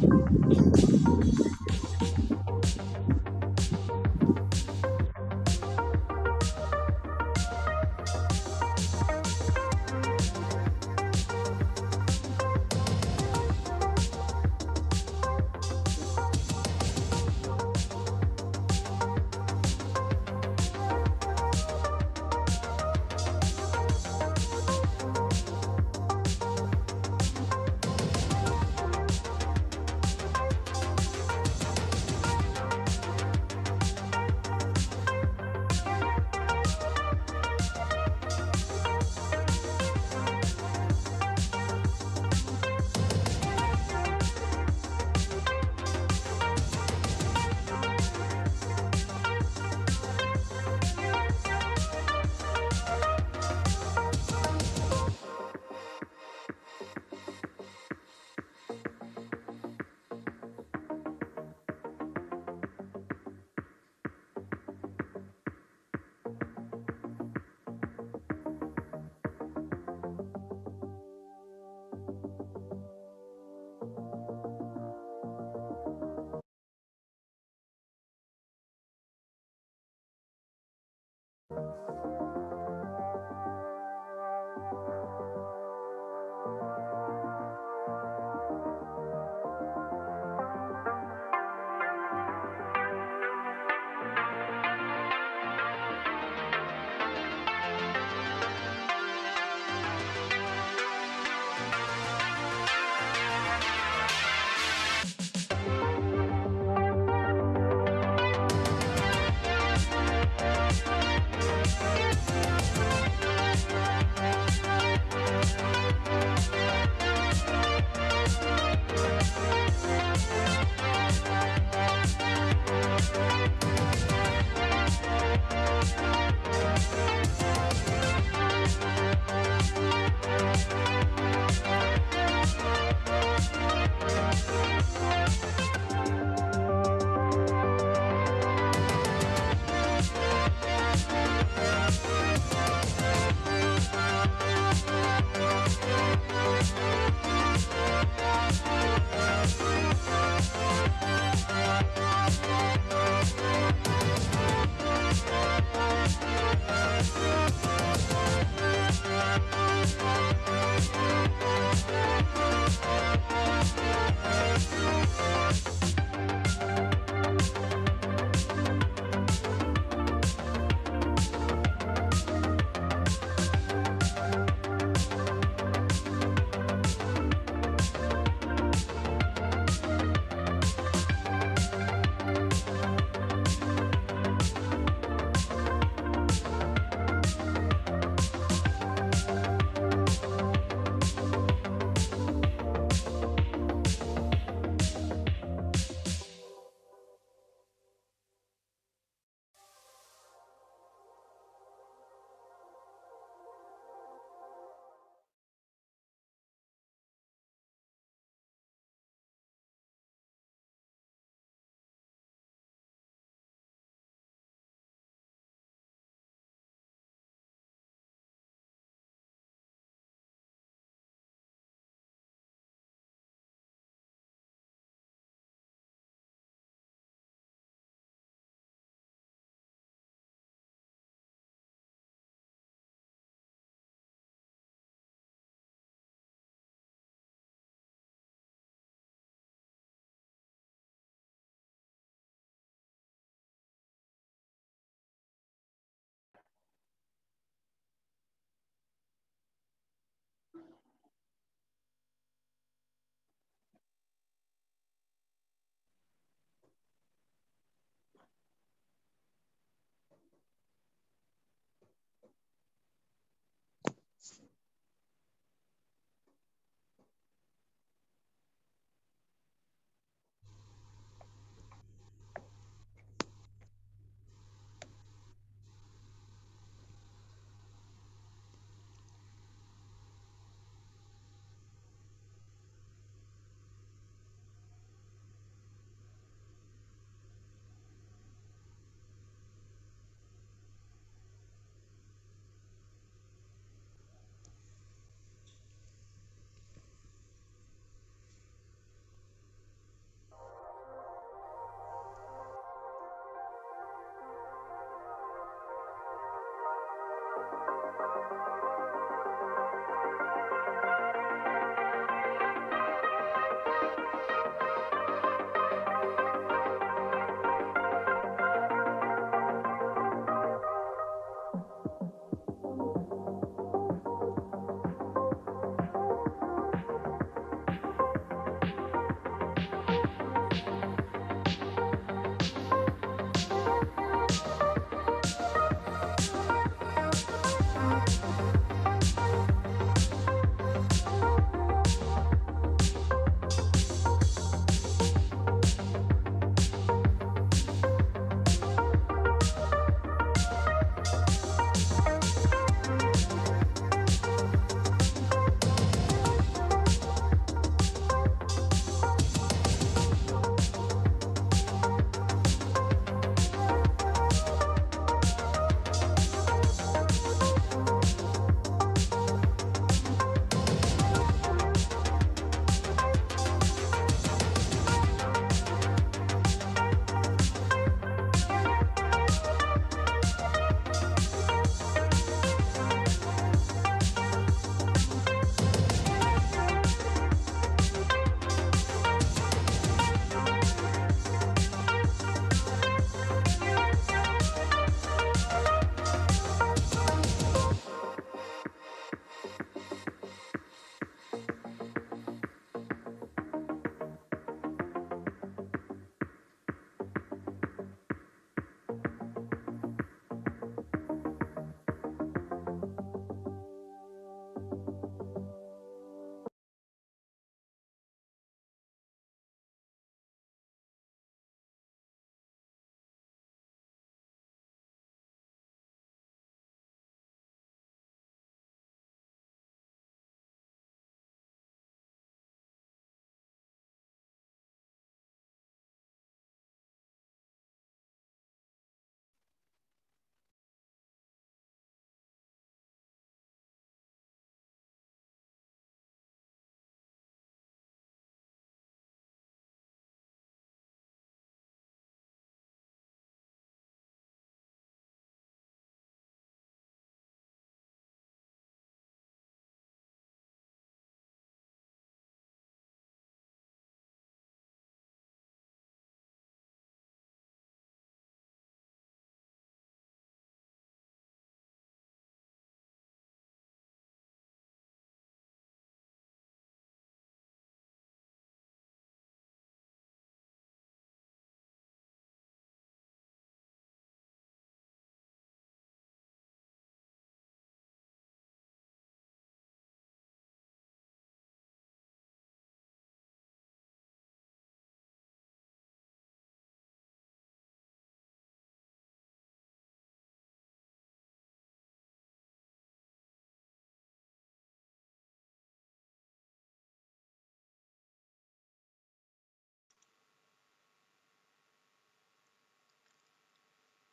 Thank you.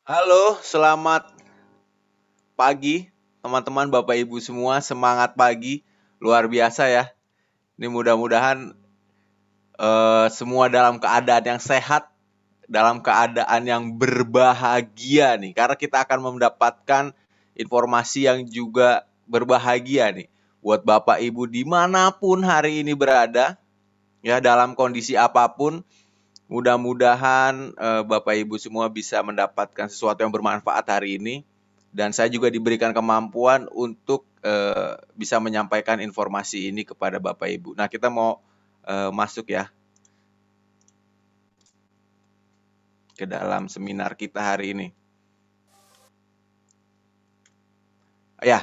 Halo, selamat pagi teman-teman Bapak Ibu semua, semangat pagi luar biasa ya. Ini mudah-mudahan uh, semua dalam keadaan yang sehat, dalam keadaan yang berbahagia nih karena kita akan mendapatkan informasi yang juga berbahagia nih buat Bapak Ibu dimanapun hari ini berada ya dalam kondisi apapun Mudah-mudahan uh, Bapak Ibu semua bisa mendapatkan sesuatu yang bermanfaat hari ini dan saya juga diberikan kemampuan untuk uh, bisa menyampaikan informasi ini kepada Bapak Ibu. Nah, kita mau uh, masuk ya ke dalam seminar kita hari ini. Ya,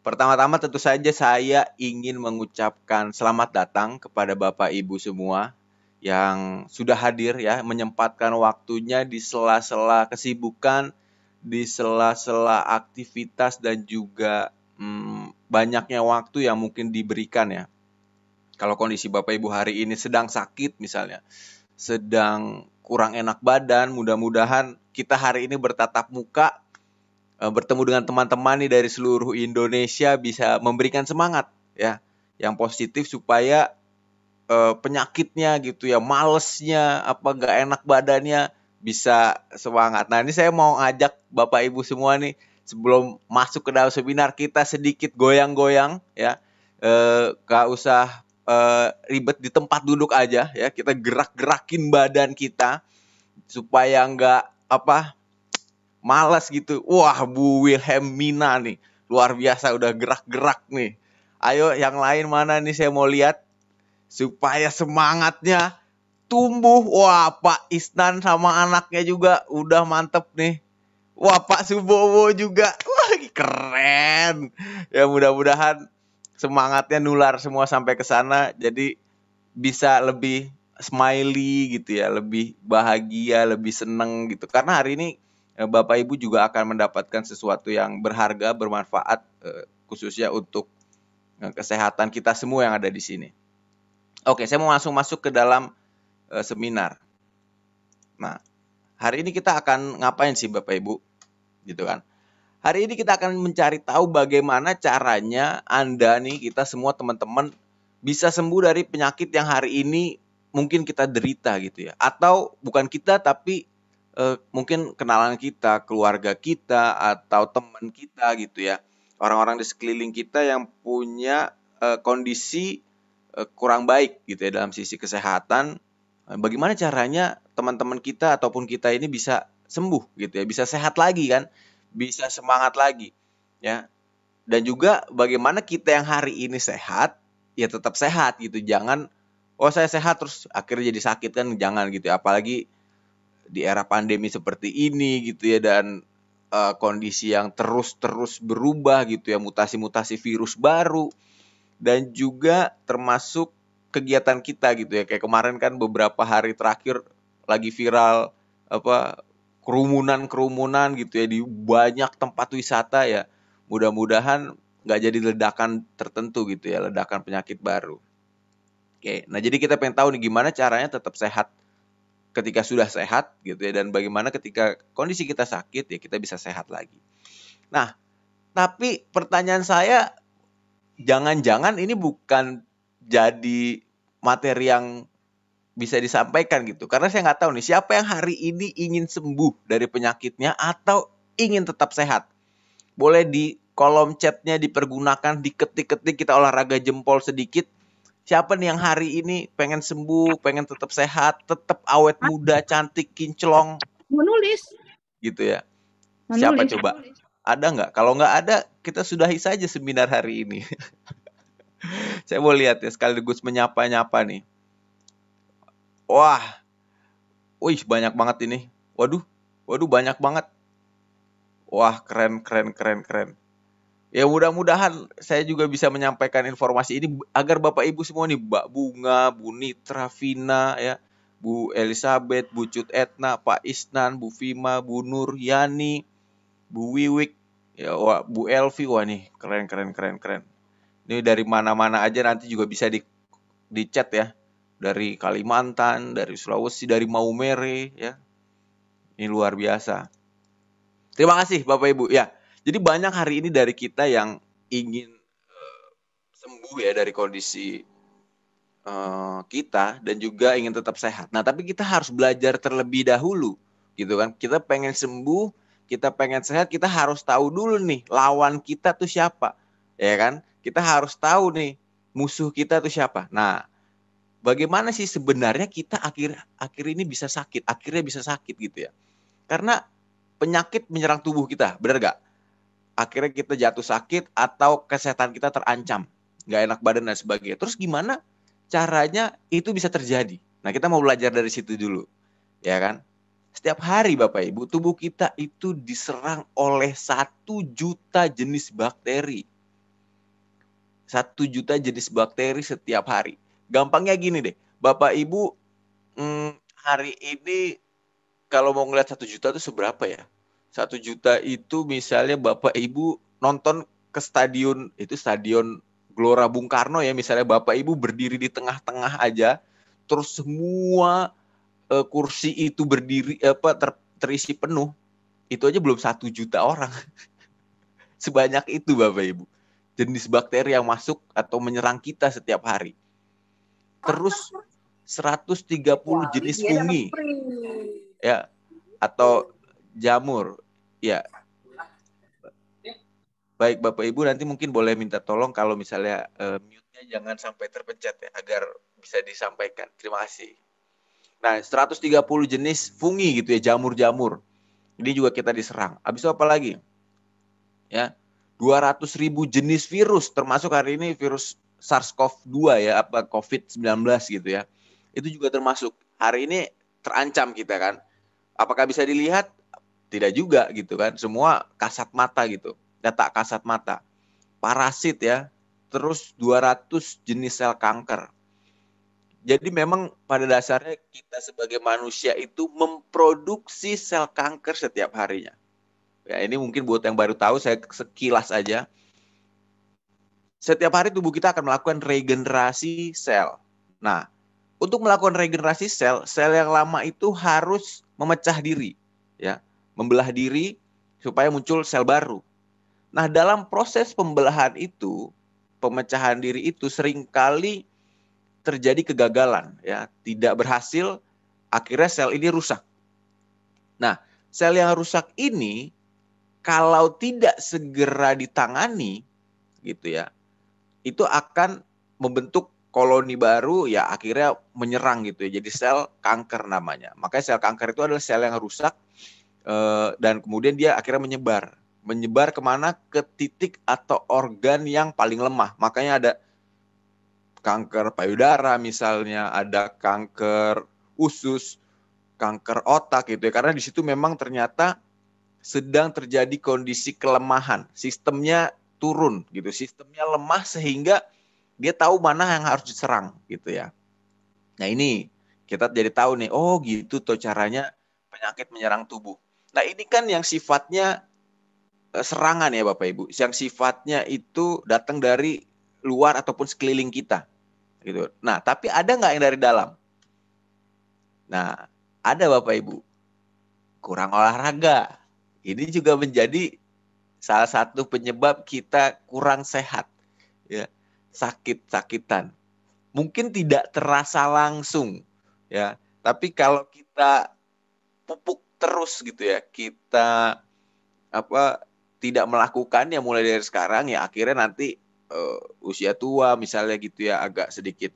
pertama-tama tentu saja saya ingin mengucapkan selamat datang kepada Bapak Ibu semua yang sudah hadir ya menyempatkan waktunya di sela-sela kesibukan, di sela-sela aktivitas dan juga hmm, banyaknya waktu yang mungkin diberikan ya. Kalau kondisi Bapak Ibu hari ini sedang sakit misalnya, sedang kurang enak badan, mudah-mudahan kita hari ini bertatap muka e, bertemu dengan teman-teman nih dari seluruh Indonesia bisa memberikan semangat ya yang positif supaya uh, penyakitnya gitu ya, malesnya, apa gak enak badannya bisa semangat. Nah ini saya mau ngajak bapak ibu semua nih sebelum masuk ke dalam seminar kita sedikit goyang-goyang ya, uh, eh, gak usah uh, ribet di tempat duduk aja ya, kita gerak-gerakin badan kita supaya nggak apa malas gitu. Wah, Bu Wilhelmina nih, luar biasa udah gerak-gerak nih. Ayo yang lain mana nih saya mau lihat supaya semangatnya tumbuh. Wah, Pak Isnan sama anaknya juga udah mantep nih. Wah, Pak Subowo juga. Wah, keren. Ya mudah-mudahan semangatnya nular semua sampai ke sana. Jadi bisa lebih smiley gitu ya, lebih bahagia, lebih seneng gitu. Karena hari ini eh, Bapak Ibu juga akan mendapatkan sesuatu yang berharga, bermanfaat eh, khususnya untuk eh, kesehatan kita semua yang ada di sini. Oke, saya mau langsung masuk ke dalam e, seminar. Nah, hari ini kita akan ngapain sih Bapak Ibu? Gitu kan. Hari ini kita akan mencari tahu bagaimana caranya Anda nih, kita semua teman-teman bisa sembuh dari penyakit yang hari ini mungkin kita derita gitu ya. Atau bukan kita tapi e, mungkin kenalan kita, keluarga kita atau teman kita gitu ya. Orang-orang di sekeliling kita yang punya e, kondisi Eh, kurang baik gitu ya dalam sisi kesehatan. Eh, bagaimana caranya teman-teman kita ataupun kita ini bisa sembuh gitu ya, bisa sehat lagi kan, bisa semangat lagi ya. Dan juga bagaimana kita yang hari ini sehat ya tetap sehat gitu, jangan oh saya sehat terus akhirnya jadi sakit kan jangan gitu ya. Apalagi di era pandemi seperti ini gitu ya dan uh, kondisi yang terus-terus berubah gitu ya, mutasi-mutasi virus baru dan juga termasuk kegiatan kita gitu ya kayak kemarin kan beberapa hari terakhir lagi viral apa kerumunan-kerumunan gitu ya di banyak tempat wisata ya mudah-mudahan nggak jadi ledakan tertentu gitu ya ledakan penyakit baru oke nah jadi kita pengen tahu nih gimana caranya tetap sehat ketika sudah sehat gitu ya dan bagaimana ketika kondisi kita sakit ya kita bisa sehat lagi nah tapi pertanyaan saya jangan-jangan ini bukan jadi materi yang bisa disampaikan gitu. Karena saya nggak tahu nih siapa yang hari ini ingin sembuh dari penyakitnya atau ingin tetap sehat. Boleh di kolom chatnya dipergunakan, diketik-ketik kita olahraga jempol sedikit. Siapa nih yang hari ini pengen sembuh, pengen tetap sehat, tetap awet muda, cantik, kinclong? Menulis. Gitu ya. Menulis. Siapa coba? Menulis. Ada nggak? Kalau nggak ada, kita sudahi saja seminar hari ini. Saya mau lihat ya, sekaligus menyapa-nyapa nih. Wah, wih banyak banget ini. Waduh, waduh banyak banget. Wah, keren, keren, keren, keren. Ya mudah-mudahan saya juga bisa menyampaikan informasi ini agar Bapak Ibu semua nih, Mbak Bunga, Bu Nitra, Vina, ya, Bu Elizabeth, Bu Cut Etna, Pak Isnan, Bu Fima, Bu Nur, Yani, Bu Wiwik, ya, wah, Bu Elvi, wah nih keren keren keren keren. Ini dari mana-mana aja nanti juga bisa di di chat ya. Dari Kalimantan, dari Sulawesi, dari Maumere ya. Ini luar biasa. Terima kasih Bapak Ibu ya. Jadi banyak hari ini dari kita yang ingin uh, sembuh ya dari kondisi uh, kita dan juga ingin tetap sehat. Nah, tapi kita harus belajar terlebih dahulu gitu kan. Kita pengen sembuh kita pengen sehat kita harus tahu dulu nih lawan kita tuh siapa ya kan kita harus tahu nih musuh kita tuh siapa nah bagaimana sih sebenarnya kita akhir akhir ini bisa sakit akhirnya bisa sakit gitu ya karena penyakit menyerang tubuh kita benar gak akhirnya kita jatuh sakit atau kesehatan kita terancam nggak enak badan dan sebagainya terus gimana caranya itu bisa terjadi nah kita mau belajar dari situ dulu ya kan setiap hari Bapak Ibu, tubuh kita itu diserang oleh satu juta jenis bakteri. Satu juta jenis bakteri setiap hari. Gampangnya gini deh, Bapak Ibu hmm, hari ini kalau mau ngeliat satu juta itu seberapa ya? Satu juta itu misalnya Bapak Ibu nonton ke stadion, itu stadion Gelora Bung Karno ya misalnya Bapak Ibu berdiri di tengah-tengah aja, terus semua uh, kursi itu berdiri apa ter, terisi penuh itu aja belum satu juta orang sebanyak itu bapak ibu jenis bakteri yang masuk atau menyerang kita setiap hari terus 130 Wah, jenis iya, fungi ya atau jamur ya baik bapak ibu nanti mungkin boleh minta tolong kalau misalnya uh, mute-nya jangan sampai terpencet ya agar bisa disampaikan terima kasih Nah, 130 jenis fungi gitu ya, jamur-jamur. Ini juga kita diserang. Habis itu apa lagi? Ya, 200 ribu jenis virus, termasuk hari ini virus SARS-CoV-2 ya, apa COVID-19 gitu ya. Itu juga termasuk. Hari ini terancam kita kan. Apakah bisa dilihat? Tidak juga gitu kan. Semua kasat mata gitu. Data kasat mata. Parasit ya. Terus 200 jenis sel kanker jadi memang pada dasarnya kita sebagai manusia itu memproduksi sel kanker setiap harinya. Ya, ini mungkin buat yang baru tahu saya sekilas aja. Setiap hari tubuh kita akan melakukan regenerasi sel. Nah, untuk melakukan regenerasi sel, sel yang lama itu harus memecah diri, ya, membelah diri supaya muncul sel baru. Nah, dalam proses pembelahan itu, pemecahan diri itu seringkali terjadi kegagalan ya, tidak berhasil akhirnya sel ini rusak. Nah, sel yang rusak ini kalau tidak segera ditangani gitu ya, itu akan membentuk koloni baru ya akhirnya menyerang gitu ya. Jadi sel kanker namanya. Makanya sel kanker itu adalah sel yang rusak eh, dan kemudian dia akhirnya menyebar. Menyebar kemana? Ke titik atau organ yang paling lemah. Makanya ada kanker payudara misalnya, ada kanker usus, kanker otak gitu ya. Karena di situ memang ternyata sedang terjadi kondisi kelemahan, sistemnya turun gitu, sistemnya lemah sehingga dia tahu mana yang harus diserang gitu ya. Nah ini kita jadi tahu nih, oh gitu tuh caranya penyakit menyerang tubuh. Nah ini kan yang sifatnya eh, serangan ya Bapak Ibu, yang sifatnya itu datang dari luar ataupun sekeliling kita gitu. Nah, tapi ada nggak yang dari dalam? Nah, ada Bapak Ibu. Kurang olahraga. Ini juga menjadi salah satu penyebab kita kurang sehat. Ya, sakit-sakitan. Mungkin tidak terasa langsung, ya. Tapi kalau kita pupuk terus gitu ya, kita apa tidak melakukan ya mulai dari sekarang ya akhirnya nanti uh, usia tua misalnya gitu ya agak sedikit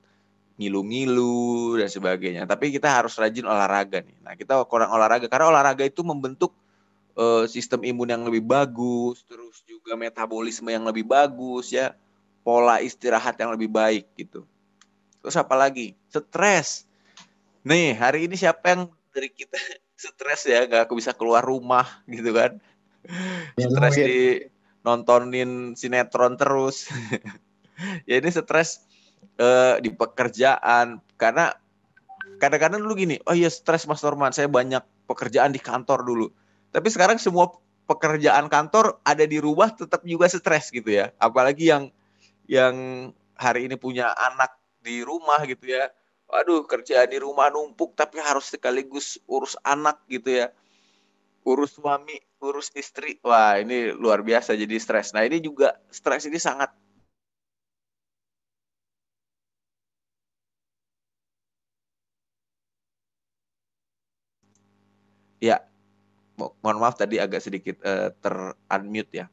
ngilu-ngilu dan sebagainya. Tapi kita harus rajin olahraga nih. Nah, kita kurang olahraga karena olahraga itu membentuk uh, sistem imun yang lebih bagus, terus juga metabolisme yang lebih bagus ya, pola istirahat yang lebih baik gitu. Terus apa lagi? Stres. Nih, hari ini siapa yang dari kita stres ya, gak aku bisa keluar rumah gitu kan. Ya, stres di nontonin sinetron terus ya ini stres eh, di pekerjaan karena kadang-kadang dulu gini oh iya stres mas Norman saya banyak pekerjaan di kantor dulu tapi sekarang semua pekerjaan kantor ada di rumah tetap juga stres gitu ya apalagi yang yang hari ini punya anak di rumah gitu ya waduh kerjaan di rumah numpuk tapi harus sekaligus urus anak gitu ya urus suami, urus istri. Wah, ini luar biasa jadi stres. Nah, ini juga stres ini sangat Ya, mo mohon maaf tadi agak sedikit uh, ter-unmute ya.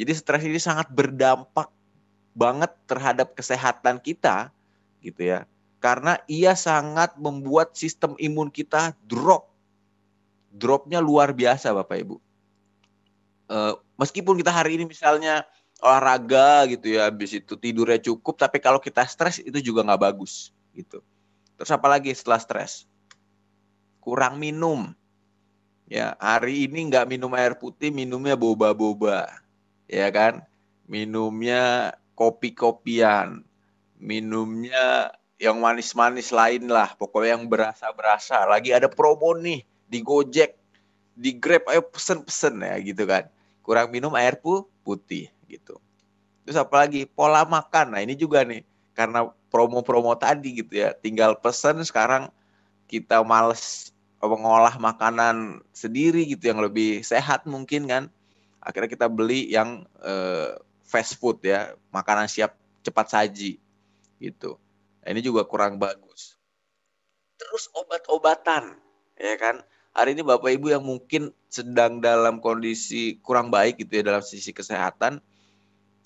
Jadi stres ini sangat berdampak banget terhadap kesehatan kita gitu ya. Karena ia sangat membuat sistem imun kita drop dropnya luar biasa Bapak Ibu. Uh, meskipun kita hari ini misalnya olahraga gitu ya, habis itu tidurnya cukup, tapi kalau kita stres itu juga nggak bagus gitu. Terus apalagi setelah stres? Kurang minum. Ya, hari ini nggak minum air putih, minumnya boba-boba. Ya kan? Minumnya kopi-kopian. Minumnya yang manis-manis lain lah. Pokoknya yang berasa-berasa. Lagi ada promo nih di Gojek, di Grab, ayo pesen-pesen ya gitu kan. Kurang minum air pun putih gitu. Terus apalagi pola makan. Nah ini juga nih karena promo-promo tadi gitu ya. Tinggal pesen sekarang kita males mengolah makanan sendiri gitu yang lebih sehat mungkin kan. Akhirnya kita beli yang eh, fast food ya, makanan siap cepat saji gitu. Nah, ini juga kurang bagus. Terus obat-obatan ya kan hari ini Bapak Ibu yang mungkin sedang dalam kondisi kurang baik gitu ya dalam sisi kesehatan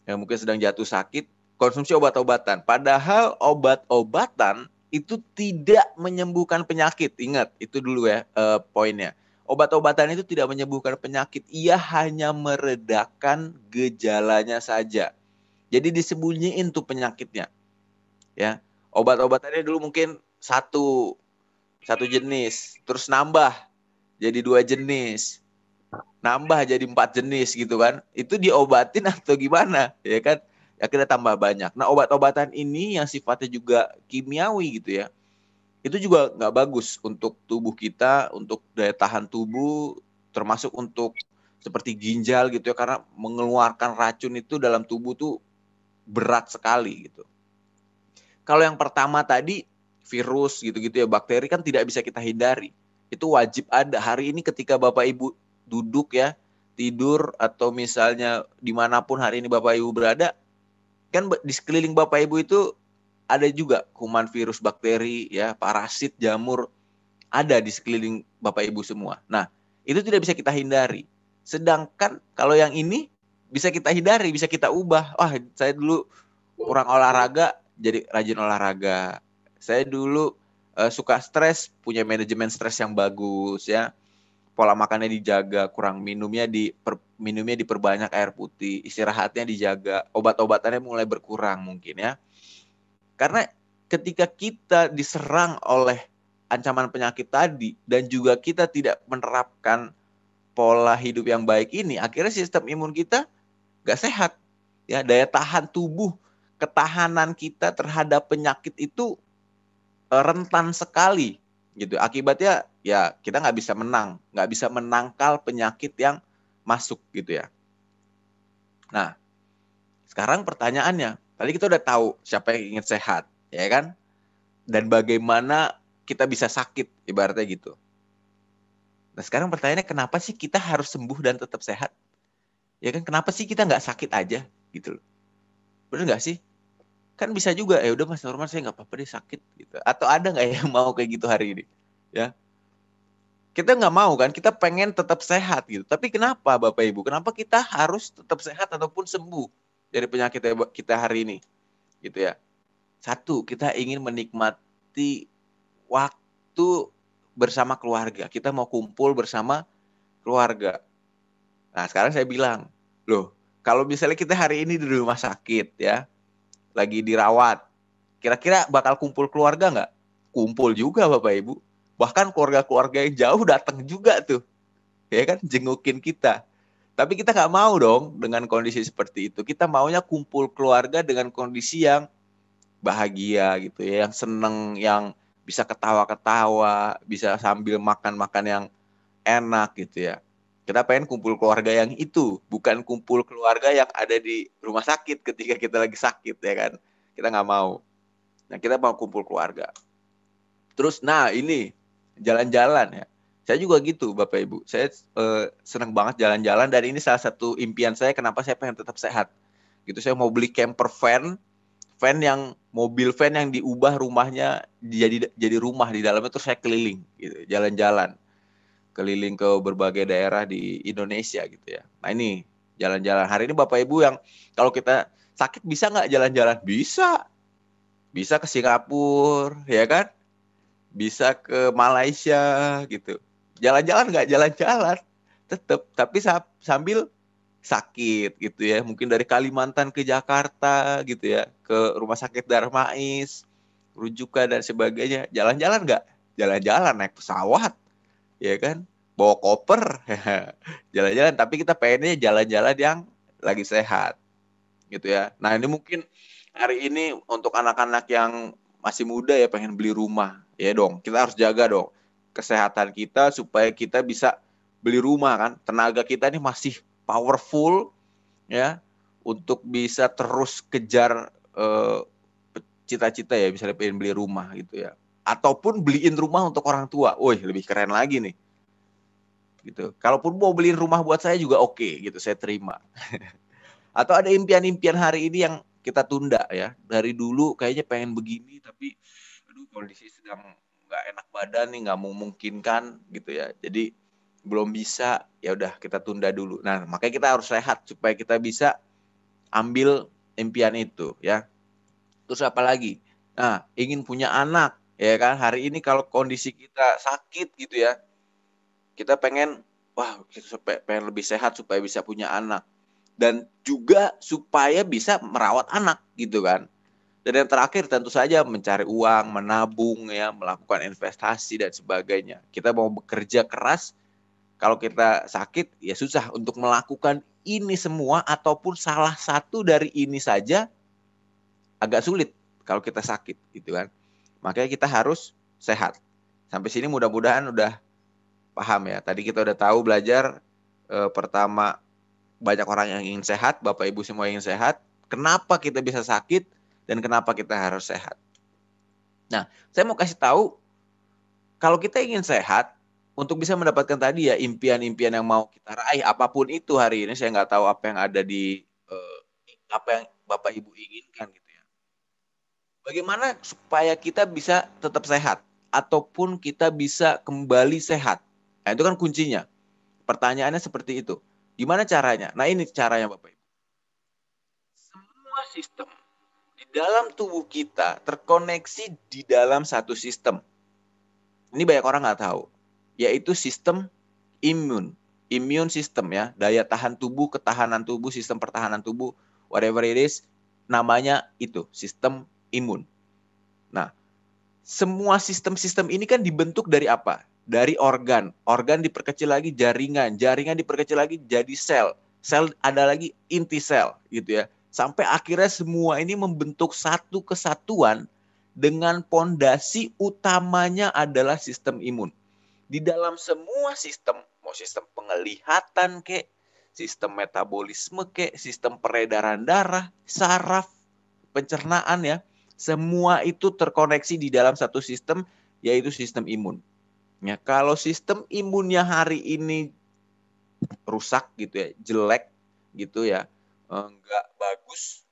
yang mungkin sedang jatuh sakit konsumsi obat-obatan. Padahal obat-obatan itu tidak menyembuhkan penyakit. Ingat itu dulu ya uh, poinnya. Obat-obatan itu tidak menyembuhkan penyakit, ia hanya meredakan gejalanya saja. Jadi disembunyiin tuh penyakitnya. Ya, obat-obatannya dulu mungkin satu satu jenis, terus nambah jadi dua jenis nambah jadi empat jenis gitu kan itu diobatin atau gimana ya kan Ya kita tambah banyak nah obat-obatan ini yang sifatnya juga kimiawi gitu ya itu juga nggak bagus untuk tubuh kita untuk daya tahan tubuh termasuk untuk seperti ginjal gitu ya karena mengeluarkan racun itu dalam tubuh tuh berat sekali gitu kalau yang pertama tadi virus gitu-gitu ya bakteri kan tidak bisa kita hindari itu wajib ada hari ini ketika bapak ibu duduk ya tidur atau misalnya dimanapun hari ini bapak ibu berada kan di sekeliling bapak ibu itu ada juga kuman virus bakteri ya parasit jamur ada di sekeliling bapak ibu semua nah itu tidak bisa kita hindari sedangkan kalau yang ini bisa kita hindari bisa kita ubah wah saya dulu kurang olahraga jadi rajin olahraga saya dulu uh, suka stres, punya manajemen stres yang bagus ya. Pola makannya dijaga, kurang minumnya di diper, minumnya diperbanyak air putih, istirahatnya dijaga, obat-obatannya mulai berkurang mungkin ya. Karena ketika kita diserang oleh ancaman penyakit tadi dan juga kita tidak menerapkan pola hidup yang baik ini, akhirnya sistem imun kita gak sehat. Ya, daya tahan tubuh, ketahanan kita terhadap penyakit itu rentan sekali gitu. Akibatnya ya kita nggak bisa menang, nggak bisa menangkal penyakit yang masuk gitu ya. Nah, sekarang pertanyaannya, tadi kita udah tahu siapa yang ingin sehat, ya kan? Dan bagaimana kita bisa sakit, ibaratnya gitu. Nah sekarang pertanyaannya kenapa sih kita harus sembuh dan tetap sehat? Ya kan, kenapa sih kita nggak sakit aja gitu loh? Bener nggak sih? kan bisa juga ya udah mas normal saya nggak apa-apa deh sakit gitu atau ada nggak yang mau kayak gitu hari ini ya kita nggak mau kan kita pengen tetap sehat gitu tapi kenapa bapak ibu kenapa kita harus tetap sehat ataupun sembuh dari penyakit kita hari ini gitu ya satu kita ingin menikmati waktu bersama keluarga kita mau kumpul bersama keluarga nah sekarang saya bilang loh kalau misalnya kita hari ini di rumah sakit ya lagi dirawat. Kira-kira bakal kumpul keluarga nggak? Kumpul juga Bapak Ibu. Bahkan keluarga-keluarga yang jauh datang juga tuh. Ya kan, jengukin kita. Tapi kita nggak mau dong dengan kondisi seperti itu. Kita maunya kumpul keluarga dengan kondisi yang bahagia gitu ya, yang seneng, yang bisa ketawa-ketawa, bisa sambil makan-makan yang enak gitu ya kita pengen kumpul keluarga yang itu bukan kumpul keluarga yang ada di rumah sakit ketika kita lagi sakit ya kan kita nggak mau nah kita mau kumpul keluarga terus nah ini jalan-jalan ya saya juga gitu bapak ibu saya eh, senang banget jalan-jalan dan ini salah satu impian saya kenapa saya pengen tetap sehat gitu saya mau beli camper van van yang mobil van yang diubah rumahnya jadi jadi rumah di dalamnya terus saya keliling gitu jalan-jalan keliling ke berbagai daerah di Indonesia gitu ya. Nah ini jalan-jalan hari ini Bapak Ibu yang kalau kita sakit bisa nggak jalan-jalan? Bisa. Bisa ke Singapura, ya kan? Bisa ke Malaysia gitu. Jalan-jalan nggak jalan-jalan, tetap. Tapi sambil sakit gitu ya. Mungkin dari Kalimantan ke Jakarta gitu ya, ke rumah sakit Darmais, rujukan dan sebagainya. Jalan-jalan nggak? Jalan-jalan naik pesawat ya kan bawa koper jalan-jalan tapi kita pengennya jalan-jalan yang lagi sehat gitu ya nah ini mungkin hari ini untuk anak-anak yang masih muda ya pengen beli rumah ya dong kita harus jaga dong kesehatan kita supaya kita bisa beli rumah kan tenaga kita ini masih powerful ya untuk bisa terus kejar eh, cita-cita uh, ya misalnya pengen beli rumah gitu ya ataupun beliin rumah untuk orang tua. Woi, lebih keren lagi nih. Gitu. Kalaupun mau beliin rumah buat saya juga oke okay, gitu, saya terima. Atau ada impian-impian hari ini yang kita tunda ya. Dari dulu kayaknya pengen begini tapi aduh kondisi sedang nggak enak badan nih, nggak memungkinkan gitu ya. Jadi belum bisa, ya udah kita tunda dulu. Nah, makanya kita harus sehat supaya kita bisa ambil impian itu ya. Terus apa lagi? Nah, ingin punya anak ya kan hari ini kalau kondisi kita sakit gitu ya kita pengen wah supaya pengen lebih sehat supaya bisa punya anak dan juga supaya bisa merawat anak gitu kan dan yang terakhir tentu saja mencari uang menabung ya melakukan investasi dan sebagainya kita mau bekerja keras kalau kita sakit ya susah untuk melakukan ini semua ataupun salah satu dari ini saja agak sulit kalau kita sakit gitu kan Makanya kita harus sehat. Sampai sini mudah-mudahan udah paham ya. Tadi kita udah tahu belajar e, pertama banyak orang yang ingin sehat, Bapak Ibu semua ingin sehat. Kenapa kita bisa sakit dan kenapa kita harus sehat? Nah, saya mau kasih tahu kalau kita ingin sehat untuk bisa mendapatkan tadi ya impian-impian yang mau kita raih apapun itu hari ini saya nggak tahu apa yang ada di e, apa yang Bapak Ibu inginkan gitu ya bagaimana supaya kita bisa tetap sehat ataupun kita bisa kembali sehat? Nah, itu kan kuncinya. Pertanyaannya seperti itu. Gimana caranya? Nah, ini caranya Bapak Ibu. Semua sistem di dalam tubuh kita terkoneksi di dalam satu sistem. Ini banyak orang nggak tahu, yaitu sistem imun. imun sistem ya, daya tahan tubuh, ketahanan tubuh, sistem pertahanan tubuh, whatever it is, namanya itu sistem imun. Nah, semua sistem-sistem ini kan dibentuk dari apa? Dari organ. Organ diperkecil lagi jaringan, jaringan diperkecil lagi jadi sel. Sel ada lagi inti sel gitu ya. Sampai akhirnya semua ini membentuk satu kesatuan dengan pondasi utamanya adalah sistem imun. Di dalam semua sistem, mau sistem penglihatan ke, sistem metabolisme ke, sistem peredaran darah, saraf, pencernaan ya, semua itu terkoneksi di dalam satu sistem yaitu sistem imun. Ya, kalau sistem imunnya hari ini rusak gitu ya, jelek gitu ya, eh, nggak bagus,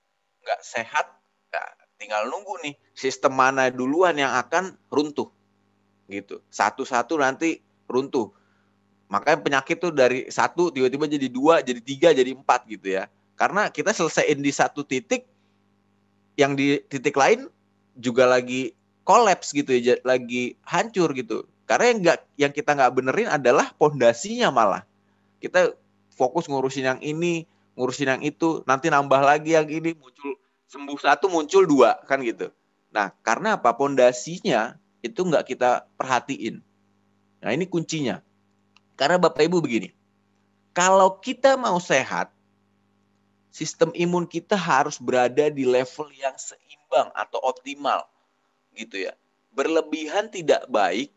nggak sehat, ya, tinggal nunggu nih sistem mana duluan yang akan runtuh gitu. Satu-satu nanti runtuh. Makanya penyakit tuh dari satu tiba-tiba jadi dua, jadi tiga, jadi empat gitu ya. Karena kita selesaiin di satu titik, yang di titik lain juga lagi kolaps gitu ya, lagi hancur gitu. Karena yang nggak yang kita nggak benerin adalah pondasinya malah. Kita fokus ngurusin yang ini, ngurusin yang itu, nanti nambah lagi yang ini muncul sembuh satu muncul dua kan gitu. Nah karena apa pondasinya itu nggak kita perhatiin. Nah ini kuncinya. Karena bapak ibu begini, kalau kita mau sehat sistem imun kita harus berada di level yang seimbang atau optimal gitu ya. Berlebihan tidak baik,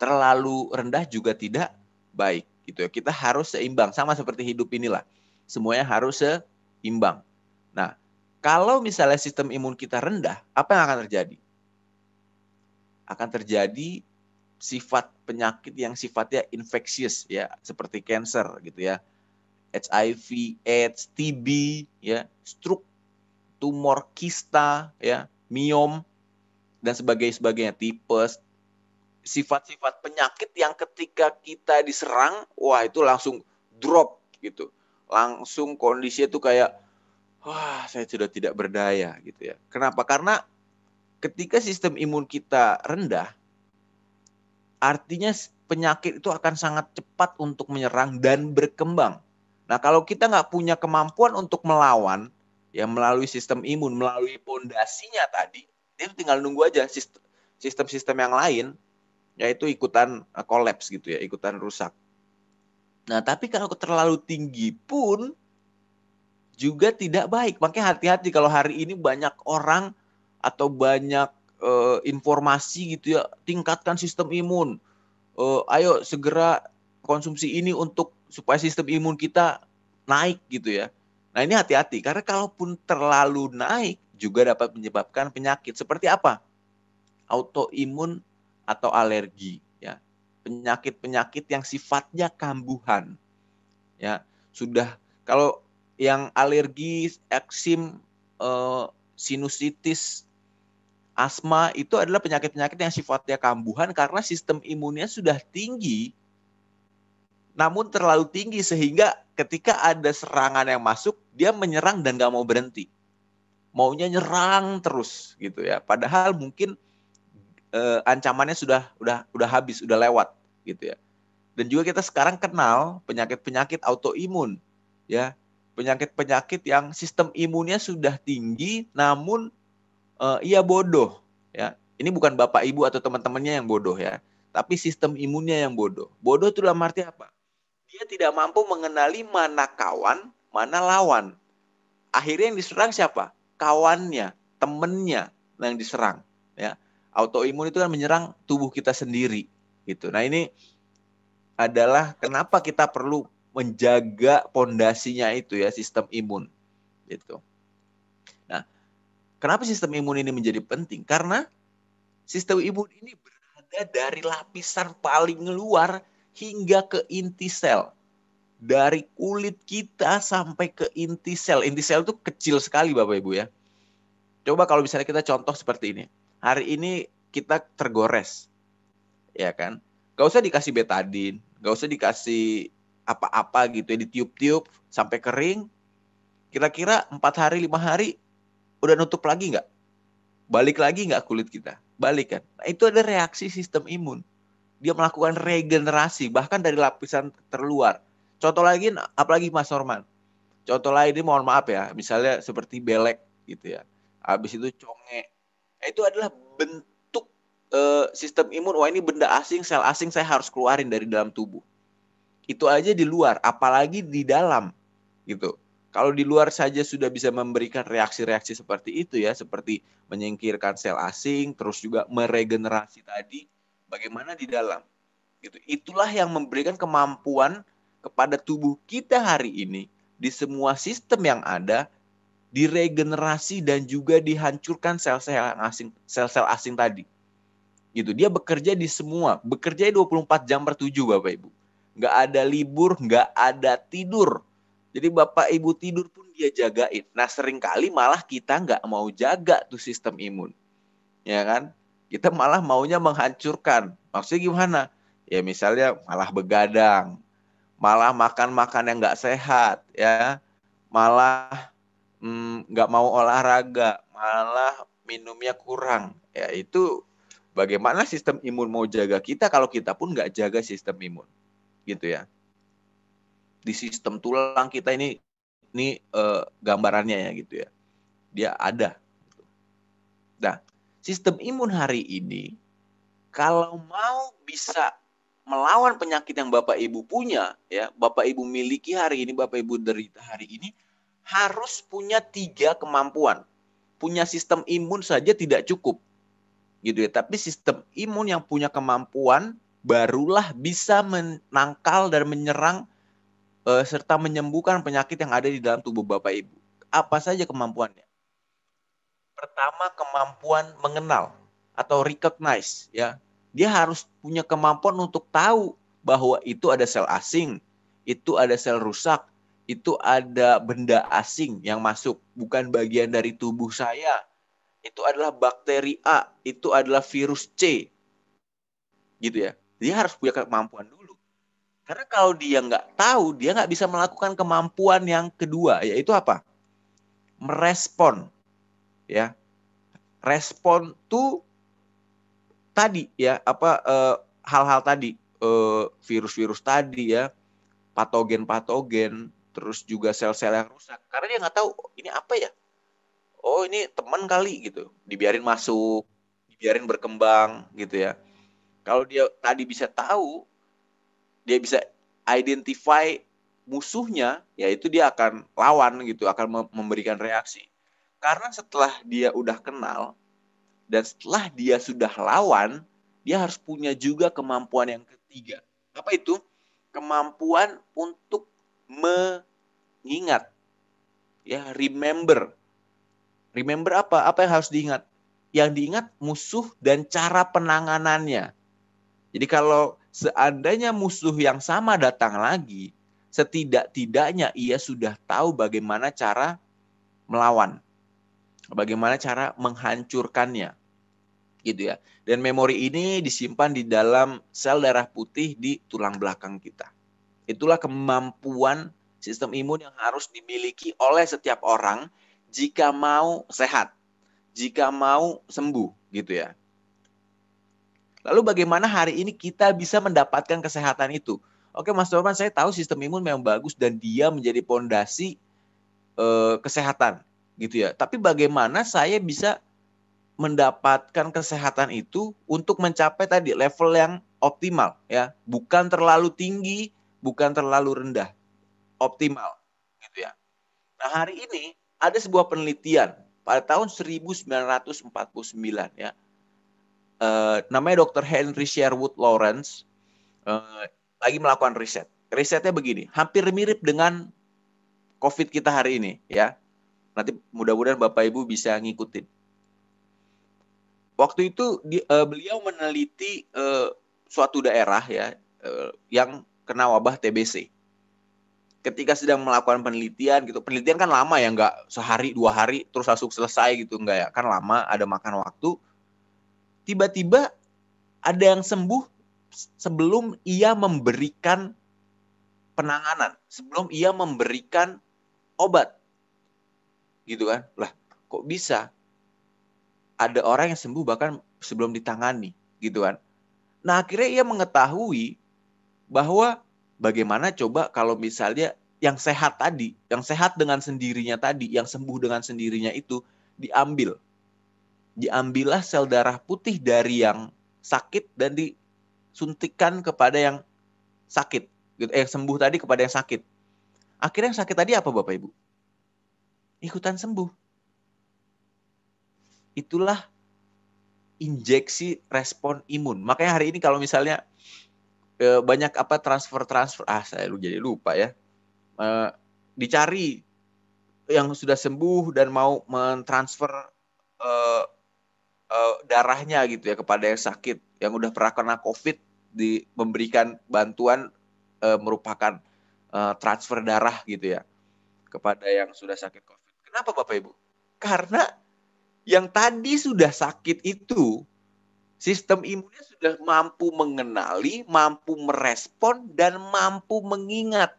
terlalu rendah juga tidak baik gitu ya. Kita harus seimbang sama seperti hidup inilah. Semuanya harus seimbang. Nah, kalau misalnya sistem imun kita rendah, apa yang akan terjadi? Akan terjadi sifat penyakit yang sifatnya infeksius ya, seperti cancer gitu ya HIV, AIDS, TB, ya, stroke, tumor kista, ya, miom dan sebagainya sebagainya, tipes, sifat-sifat penyakit yang ketika kita diserang, wah itu langsung drop gitu. Langsung kondisinya tuh kayak wah, saya sudah tidak berdaya gitu ya. Kenapa? Karena ketika sistem imun kita rendah, artinya penyakit itu akan sangat cepat untuk menyerang dan berkembang. Nah kalau kita nggak punya kemampuan untuk melawan, ya melalui sistem imun, melalui pondasinya tadi, itu tinggal nunggu aja sistem-sistem yang lain, yaitu ikutan eh, kolaps gitu ya, ikutan rusak. Nah tapi kalau terlalu tinggi pun juga tidak baik. Makanya hati-hati kalau hari ini banyak orang atau banyak e, informasi gitu ya, tingkatkan sistem imun. E, ayo segera konsumsi ini untuk supaya sistem imun kita naik gitu ya. Nah ini hati-hati karena kalaupun terlalu naik juga dapat menyebabkan penyakit seperti apa? Autoimun atau alergi ya. Penyakit-penyakit yang sifatnya kambuhan. Ya, sudah kalau yang alergi, eksim, eh, sinusitis, asma itu adalah penyakit-penyakit yang sifatnya kambuhan karena sistem imunnya sudah tinggi namun terlalu tinggi sehingga ketika ada serangan yang masuk dia menyerang dan gak mau berhenti maunya nyerang terus gitu ya padahal mungkin eh, ancamannya sudah udah udah habis udah lewat gitu ya dan juga kita sekarang kenal penyakit penyakit autoimun ya penyakit penyakit yang sistem imunnya sudah tinggi namun eh, ia bodoh ya ini bukan bapak ibu atau teman-temannya yang bodoh ya tapi sistem imunnya yang bodoh bodoh itu dalam arti apa dia tidak mampu mengenali mana kawan, mana lawan. Akhirnya yang diserang siapa? Kawannya, temennya yang diserang. Ya, autoimun itu kan menyerang tubuh kita sendiri. Gitu. Nah ini adalah kenapa kita perlu menjaga pondasinya itu ya sistem imun. Gitu. Nah, kenapa sistem imun ini menjadi penting? Karena sistem imun ini berada dari lapisan paling luar hingga ke inti sel. Dari kulit kita sampai ke inti sel. Inti sel itu kecil sekali Bapak Ibu ya. Coba kalau misalnya kita contoh seperti ini. Hari ini kita tergores. Ya kan? Gak usah dikasih betadin, gak usah dikasih apa-apa gitu ya, ditiup-tiup sampai kering. Kira-kira empat hari, lima hari udah nutup lagi nggak? Balik lagi nggak kulit kita? Balik kan? Nah, itu ada reaksi sistem imun dia melakukan regenerasi bahkan dari lapisan terluar. Contoh lagi apalagi Mas Norman. Contoh lain ini mohon maaf ya, misalnya seperti belek gitu ya. Habis itu conge. Nah, itu adalah bentuk e, sistem imun. Wah, ini benda asing, sel asing saya harus keluarin dari dalam tubuh. Itu aja di luar, apalagi di dalam gitu. Kalau di luar saja sudah bisa memberikan reaksi-reaksi seperti itu ya, seperti menyingkirkan sel asing, terus juga meregenerasi tadi, bagaimana di dalam. Gitu. Itulah yang memberikan kemampuan kepada tubuh kita hari ini di semua sistem yang ada diregenerasi dan juga dihancurkan sel-sel asing sel-sel asing tadi. Gitu. Dia bekerja di semua, bekerja 24 jam per 7 Bapak Ibu. Nggak ada libur, nggak ada tidur. Jadi Bapak Ibu tidur pun dia jagain. Nah seringkali malah kita nggak mau jaga tuh sistem imun. Ya kan? Kita malah maunya menghancurkan. Maksudnya gimana? Ya misalnya malah begadang, malah makan-makan yang nggak sehat, ya, malah mm, nggak mm, mau olahraga, malah minumnya kurang. Ya itu bagaimana sistem imun mau jaga kita kalau kita pun nggak jaga sistem imun, gitu ya. Di sistem tulang kita ini ini eh, gambarannya ya gitu ya dia ada. Nah, sistem imun hari ini kalau mau bisa melawan penyakit yang Bapak Ibu punya, ya, Bapak Ibu miliki hari ini, Bapak Ibu derita hari ini, harus punya tiga kemampuan. Punya sistem imun saja tidak cukup. Gitu ya, tapi sistem imun yang punya kemampuan barulah bisa menangkal dan menyerang eh, serta menyembuhkan penyakit yang ada di dalam tubuh Bapak Ibu. Apa saja kemampuannya? pertama kemampuan mengenal atau recognize ya. Dia harus punya kemampuan untuk tahu bahwa itu ada sel asing, itu ada sel rusak, itu ada benda asing yang masuk, bukan bagian dari tubuh saya. Itu adalah bakteri A, itu adalah virus C. Gitu ya. Dia harus punya kemampuan dulu. Karena kalau dia nggak tahu, dia nggak bisa melakukan kemampuan yang kedua, yaitu apa? Merespon ya respon tuh tadi ya apa eh, hal-hal e, tadi eh, virus-virus e, tadi ya patogen-patogen terus juga sel-sel yang rusak karena dia nggak tahu oh, ini apa ya oh ini teman kali gitu dibiarin masuk dibiarin berkembang gitu ya kalau dia tadi bisa tahu dia bisa identify musuhnya yaitu dia akan lawan gitu akan memberikan reaksi karena setelah dia udah kenal dan setelah dia sudah lawan, dia harus punya juga kemampuan yang ketiga. Apa itu? Kemampuan untuk mengingat. Ya, remember. Remember apa? Apa yang harus diingat? Yang diingat musuh dan cara penanganannya. Jadi kalau seandainya musuh yang sama datang lagi, setidak-tidaknya ia sudah tahu bagaimana cara melawan bagaimana cara menghancurkannya gitu ya. Dan memori ini disimpan di dalam sel darah putih di tulang belakang kita. Itulah kemampuan sistem imun yang harus dimiliki oleh setiap orang jika mau sehat, jika mau sembuh gitu ya. Lalu bagaimana hari ini kita bisa mendapatkan kesehatan itu? Oke Mas Norman saya tahu sistem imun memang bagus dan dia menjadi pondasi eh, kesehatan gitu ya. Tapi bagaimana saya bisa mendapatkan kesehatan itu untuk mencapai tadi level yang optimal ya, bukan terlalu tinggi, bukan terlalu rendah. Optimal gitu ya. Nah, hari ini ada sebuah penelitian pada tahun 1949 ya. Uh, namanya Dr. Henry Sherwood Lawrence uh, lagi melakukan riset. Risetnya begini, hampir mirip dengan COVID kita hari ini ya. Nanti mudah-mudahan Bapak Ibu bisa ngikutin. Waktu itu di, uh, beliau meneliti uh, suatu daerah ya uh, yang kena wabah TBC. Ketika sedang melakukan penelitian gitu, penelitian kan lama ya, nggak sehari dua hari terus langsung selesai gitu nggak ya, kan lama ada makan waktu. Tiba-tiba ada yang sembuh sebelum ia memberikan penanganan, sebelum ia memberikan obat gitu kan lah kok bisa ada orang yang sembuh bahkan sebelum ditangani gitu kan nah akhirnya ia mengetahui bahwa bagaimana coba kalau misalnya yang sehat tadi yang sehat dengan sendirinya tadi yang sembuh dengan sendirinya itu diambil diambillah sel darah putih dari yang sakit dan disuntikan kepada yang sakit gitu eh sembuh tadi kepada yang sakit akhirnya yang sakit tadi apa bapak ibu ikutan sembuh. Itulah injeksi respon imun. Makanya hari ini kalau misalnya e, banyak apa transfer-transfer, ah saya jadi lupa ya. E, dicari yang sudah sembuh dan mau mentransfer e, darahnya gitu ya kepada yang sakit, yang udah pernah kena COVID, di, memberikan bantuan merupakan transfer darah gitu ya kepada yang sudah sakit COVID Kenapa Bapak Ibu? Karena yang tadi sudah sakit itu sistem imunnya sudah mampu mengenali, mampu merespon dan mampu mengingat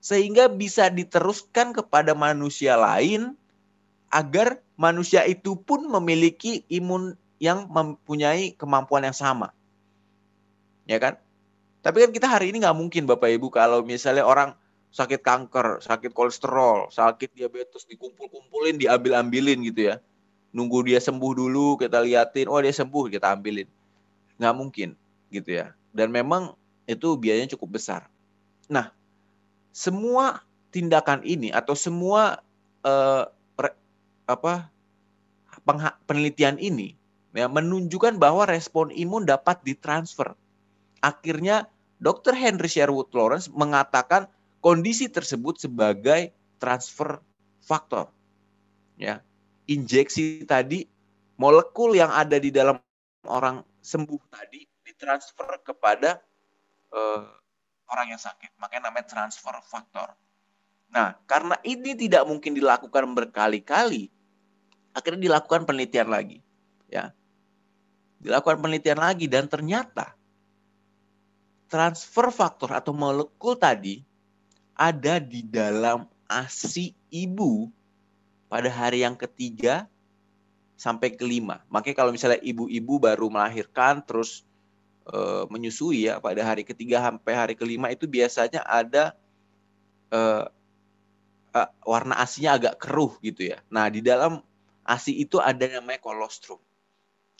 sehingga bisa diteruskan kepada manusia lain agar manusia itu pun memiliki imun yang mempunyai kemampuan yang sama. Ya kan? Tapi kan kita hari ini nggak mungkin Bapak Ibu kalau misalnya orang sakit kanker, sakit kolesterol, sakit diabetes dikumpul-kumpulin, diambil-ambilin gitu ya. Nunggu dia sembuh dulu, kita liatin, oh dia sembuh, kita ambilin. Nggak mungkin gitu ya. Dan memang itu biayanya cukup besar. Nah, semua tindakan ini atau semua eh, re, apa penelitian ini ya, menunjukkan bahwa respon imun dapat ditransfer. Akhirnya Dr. Henry Sherwood Lawrence mengatakan kondisi tersebut sebagai transfer faktor. Ya. Injeksi tadi molekul yang ada di dalam orang sembuh tadi ditransfer kepada uh, orang yang sakit. Makanya namanya transfer faktor. Nah, karena ini tidak mungkin dilakukan berkali-kali, akhirnya dilakukan penelitian lagi. Ya. Dilakukan penelitian lagi dan ternyata transfer faktor atau molekul tadi ada di dalam ASI ibu pada hari yang ketiga sampai kelima. Makanya kalau misalnya ibu-ibu baru melahirkan terus e, menyusui ya pada hari ketiga sampai hari kelima itu biasanya ada e, e, warna asinya agak keruh gitu ya. Nah di dalam asi itu ada namanya kolostrum.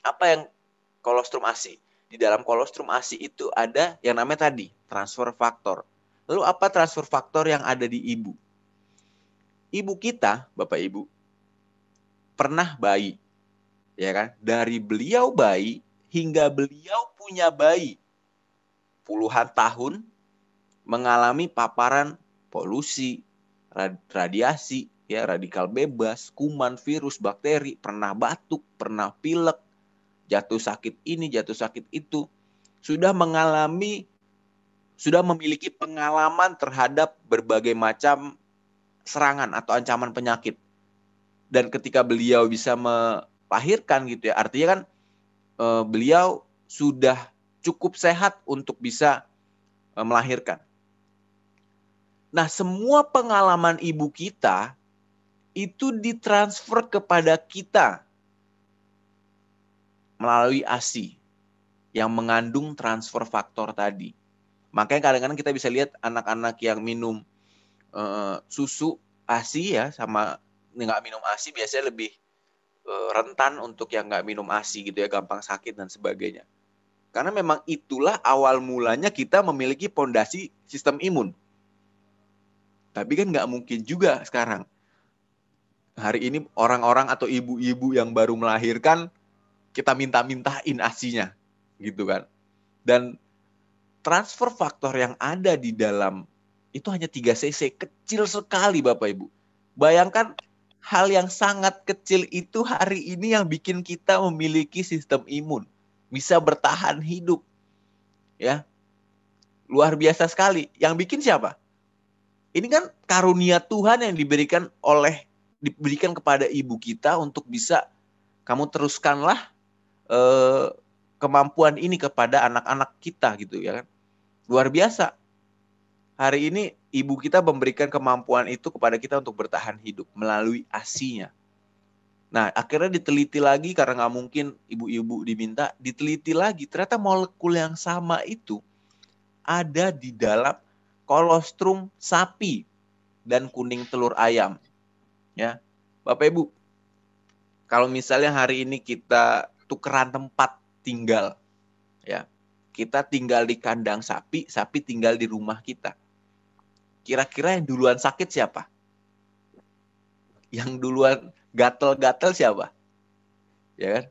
Apa yang kolostrum asi? Di dalam kolostrum asi itu ada yang namanya tadi transfer faktor Lalu apa transfer faktor yang ada di ibu? Ibu kita, Bapak Ibu, pernah bayi. Ya kan? Dari beliau bayi hingga beliau punya bayi. Puluhan tahun mengalami paparan polusi, radiasi, ya radikal bebas, kuman, virus, bakteri, pernah batuk, pernah pilek, jatuh sakit ini, jatuh sakit itu, sudah mengalami sudah memiliki pengalaman terhadap berbagai macam serangan atau ancaman penyakit. Dan ketika beliau bisa melahirkan gitu ya, artinya kan e, beliau sudah cukup sehat untuk bisa e, melahirkan. Nah, semua pengalaman ibu kita itu ditransfer kepada kita melalui ASI yang mengandung transfer faktor tadi. Makanya kadang-kadang kita bisa lihat anak-anak yang minum uh, susu ASI ya sama nggak minum ASI biasanya lebih uh, rentan untuk yang nggak minum ASI gitu ya gampang sakit dan sebagainya. Karena memang itulah awal mulanya kita memiliki pondasi sistem imun. Tapi kan nggak mungkin juga sekarang. Hari ini orang-orang atau ibu-ibu yang baru melahirkan kita minta-mintain asinya gitu kan. Dan transfer faktor yang ada di dalam itu hanya 3 cc kecil sekali Bapak Ibu. Bayangkan hal yang sangat kecil itu hari ini yang bikin kita memiliki sistem imun, bisa bertahan hidup. Ya. Luar biasa sekali. Yang bikin siapa? Ini kan karunia Tuhan yang diberikan oleh diberikan kepada ibu kita untuk bisa kamu teruskanlah eh, kemampuan ini kepada anak-anak kita gitu ya kan luar biasa. Hari ini ibu kita memberikan kemampuan itu kepada kita untuk bertahan hidup melalui asinya. Nah, akhirnya diteliti lagi karena nggak mungkin ibu-ibu diminta, diteliti lagi. Ternyata molekul yang sama itu ada di dalam kolostrum sapi dan kuning telur ayam. Ya, Bapak Ibu, kalau misalnya hari ini kita tukeran tempat tinggal, kita tinggal di kandang sapi, sapi tinggal di rumah kita. Kira-kira yang duluan sakit siapa? Yang duluan gatel-gatel siapa? Ya kan?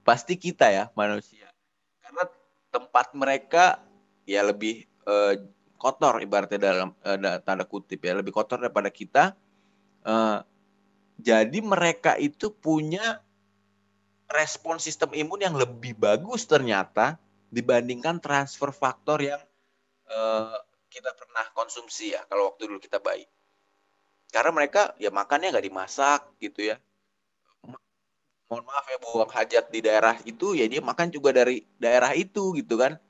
Pasti kita ya manusia. Karena tempat mereka ya lebih eh, kotor ibaratnya dalam eh, tanda kutip ya, lebih kotor daripada kita. Eh, jadi mereka itu punya respon sistem imun yang lebih bagus ternyata dibandingkan transfer faktor yang uh, kita pernah konsumsi ya kalau waktu dulu kita bayi. Karena mereka ya makannya nggak dimasak gitu ya. Mohon maaf ya buang hajat di daerah itu ya dia makan juga dari daerah itu gitu kan.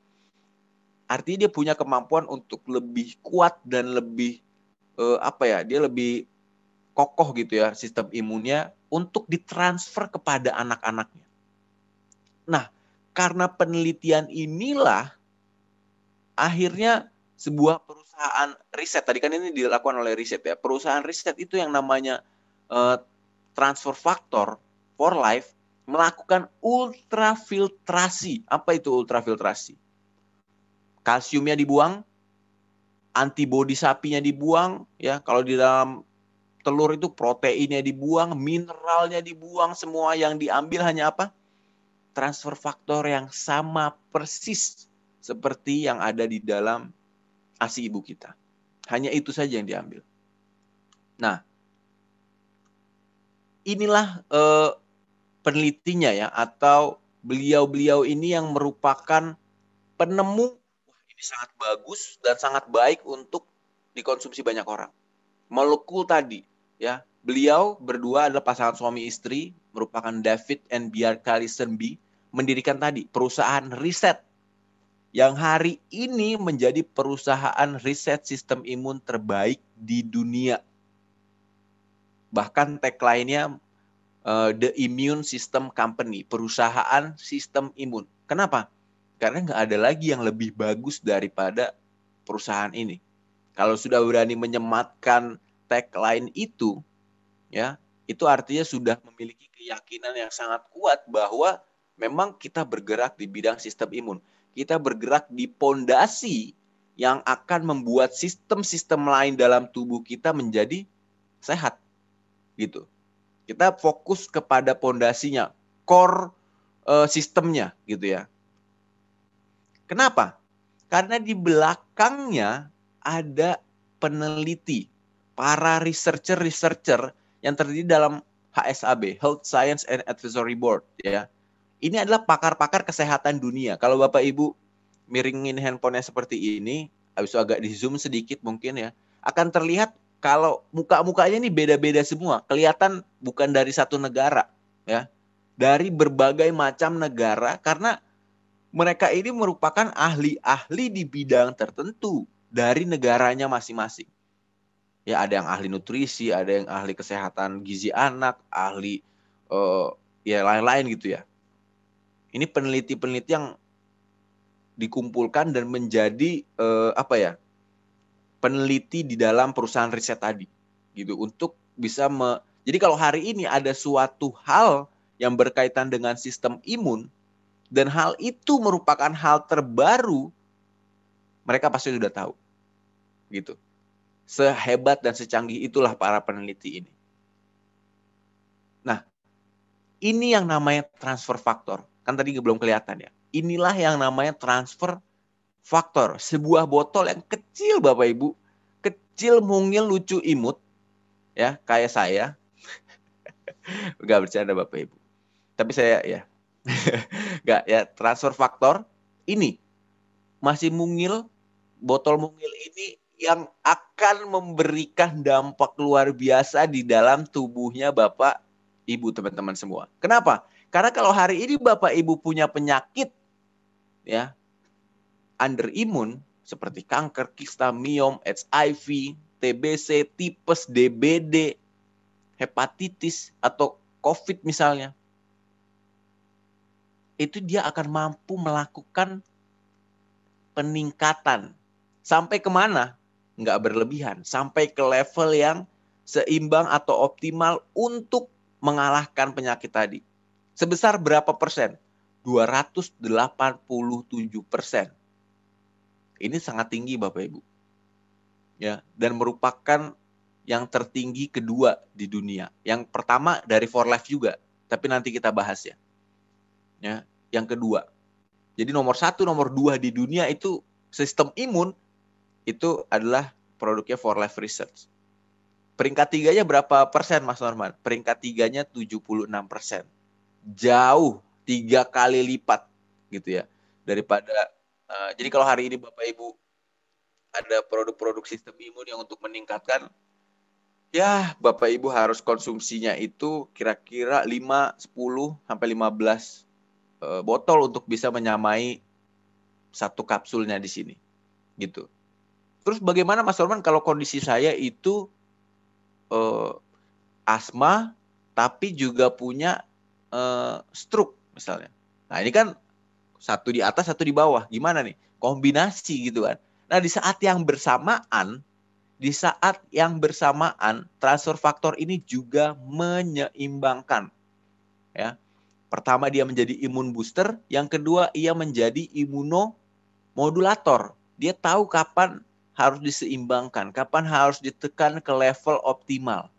Artinya dia punya kemampuan untuk lebih kuat dan lebih uh, apa ya dia lebih kokoh gitu ya sistem imunnya untuk ditransfer kepada anak-anaknya. Nah karena penelitian inilah akhirnya sebuah perusahaan riset tadi kan ini dilakukan oleh riset ya perusahaan riset itu yang namanya uh, transfer factor for life melakukan ultrafiltrasi apa itu ultrafiltrasi kalsiumnya dibuang antibodi sapinya dibuang ya kalau di dalam telur itu proteinnya dibuang mineralnya dibuang semua yang diambil hanya apa transfer faktor yang sama persis seperti yang ada di dalam ASI ibu kita. Hanya itu saja yang diambil. Nah, inilah eh, penelitinya ya atau beliau-beliau ini yang merupakan penemu wah ini sangat bagus dan sangat baik untuk dikonsumsi banyak orang. Molekul tadi ya, beliau berdua adalah pasangan suami istri merupakan David and Biar Lisenby mendirikan tadi perusahaan riset yang hari ini menjadi perusahaan riset sistem imun terbaik di dunia. Bahkan tagline-nya eh, The Immune System Company, perusahaan sistem imun. Kenapa? Karena nggak ada lagi yang lebih bagus daripada perusahaan ini. Kalau sudah berani menyematkan tagline itu, ya itu artinya sudah memiliki keyakinan yang sangat kuat bahwa memang kita bergerak di bidang sistem imun. Kita bergerak di pondasi yang akan membuat sistem-sistem lain dalam tubuh kita menjadi sehat. Gitu. Kita fokus kepada pondasinya, core uh, sistemnya gitu ya. Kenapa? Karena di belakangnya ada peneliti, para researcher-researcher yang terdiri dalam HSAB, Health Science and Advisory Board ya ini adalah pakar-pakar kesehatan dunia. Kalau Bapak Ibu miringin handphonenya seperti ini, habis itu agak di zoom sedikit mungkin ya, akan terlihat kalau muka-mukanya ini beda-beda semua. Kelihatan bukan dari satu negara ya. Dari berbagai macam negara karena mereka ini merupakan ahli-ahli di bidang tertentu dari negaranya masing-masing. Ya ada yang ahli nutrisi, ada yang ahli kesehatan gizi anak, ahli uh, ya lain-lain gitu ya. Ini peneliti-peneliti yang dikumpulkan dan menjadi eh, apa ya? peneliti di dalam perusahaan riset tadi gitu untuk bisa me Jadi kalau hari ini ada suatu hal yang berkaitan dengan sistem imun dan hal itu merupakan hal terbaru mereka pasti sudah tahu. Gitu. Sehebat dan secanggih itulah para peneliti ini. Nah, ini yang namanya transfer faktor kan tadi belum kelihatan ya. Inilah yang namanya transfer faktor. Sebuah botol yang kecil Bapak Ibu, kecil mungil lucu imut ya kayak saya. Enggak bercanda Bapak Ibu. Tapi saya ya enggak ya transfer faktor ini masih mungil botol mungil ini yang akan memberikan dampak luar biasa di dalam tubuhnya Bapak Ibu teman-teman semua. Kenapa? Karena kalau hari ini Bapak Ibu punya penyakit ya under imun seperti kanker, kista, miom, HIV, TBC, tipes, DBD, hepatitis atau COVID misalnya. Itu dia akan mampu melakukan peningkatan. Sampai kemana? Nggak berlebihan. Sampai ke level yang seimbang atau optimal untuk mengalahkan penyakit tadi. Sebesar berapa persen? 287 persen. Ini sangat tinggi Bapak Ibu. Ya, dan merupakan yang tertinggi kedua di dunia. Yang pertama dari For Life juga, tapi nanti kita bahas ya. Ya, yang kedua. Jadi nomor satu, nomor dua di dunia itu sistem imun itu adalah produknya For Life Research. Peringkat tiganya berapa persen Mas Norman? Peringkat tiganya 76 persen jauh tiga kali lipat gitu ya daripada uh, jadi kalau hari ini bapak ibu ada produk-produk sistem imun yang untuk meningkatkan ya bapak ibu harus konsumsinya itu kira-kira 5 10 sampai 15 uh, eh, botol untuk bisa menyamai satu kapsulnya di sini gitu terus bagaimana mas Norman kalau kondisi saya itu uh, asma tapi juga punya uh, stroke misalnya. Nah ini kan satu di atas satu di bawah gimana nih kombinasi gitu kan. Nah di saat yang bersamaan di saat yang bersamaan transfer faktor ini juga menyeimbangkan ya. Pertama dia menjadi imun booster, yang kedua ia menjadi imunomodulator. Dia tahu kapan harus diseimbangkan, kapan harus ditekan ke level optimal.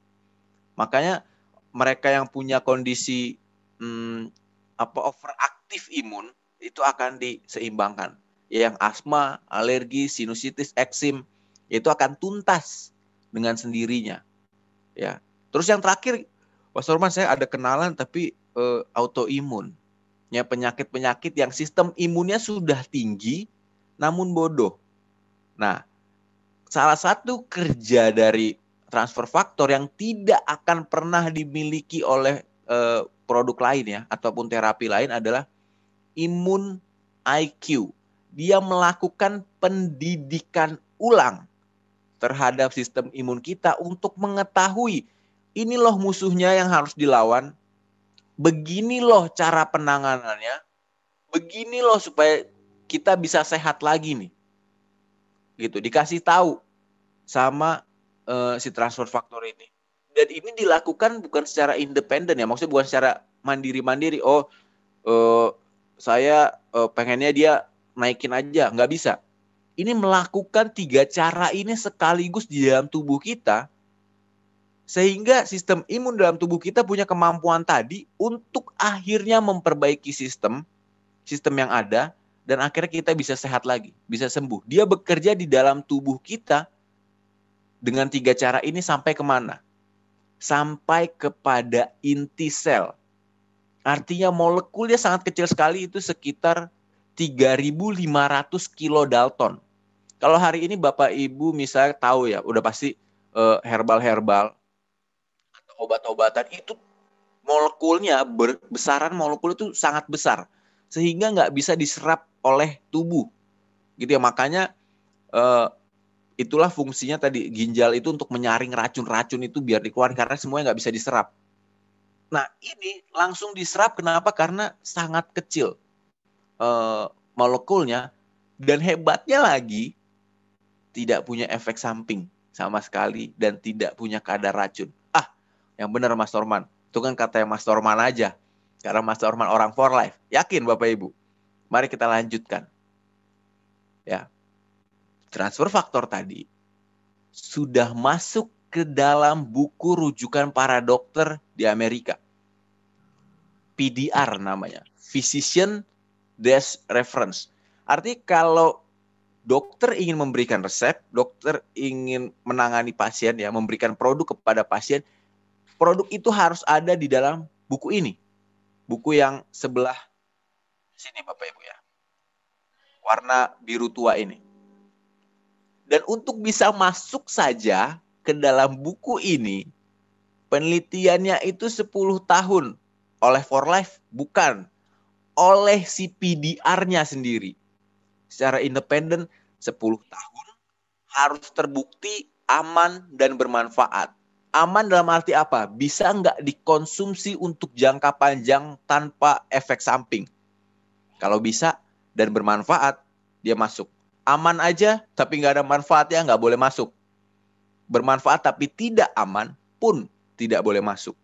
Makanya mereka yang punya kondisi hmm, apa overaktif imun itu akan diseimbangkan. Yang asma, alergi, sinusitis, eksim itu akan tuntas dengan sendirinya. Ya. Terus yang terakhir, Pak Sorman saya ada kenalan tapi e, autoimun. Ya, penyakit-penyakit yang sistem imunnya sudah tinggi namun bodoh. Nah, salah satu kerja dari transfer faktor yang tidak akan pernah dimiliki oleh e, produk lain ya ataupun terapi lain adalah imun IQ. Dia melakukan pendidikan ulang terhadap sistem imun kita untuk mengetahui ini loh musuhnya yang harus dilawan. Begini loh cara penanganannya. Begini loh supaya kita bisa sehat lagi nih. Gitu dikasih tahu sama uh, si transfer faktor ini dan ini dilakukan bukan secara independen ya maksudnya bukan secara mandiri mandiri oh uh, saya uh, pengennya dia naikin aja nggak bisa ini melakukan tiga cara ini sekaligus di dalam tubuh kita sehingga sistem imun dalam tubuh kita punya kemampuan tadi untuk akhirnya memperbaiki sistem sistem yang ada dan akhirnya kita bisa sehat lagi, bisa sembuh. Dia bekerja di dalam tubuh kita dengan tiga cara ini sampai kemana? sampai kepada inti sel. Artinya molekulnya sangat kecil sekali itu sekitar 3.500 kilo Dalton. Kalau hari ini Bapak Ibu misalnya tahu ya, udah pasti eh, herbal-herbal atau obat-obatan itu molekulnya besaran molekul itu sangat besar sehingga nggak bisa diserap oleh tubuh gitu ya makanya eh, itulah fungsinya tadi ginjal itu untuk menyaring racun-racun itu biar dikeluarkan karena semuanya nggak bisa diserap. Nah ini langsung diserap kenapa? Karena sangat kecil uh, molekulnya dan hebatnya lagi tidak punya efek samping sama sekali dan tidak punya kadar racun. Ah, yang benar Mas Norman. Itu kan kata Mas Norman aja. Karena Mas Norman orang for life. Yakin Bapak Ibu? Mari kita lanjutkan. Ya, transfer faktor tadi sudah masuk ke dalam buku rujukan para dokter di Amerika. PDR namanya, Physician Desk Reference. Artinya kalau dokter ingin memberikan resep, dokter ingin menangani pasien ya, memberikan produk kepada pasien, produk itu harus ada di dalam buku ini. Buku yang sebelah sini Bapak Ibu ya. Warna biru tua ini. Dan untuk bisa masuk saja ke dalam buku ini, penelitiannya itu 10 tahun oleh For Life, bukan oleh si PDR-nya sendiri. Secara independen 10 tahun harus terbukti aman dan bermanfaat. Aman dalam arti apa? Bisa nggak dikonsumsi untuk jangka panjang tanpa efek samping? Kalau bisa dan bermanfaat, dia masuk aman aja tapi nggak ada manfaat manfaatnya nggak boleh masuk. Bermanfaat tapi tidak aman pun tidak boleh masuk.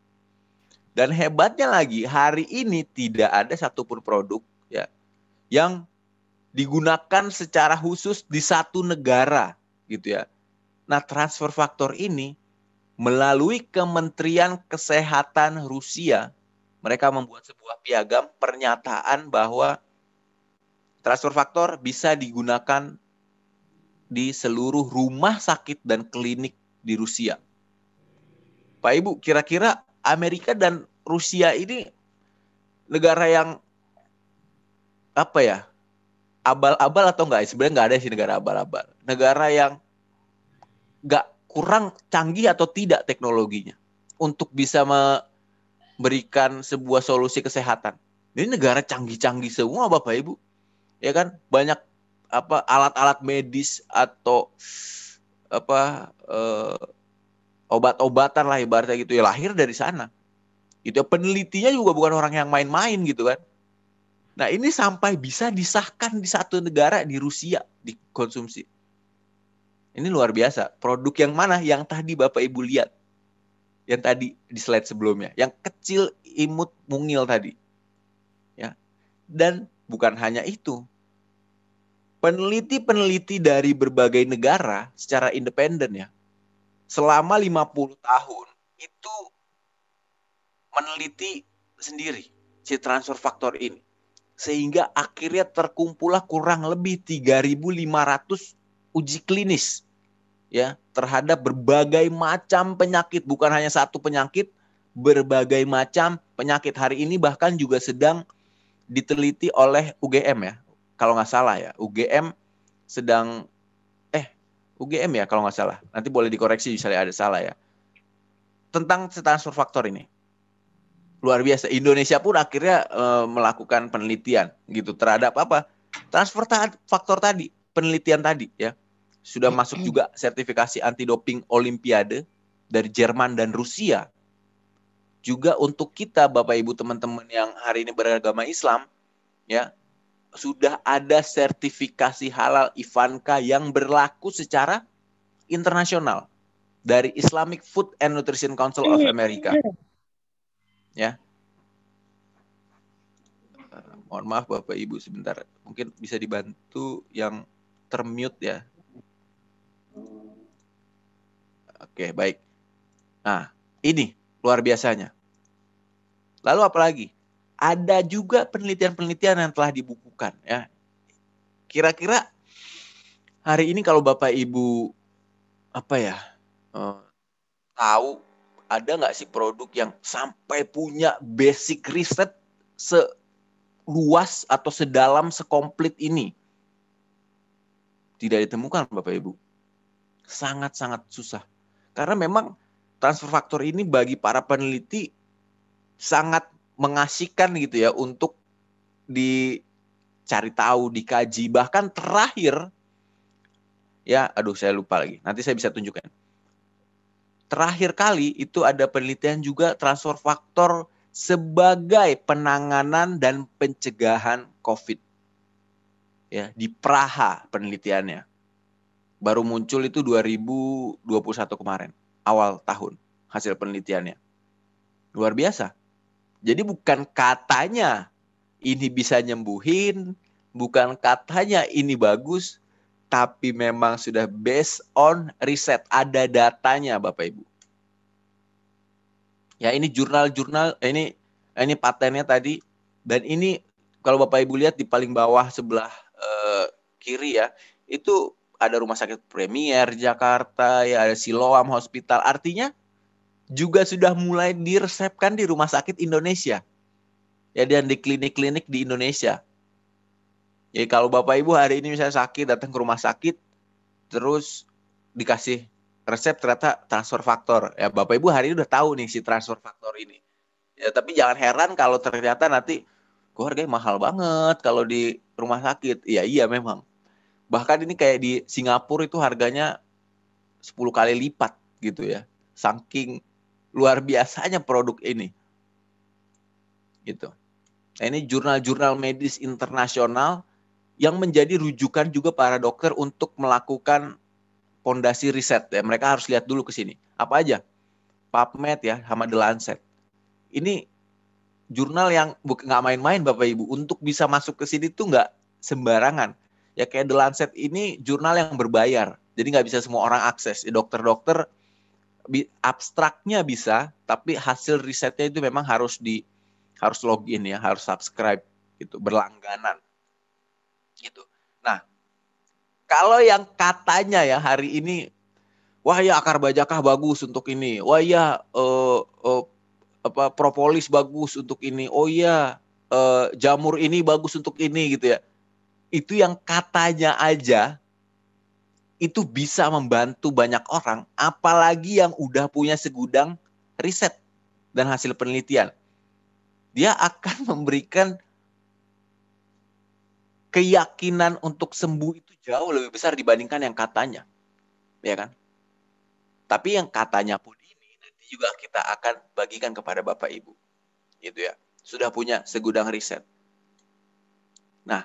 Dan hebatnya lagi hari ini tidak ada satupun produk ya yang digunakan secara khusus di satu negara gitu ya. Nah transfer faktor ini melalui Kementerian Kesehatan Rusia mereka membuat sebuah piagam pernyataan bahwa Transfer faktor bisa digunakan di seluruh rumah sakit dan klinik di Rusia. Pak Ibu, kira-kira Amerika dan Rusia ini negara yang apa ya? Abal-abal atau enggak? Sebenarnya enggak ada sih negara abal-abal. Negara yang enggak kurang canggih atau tidak teknologinya untuk bisa memberikan sebuah solusi kesehatan. Ini negara canggih-canggih semua Bapak Ibu ya kan banyak apa alat-alat medis atau apa eh, obat-obatan lah ibaratnya gitu ya lahir dari sana itu ya penelitinya juga bukan orang yang main-main gitu kan nah ini sampai bisa disahkan di satu negara di Rusia dikonsumsi ini luar biasa produk yang mana yang tadi bapak ibu lihat yang tadi di slide sebelumnya yang kecil imut mungil tadi ya dan bukan hanya itu peneliti-peneliti dari berbagai negara secara independen ya, selama 50 tahun itu meneliti sendiri si transfer faktor ini. Sehingga akhirnya terkumpullah kurang lebih 3.500 uji klinis ya terhadap berbagai macam penyakit bukan hanya satu penyakit berbagai macam penyakit hari ini bahkan juga sedang diteliti oleh UGM ya kalau nggak salah ya UGM sedang eh UGM ya kalau nggak salah nanti boleh dikoreksi misalnya ada salah ya tentang transfer faktor ini luar biasa Indonesia pun akhirnya e, melakukan penelitian gitu terhadap apa transfer ta faktor tadi penelitian tadi ya sudah masuk juga sertifikasi anti doping Olimpiade dari Jerman dan Rusia juga untuk kita Bapak Ibu teman-teman yang hari ini beragama Islam ya sudah ada sertifikasi halal Ivanka yang berlaku secara internasional dari Islamic Food and Nutrition Council of iya. America. Ya. mohon maaf Bapak Ibu sebentar. Mungkin bisa dibantu yang termute ya. Oke, baik. Nah, ini luar biasanya. Lalu apa lagi? ada juga penelitian-penelitian yang telah dibukukan ya. Kira-kira hari ini kalau Bapak Ibu apa ya Uh, tahu ada nggak sih produk yang sampai punya basic riset seluas atau sedalam sekomplit ini? Tidak ditemukan Bapak Ibu. Sangat-sangat susah. Karena memang transfer faktor ini bagi para peneliti sangat mengasihkan gitu ya untuk dicari tahu, dikaji. Bahkan terakhir ya aduh saya lupa lagi. Nanti saya bisa tunjukkan. Terakhir kali itu ada penelitian juga transfer faktor sebagai penanganan dan pencegahan COVID. Ya, di Praha penelitiannya. Baru muncul itu 2021 kemarin, awal tahun hasil penelitiannya. Luar biasa. Jadi bukan katanya ini bisa nyembuhin, bukan katanya ini bagus, tapi memang sudah based on riset, ada datanya Bapak Ibu. Ya ini jurnal-jurnal, eh, ini eh, ini patennya tadi dan ini kalau Bapak Ibu lihat di paling bawah sebelah eh, kiri ya, itu ada rumah sakit Premier Jakarta, ya ada Siloam Hospital. Artinya juga sudah mulai diresepkan di rumah sakit Indonesia. Ya dan di klinik-klinik di Indonesia. Jadi kalau Bapak Ibu hari ini misalnya sakit datang ke rumah sakit terus dikasih resep ternyata transfer faktor. Ya Bapak Ibu hari ini udah tahu nih si transfer faktor ini. Ya tapi jangan heran kalau ternyata nanti gue harganya mahal banget kalau di rumah sakit. ya iya memang. Bahkan ini kayak di Singapura itu harganya 10 kali lipat gitu ya. Saking luar biasanya produk ini. Gitu. Nah, ini jurnal-jurnal medis internasional yang menjadi rujukan juga para dokter untuk melakukan pondasi riset ya. Mereka harus lihat dulu ke sini. Apa aja? PubMed ya sama The Lancet. Ini jurnal yang nggak main-main Bapak Ibu. Untuk bisa masuk ke sini tuh nggak sembarangan. Ya kayak The Lancet ini jurnal yang berbayar. Jadi nggak bisa semua orang akses. Ya, dokter-dokter abstraknya bisa, tapi hasil risetnya itu memang harus di harus login ya, harus subscribe gitu, berlangganan. Gitu. Nah, kalau yang katanya ya hari ini wah ya akar bajakah bagus untuk ini. Wah ya uh, uh, apa propolis bagus untuk ini. Oh ya uh, jamur ini bagus untuk ini gitu ya. Itu yang katanya aja itu bisa membantu banyak orang, apalagi yang udah punya segudang riset dan hasil penelitian. Dia akan memberikan keyakinan untuk sembuh itu jauh lebih besar dibandingkan yang katanya. Ya kan? Tapi yang katanya pun ini nanti juga kita akan bagikan kepada Bapak Ibu. Gitu ya. Sudah punya segudang riset. Nah,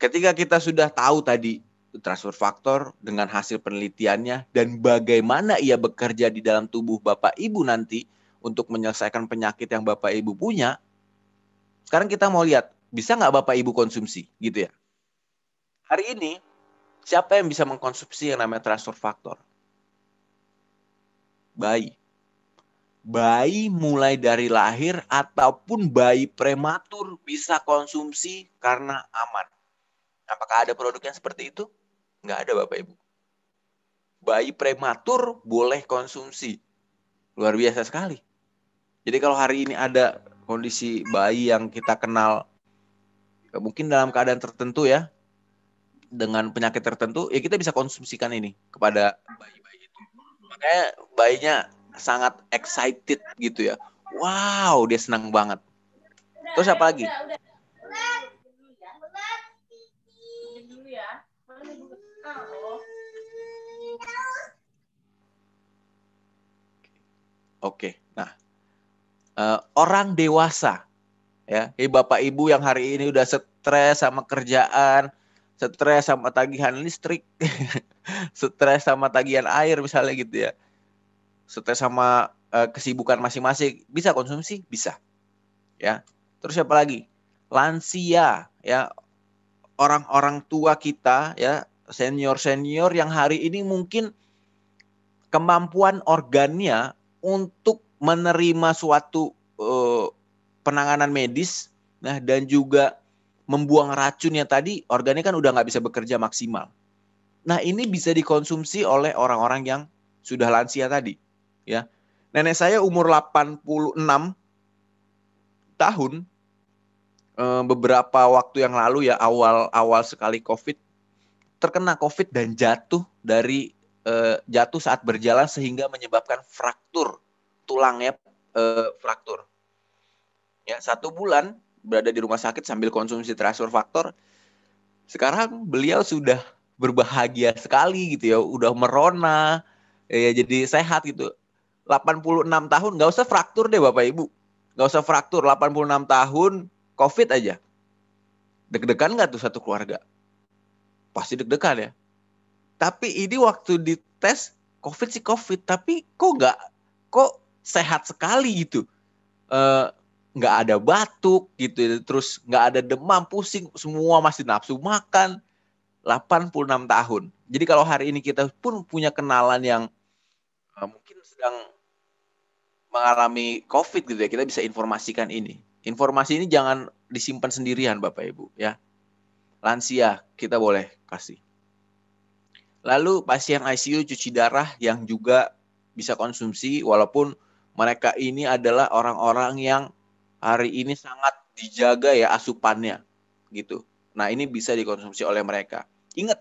ketika kita sudah tahu tadi transfer faktor dengan hasil penelitiannya dan bagaimana ia bekerja di dalam tubuh Bapak Ibu nanti untuk menyelesaikan penyakit yang Bapak Ibu punya. Sekarang kita mau lihat bisa nggak Bapak Ibu konsumsi gitu ya. Hari ini siapa yang bisa mengkonsumsi yang namanya transfer faktor? Bayi. Bayi mulai dari lahir ataupun bayi prematur bisa konsumsi karena aman Apakah ada produk yang seperti itu? Nggak ada Bapak Ibu. Bayi prematur boleh konsumsi. Luar biasa sekali. Jadi kalau hari ini ada kondisi bayi yang kita kenal mungkin dalam keadaan tertentu ya dengan penyakit tertentu ya kita bisa konsumsikan ini kepada bayi-bayi itu. Makanya bayinya sangat excited gitu ya. Wow, dia senang banget. Terus apa lagi? Iya. Oke, nah uh, orang dewasa ya, hey, bapak ibu yang hari ini udah stres sama kerjaan, stres sama tagihan listrik, stres sama tagihan air misalnya gitu ya, stres sama uh, kesibukan masing-masing, bisa konsumsi, bisa, ya. Terus siapa lagi? Lansia, ya orang-orang tua kita ya senior-senior yang hari ini mungkin kemampuan organnya untuk menerima suatu uh, penanganan medis nah dan juga membuang racunnya tadi organnya kan udah nggak bisa bekerja maksimal nah ini bisa dikonsumsi oleh orang-orang yang sudah lansia tadi ya nenek saya umur 86 tahun Eh, beberapa waktu yang lalu ya awal-awal sekali COVID terkena COVID dan jatuh dari uh, jatuh saat berjalan sehingga menyebabkan fraktur tulangnya uh, fraktur. Ya satu bulan berada di rumah sakit sambil konsumsi transfer faktor. Sekarang beliau sudah berbahagia sekali gitu ya, udah merona, ya, ya jadi sehat gitu. 86 tahun nggak usah fraktur deh bapak ibu, nggak usah fraktur. 86 tahun COVID aja. Deg-degan nggak tuh satu keluarga? Pasti deg-degan ya. Tapi ini waktu dites COVID sih COVID, tapi kok nggak kok sehat sekali gitu. Eh, nggak gak ada batuk gitu, terus nggak ada demam, pusing, semua masih nafsu makan. 86 tahun. Jadi kalau hari ini kita pun punya kenalan yang eh, mungkin sedang mengalami COVID gitu ya, kita bisa informasikan ini. Informasi ini jangan disimpan sendirian Bapak Ibu ya. Lansia kita boleh kasih. Lalu pasien ICU cuci darah yang juga bisa konsumsi walaupun mereka ini adalah orang-orang yang hari ini sangat dijaga ya asupannya gitu. Nah ini bisa dikonsumsi oleh mereka. Ingat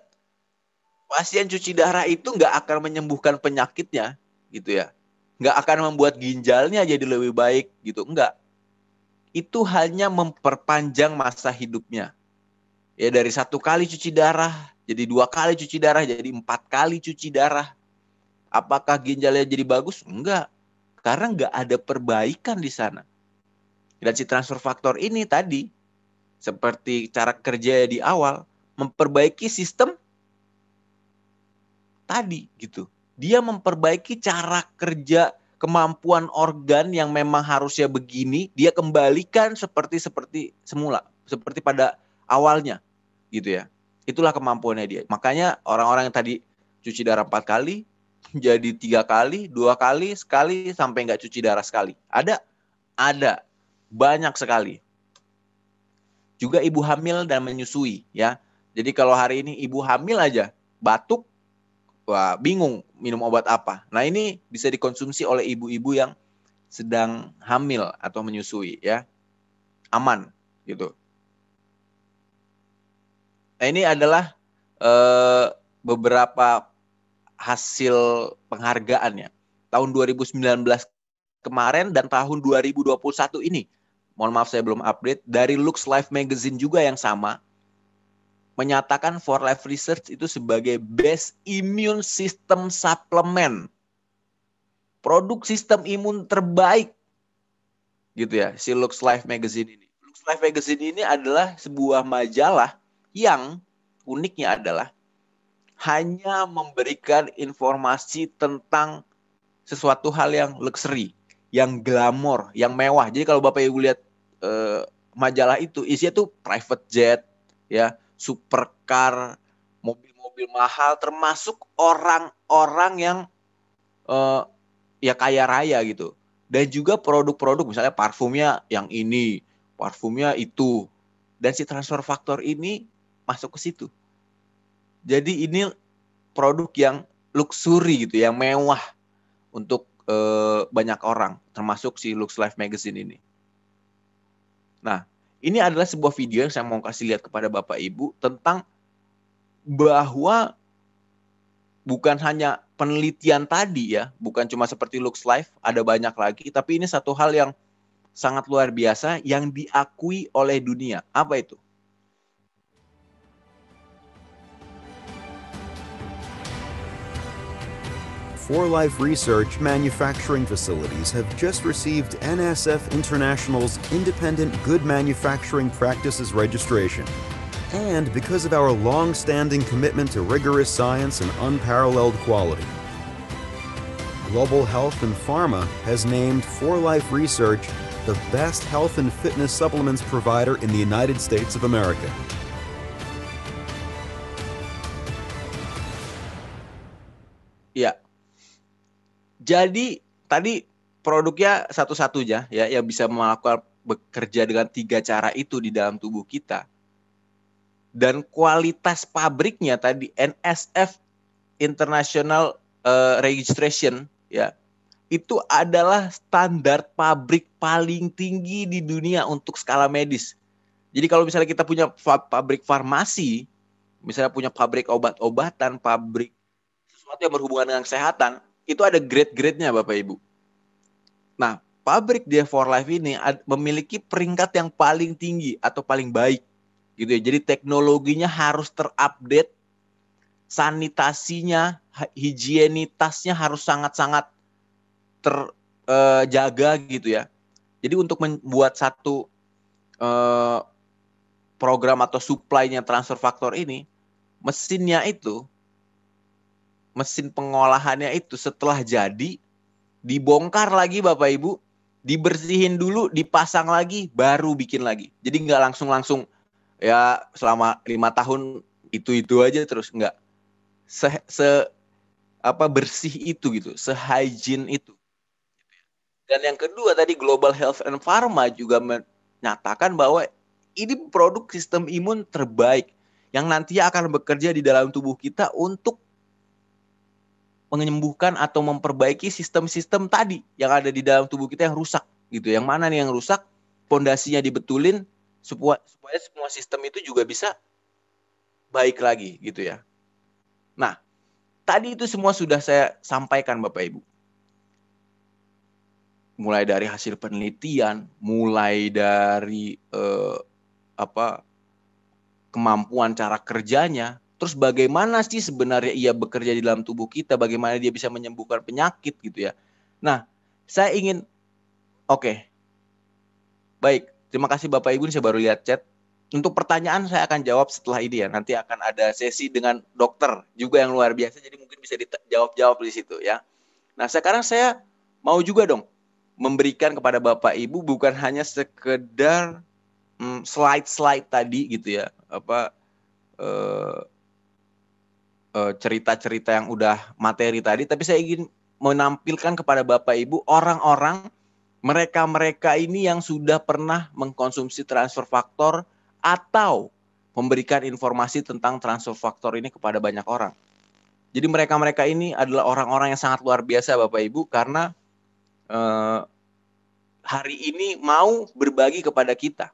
pasien cuci darah itu nggak akan menyembuhkan penyakitnya gitu ya nggak akan membuat ginjalnya jadi lebih baik gitu enggak itu hanya memperpanjang masa hidupnya. Ya dari satu kali cuci darah, jadi dua kali cuci darah, jadi empat kali cuci darah. Apakah ginjalnya jadi bagus? Enggak. Karena enggak ada perbaikan di sana. Dan si transfer faktor ini tadi, seperti cara kerja di awal, memperbaiki sistem tadi gitu. Dia memperbaiki cara kerja kemampuan organ yang memang harusnya begini dia kembalikan seperti seperti semula seperti pada awalnya gitu ya itulah kemampuannya dia makanya orang-orang yang tadi cuci darah empat kali jadi tiga kali dua kali sekali sampai nggak cuci darah sekali ada ada banyak sekali juga ibu hamil dan menyusui ya jadi kalau hari ini ibu hamil aja batuk wah bingung minum obat apa. Nah ini bisa dikonsumsi oleh ibu-ibu yang sedang hamil atau menyusui ya. Aman gitu. Nah ini adalah eh, beberapa hasil penghargaannya. Tahun 2019 kemarin dan tahun 2021 ini. Mohon maaf saya belum update. Dari Lux Life Magazine juga yang sama menyatakan For Life Research itu sebagai best immune system supplement. Produk sistem imun terbaik. Gitu ya, si Lux Life Magazine ini. Lux Life Magazine ini adalah sebuah majalah yang uniknya adalah hanya memberikan informasi tentang sesuatu hal yang luxury, yang glamor, yang mewah. Jadi kalau Bapak Ibu lihat eh, majalah itu isinya tuh private jet, ya supercar, mobil-mobil mahal, termasuk orang-orang yang uh, ya kaya raya gitu. Dan juga produk-produk misalnya parfumnya yang ini, parfumnya itu. Dan si transfer faktor ini masuk ke situ. Jadi ini produk yang luxury gitu, yang mewah untuk uh, banyak orang, termasuk si Lux Life Magazine ini. Nah, ini adalah sebuah video yang saya mau kasih lihat kepada Bapak Ibu tentang bahwa bukan hanya penelitian tadi ya, bukan cuma seperti Looks Life, ada banyak lagi, tapi ini satu hal yang sangat luar biasa yang diakui oleh dunia. Apa itu? For Life Research manufacturing facilities have just received NSF International's Independent Good Manufacturing Practices Registration. And because of our long-standing commitment to rigorous science and unparalleled quality, Global Health and Pharma has named For Life Research the best health and fitness supplements provider in the United States of America. Jadi tadi produknya satu satunya ya yang bisa melakukan bekerja dengan tiga cara itu di dalam tubuh kita. Dan kualitas pabriknya tadi NSF International uh, Registration ya. Itu adalah standar pabrik paling tinggi di dunia untuk skala medis. Jadi kalau misalnya kita punya pabrik farmasi, misalnya punya pabrik obat-obatan, pabrik sesuatu yang berhubungan dengan kesehatan, itu ada grade gradenya Bapak Ibu. Nah, pabrik dia for life ini memiliki peringkat yang paling tinggi atau paling baik gitu ya. Jadi teknologinya harus terupdate, sanitasinya, higienitasnya harus sangat-sangat terjaga eh, uh, gitu ya. Jadi untuk membuat satu uh, program atau supply-nya transfer faktor ini, mesinnya itu mesin pengolahannya itu setelah jadi dibongkar lagi Bapak Ibu, dibersihin dulu, dipasang lagi, baru bikin lagi. Jadi nggak langsung langsung ya selama lima tahun itu itu aja terus nggak se, se apa bersih itu gitu, sehygiene itu. Dan yang kedua tadi Global Health and Pharma juga menyatakan bahwa ini produk sistem imun terbaik yang nantinya akan bekerja di dalam tubuh kita untuk menyembuhkan atau memperbaiki sistem-sistem tadi yang ada di dalam tubuh kita yang rusak gitu. Yang mana nih yang rusak? Pondasinya dibetulin supaya semua sistem itu juga bisa baik lagi gitu ya. Nah, tadi itu semua sudah saya sampaikan Bapak Ibu. Mulai dari hasil penelitian, mulai dari eh, apa kemampuan cara kerjanya, Terus bagaimana sih sebenarnya ia bekerja di dalam tubuh kita? Bagaimana dia bisa menyembuhkan penyakit gitu ya? Nah, saya ingin oke. Okay. Baik, terima kasih Bapak Ibu saya baru lihat chat. Untuk pertanyaan saya akan jawab setelah ini ya. Nanti akan ada sesi dengan dokter juga yang luar biasa jadi mungkin bisa dijawab-jawab di situ ya. Nah, sekarang saya mau juga dong memberikan kepada Bapak Ibu bukan hanya sekedar hmm, slide-slide tadi gitu ya. Apa eh, Eh, cerita-cerita yang udah materi tadi, tapi saya ingin menampilkan kepada Bapak Ibu orang-orang mereka-mereka ini yang sudah pernah mengkonsumsi transfer faktor atau memberikan informasi tentang transfer faktor ini kepada banyak orang. Jadi mereka-mereka ini adalah orang-orang yang sangat luar biasa Bapak Ibu karena eh, hari ini mau berbagi kepada kita.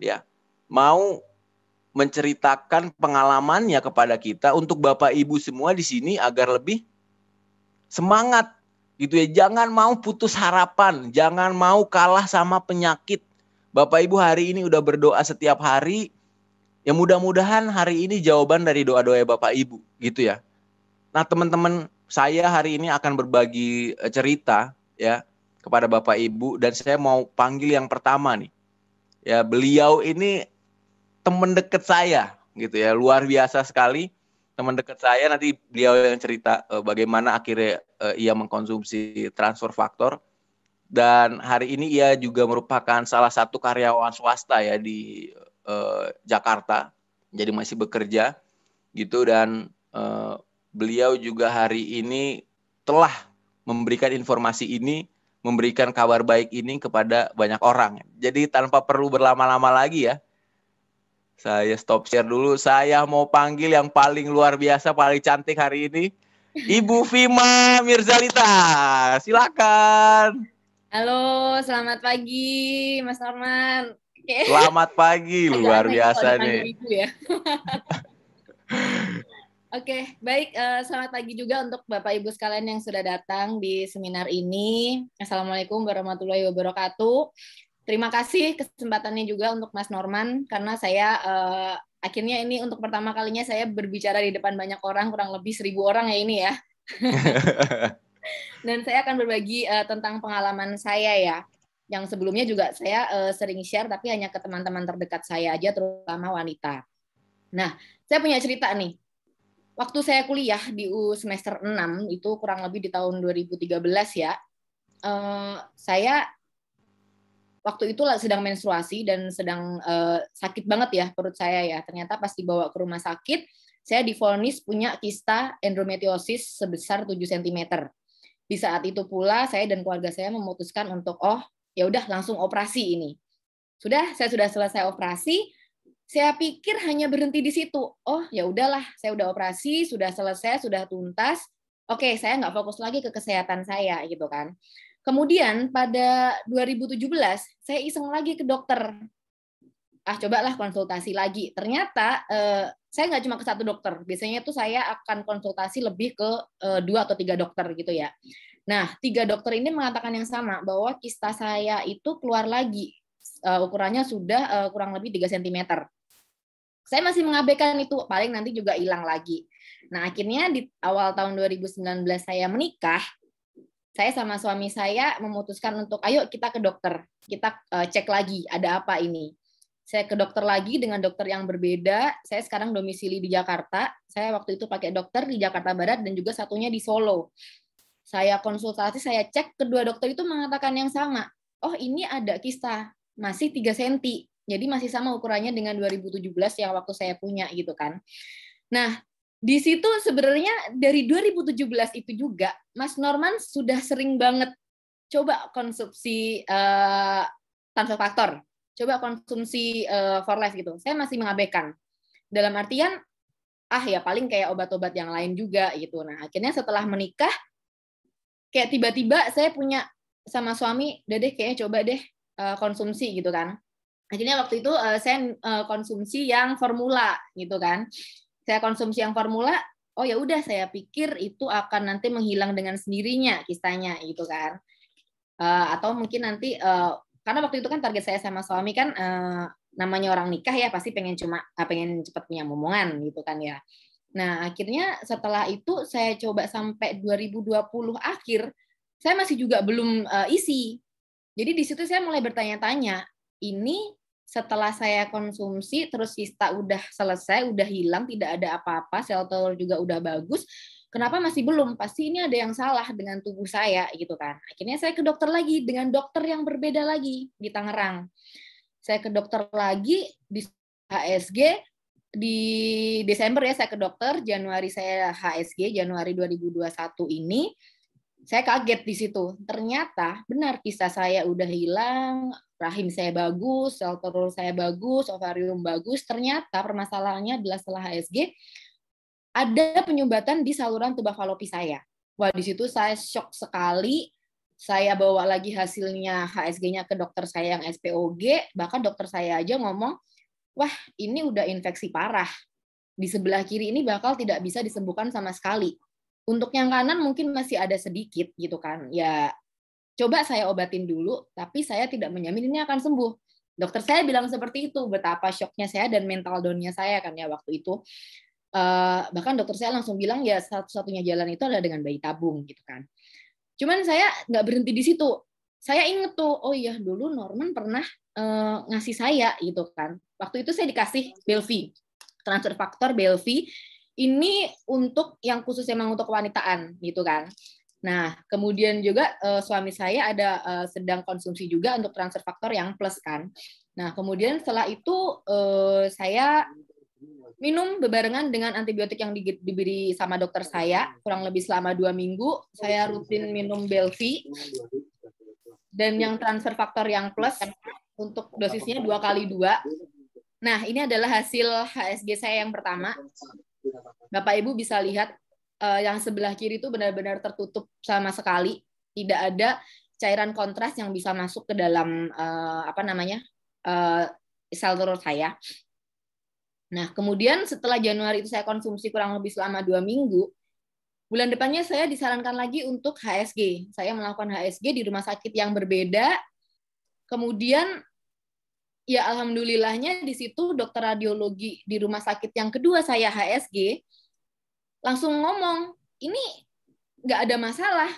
Ya. Mau menceritakan pengalamannya kepada kita untuk Bapak Ibu semua di sini agar lebih semangat gitu ya. Jangan mau putus harapan, jangan mau kalah sama penyakit. Bapak Ibu hari ini udah berdoa setiap hari. Ya mudah-mudahan hari ini jawaban dari doa-doa Bapak Ibu gitu ya. Nah, teman-teman, saya hari ini akan berbagi eh, cerita ya kepada Bapak Ibu dan saya mau panggil yang pertama nih. Ya, beliau ini teman dekat saya gitu ya luar biasa sekali teman dekat saya nanti beliau yang cerita uh, bagaimana akhirnya uh, ia mengkonsumsi transfer faktor dan hari ini ia juga merupakan salah satu karyawan swasta ya di uh, Jakarta jadi masih bekerja gitu dan uh, beliau juga hari ini telah memberikan informasi ini memberikan kabar baik ini kepada banyak orang jadi tanpa perlu berlama-lama lagi ya saya stop share dulu. Saya mau panggil yang paling luar biasa, paling cantik hari ini. Ibu Vima Mirzalita. Silakan. Halo, selamat pagi Mas Norman. Okay. Selamat pagi, luar biasa nih. Ya. Oke, okay, baik. Uh, selamat pagi juga untuk Bapak Ibu sekalian yang sudah datang di seminar ini. Assalamualaikum warahmatullahi wabarakatuh. Terima kasih kesempatannya juga untuk Mas Norman karena saya uh, akhirnya ini untuk pertama kalinya saya berbicara di depan banyak orang kurang lebih seribu orang ya ini ya. Dan saya akan berbagi uh, tentang pengalaman saya ya yang sebelumnya juga saya uh, sering share tapi hanya ke teman-teman terdekat saya aja terutama wanita. Nah, saya punya cerita nih. Waktu saya kuliah di U semester 6 itu kurang lebih di tahun 2013 ya. Uh, saya waktu itu sedang menstruasi dan sedang uh, sakit banget ya perut saya ya. Ternyata pas dibawa ke rumah sakit, saya difonis punya kista endometriosis sebesar 7 cm. Di saat itu pula saya dan keluarga saya memutuskan untuk oh, ya udah langsung operasi ini. Sudah, saya sudah selesai operasi. Saya pikir hanya berhenti di situ. Oh, ya udahlah, saya udah operasi, sudah selesai, sudah tuntas. Oke, saya nggak fokus lagi ke kesehatan saya gitu kan. Kemudian pada 2017 saya iseng lagi ke dokter. Ah cobalah konsultasi lagi. Ternyata eh, saya nggak cuma ke satu dokter. Biasanya tuh saya akan konsultasi lebih ke eh, dua atau tiga dokter gitu ya. Nah tiga dokter ini mengatakan yang sama bahwa kista saya itu keluar lagi. Uh, ukurannya sudah uh, kurang lebih 3 cm. Saya masih mengabaikan itu, paling nanti juga hilang lagi. Nah, akhirnya di awal tahun 2019 saya menikah, saya sama suami saya memutuskan untuk ayo kita ke dokter, kita eh, cek lagi ada apa ini. Saya ke dokter lagi dengan dokter yang berbeda. Saya sekarang domisili di Jakarta. Saya waktu itu pakai dokter di Jakarta Barat dan juga satunya di Solo. Saya konsultasi, saya cek kedua dokter itu mengatakan yang sama. Oh, ini ada kista, masih 3 cm. Jadi masih sama ukurannya dengan 2017 yang waktu saya punya gitu kan. Nah, di situ sebenarnya dari 2017 itu juga Mas Norman sudah sering banget coba konsumsi uh, eh, tanpa faktor, coba konsumsi uh, for life gitu. Saya masih mengabaikan. Dalam artian ah ya paling kayak obat-obat yang lain juga gitu. Nah, akhirnya setelah menikah kayak tiba-tiba saya punya sama suami, deh deh kayaknya coba deh uh, konsumsi gitu kan. Akhirnya waktu itu uh, saya uh, konsumsi yang formula gitu kan saya konsumsi yang formula oh ya udah saya pikir itu akan nanti menghilang dengan sendirinya kisahnya gitu kan uh, atau mungkin nanti uh, karena waktu itu kan target saya sama suami kan uh, namanya orang nikah ya pasti pengen cuma uh, pengen cepat punya momongan gitu kan ya nah akhirnya setelah itu saya coba sampai 2020 akhir saya masih juga belum uh, isi jadi di situ saya mulai bertanya-tanya ini setelah saya konsumsi terus sista udah selesai, udah hilang, tidak ada apa-apa, sel telur juga udah bagus, kenapa masih belum? Pasti ini ada yang salah dengan tubuh saya gitu kan. Akhirnya saya ke dokter lagi dengan dokter yang berbeda lagi di Tangerang. Saya ke dokter lagi di HSG di Desember ya saya ke dokter, Januari saya HSG, Januari 2021 ini saya kaget di situ. Ternyata benar kisah saya udah hilang, rahim saya bagus, sel telur saya bagus, ovarium bagus. Ternyata permasalahannya adalah setelah HSG ada penyumbatan di saluran tuba falopi saya. Wah, di situ saya shock sekali. Saya bawa lagi hasilnya HSG-nya ke dokter saya yang SPOG, bahkan dokter saya aja ngomong, "Wah, ini udah infeksi parah. Di sebelah kiri ini bakal tidak bisa disembuhkan sama sekali." Untuk yang kanan mungkin masih ada sedikit gitu kan. Ya coba saya obatin dulu, tapi saya tidak menjamin ini akan sembuh. Dokter saya bilang seperti itu, betapa shocknya saya dan mental downnya saya kan ya waktu itu. Uh, bahkan dokter saya langsung bilang ya satu-satunya jalan itu adalah dengan bayi tabung gitu kan. Cuman saya nggak berhenti di situ. Saya inget tuh, oh iya dulu Norman pernah uh, ngasih saya gitu kan. Waktu itu saya dikasih Belvi, transfer faktor Belvi ini untuk yang khusus emang untuk kewanitaan gitu kan. Nah, kemudian juga uh, suami saya ada uh, sedang konsumsi juga untuk transfer faktor yang plus kan. Nah, kemudian setelah itu uh, saya minum bebarengan dengan antibiotik yang diberi sama dokter saya kurang lebih selama dua minggu. Saya rutin minum Belvi dan yang transfer faktor yang plus untuk dosisnya dua kali dua. Nah, ini adalah hasil HSG saya yang pertama. Bapak Ibu bisa lihat uh, yang sebelah kiri itu benar-benar tertutup sama sekali, tidak ada cairan kontras yang bisa masuk ke dalam uh, apa namanya uh, sel telur saya. Nah, kemudian setelah Januari itu saya konsumsi kurang lebih selama dua minggu, bulan depannya saya disarankan lagi untuk HSG. Saya melakukan HSG di rumah sakit yang berbeda. Kemudian ya alhamdulillahnya di situ dokter radiologi di rumah sakit yang kedua saya HSG langsung ngomong ini nggak ada masalah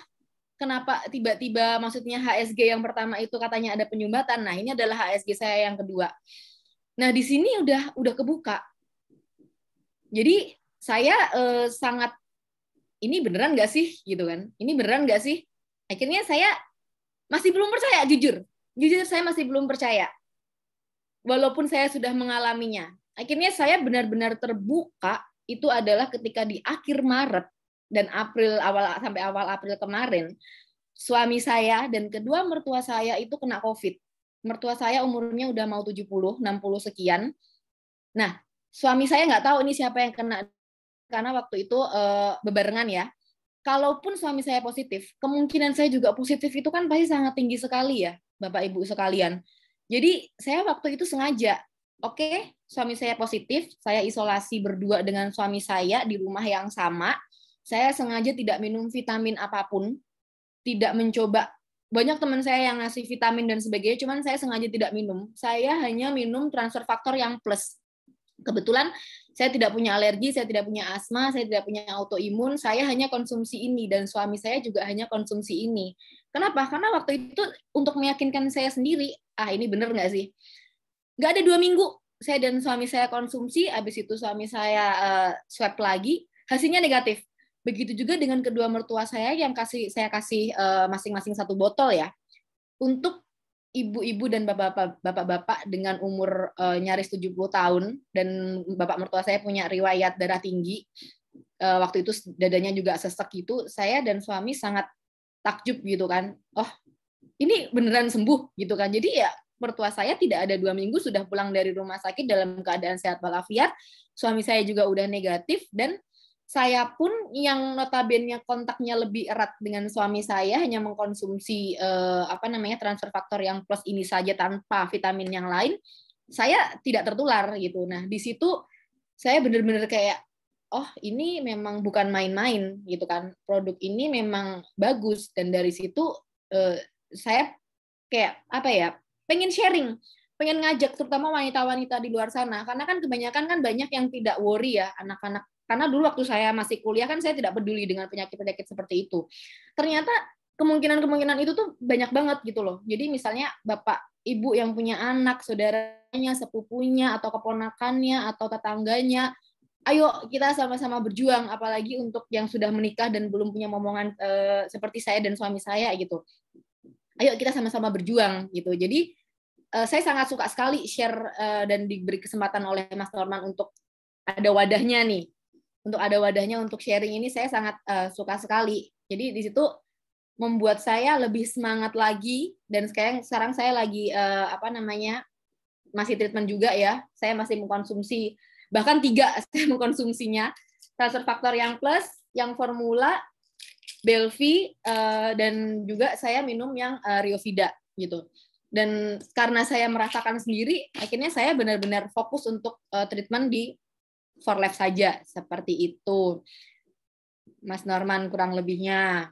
kenapa tiba-tiba maksudnya HSG yang pertama itu katanya ada penyumbatan nah ini adalah HSG saya yang kedua nah di sini udah udah kebuka jadi saya eh, sangat ini beneran nggak sih gitu kan ini beneran nggak sih akhirnya saya masih belum percaya jujur jujur saya masih belum percaya walaupun saya sudah mengalaminya. Akhirnya saya benar-benar terbuka itu adalah ketika di akhir Maret dan April awal sampai awal April kemarin suami saya dan kedua mertua saya itu kena COVID. Mertua saya umurnya udah mau 70, 60 sekian. Nah, suami saya nggak tahu ini siapa yang kena karena waktu itu e, bebarengan ya. Kalaupun suami saya positif, kemungkinan saya juga positif itu kan pasti sangat tinggi sekali ya, Bapak Ibu sekalian. Jadi saya waktu itu sengaja, oke, okay, suami saya positif, saya isolasi berdua dengan suami saya di rumah yang sama. Saya sengaja tidak minum vitamin apapun, tidak mencoba banyak teman saya yang ngasih vitamin dan sebagainya, cuman saya sengaja tidak minum. Saya hanya minum transfer faktor yang plus. Kebetulan saya tidak punya alergi, saya tidak punya asma, saya tidak punya autoimun, saya hanya konsumsi ini dan suami saya juga hanya konsumsi ini. Kenapa? Karena waktu itu untuk meyakinkan saya sendiri, ah ini bener nggak sih? Nggak ada dua minggu saya dan suami saya konsumsi, habis itu suami saya uh, swab lagi, hasilnya negatif. Begitu juga dengan kedua mertua saya yang kasih saya kasih masing eh, masing-masing satu botol ya. Untuk ibu-ibu dan bapak-bapak dengan umur uh, nyaris 70 tahun dan bapak mertua saya punya riwayat darah tinggi. Uh, waktu itu dadanya juga sesek itu, saya dan suami sangat takjub gitu kan oh ini beneran sembuh gitu kan jadi ya mertua saya tidak ada dua minggu sudah pulang dari rumah sakit dalam keadaan sehat walafiat suami saya juga udah negatif dan saya pun yang notabene kontaknya lebih erat dengan suami saya hanya mengkonsumsi eh, apa namanya transfer faktor yang plus ini saja tanpa vitamin yang lain saya tidak tertular gitu nah di situ saya benar-benar kayak oh ini memang bukan main-main gitu kan produk ini memang bagus dan dari situ eh, saya kayak apa ya pengen sharing pengen ngajak terutama wanita-wanita di luar sana karena kan kebanyakan kan banyak yang tidak worry ya anak-anak karena dulu waktu saya masih kuliah kan saya tidak peduli dengan penyakit-penyakit seperti itu ternyata kemungkinan-kemungkinan itu tuh banyak banget gitu loh jadi misalnya bapak ibu yang punya anak saudaranya sepupunya atau keponakannya atau tetangganya ayo kita sama-sama berjuang apalagi untuk yang sudah menikah dan belum punya momongan uh, seperti saya dan suami saya gitu ayo kita sama-sama berjuang gitu jadi uh, saya sangat suka sekali share uh, dan diberi kesempatan oleh Mas Norman untuk ada wadahnya nih untuk ada wadahnya untuk sharing ini saya sangat suka sekali jadi di situ membuat saya lebih semangat lagi dan sekarang sekarang saya lagi apa namanya masih treatment juga ya saya masih mengkonsumsi bahkan tiga saya mengkonsumsinya transfer faktor yang plus yang formula Belvi uh, eh, dan juga saya minum yang uh, eh, Riovida gitu dan karena saya merasakan sendiri akhirnya saya benar-benar fokus untuk uh, treatment di for life saja seperti itu Mas Norman kurang lebihnya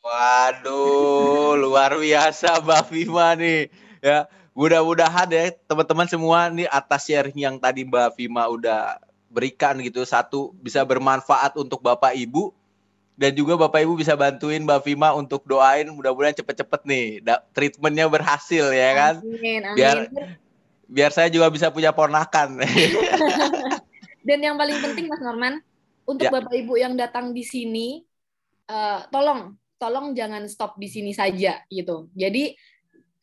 waduh luar biasa Mbak Fima nih ya mudah-mudahan ya teman-teman semua nih atas sharing yang tadi Mbak Vima udah berikan gitu satu bisa bermanfaat untuk Bapak Ibu dan juga Bapak Ibu bisa bantuin Mbak Vima untuk doain mudah-mudahan cepet-cepet nih treatmentnya berhasil ya kan amin, amin. biar biar saya juga bisa punya pornakan dan yang paling penting Mas Norman untuk ya. Bapak Ibu yang datang di sini uh, tolong tolong jangan stop di sini saja gitu jadi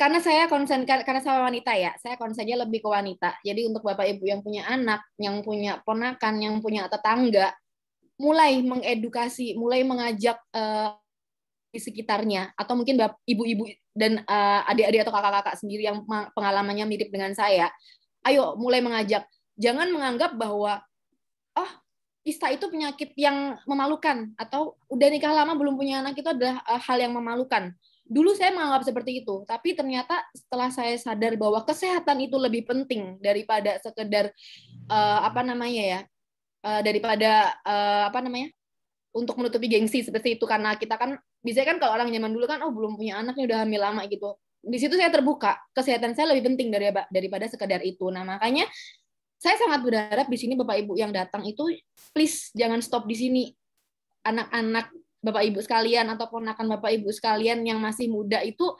karena saya konsen karena saya wanita ya, saya konsennya lebih ke wanita. Jadi untuk bapak ibu yang punya anak, yang punya ponakan, yang punya tetangga, mulai mengedukasi, mulai mengajak uh, di sekitarnya, atau mungkin ibu-ibu dan adik eh, adik-adik atau kakak-kakak sendiri yang pengalamannya mirip dengan saya, ayo mulai mengajak. Jangan menganggap bahwa oh kista itu penyakit yang memalukan atau udah nikah lama belum punya anak itu adalah uh, hal yang memalukan dulu saya menganggap seperti itu, tapi ternyata setelah saya sadar bahwa kesehatan itu lebih penting daripada sekedar uh, apa namanya ya, uh, daripada uh, apa namanya untuk menutupi gengsi seperti itu karena kita kan biasanya kan kalau orang zaman dulu kan oh belum punya anak ini udah hamil lama gitu. Di situ saya terbuka, kesehatan saya lebih penting dari daripada sekedar itu. Nah, makanya saya sangat berharap di sini Bapak Ibu yang datang itu please jangan stop di sini. Anak-anak Bapak Ibu sekalian atau ponakan Bapak Ibu sekalian yang masih muda itu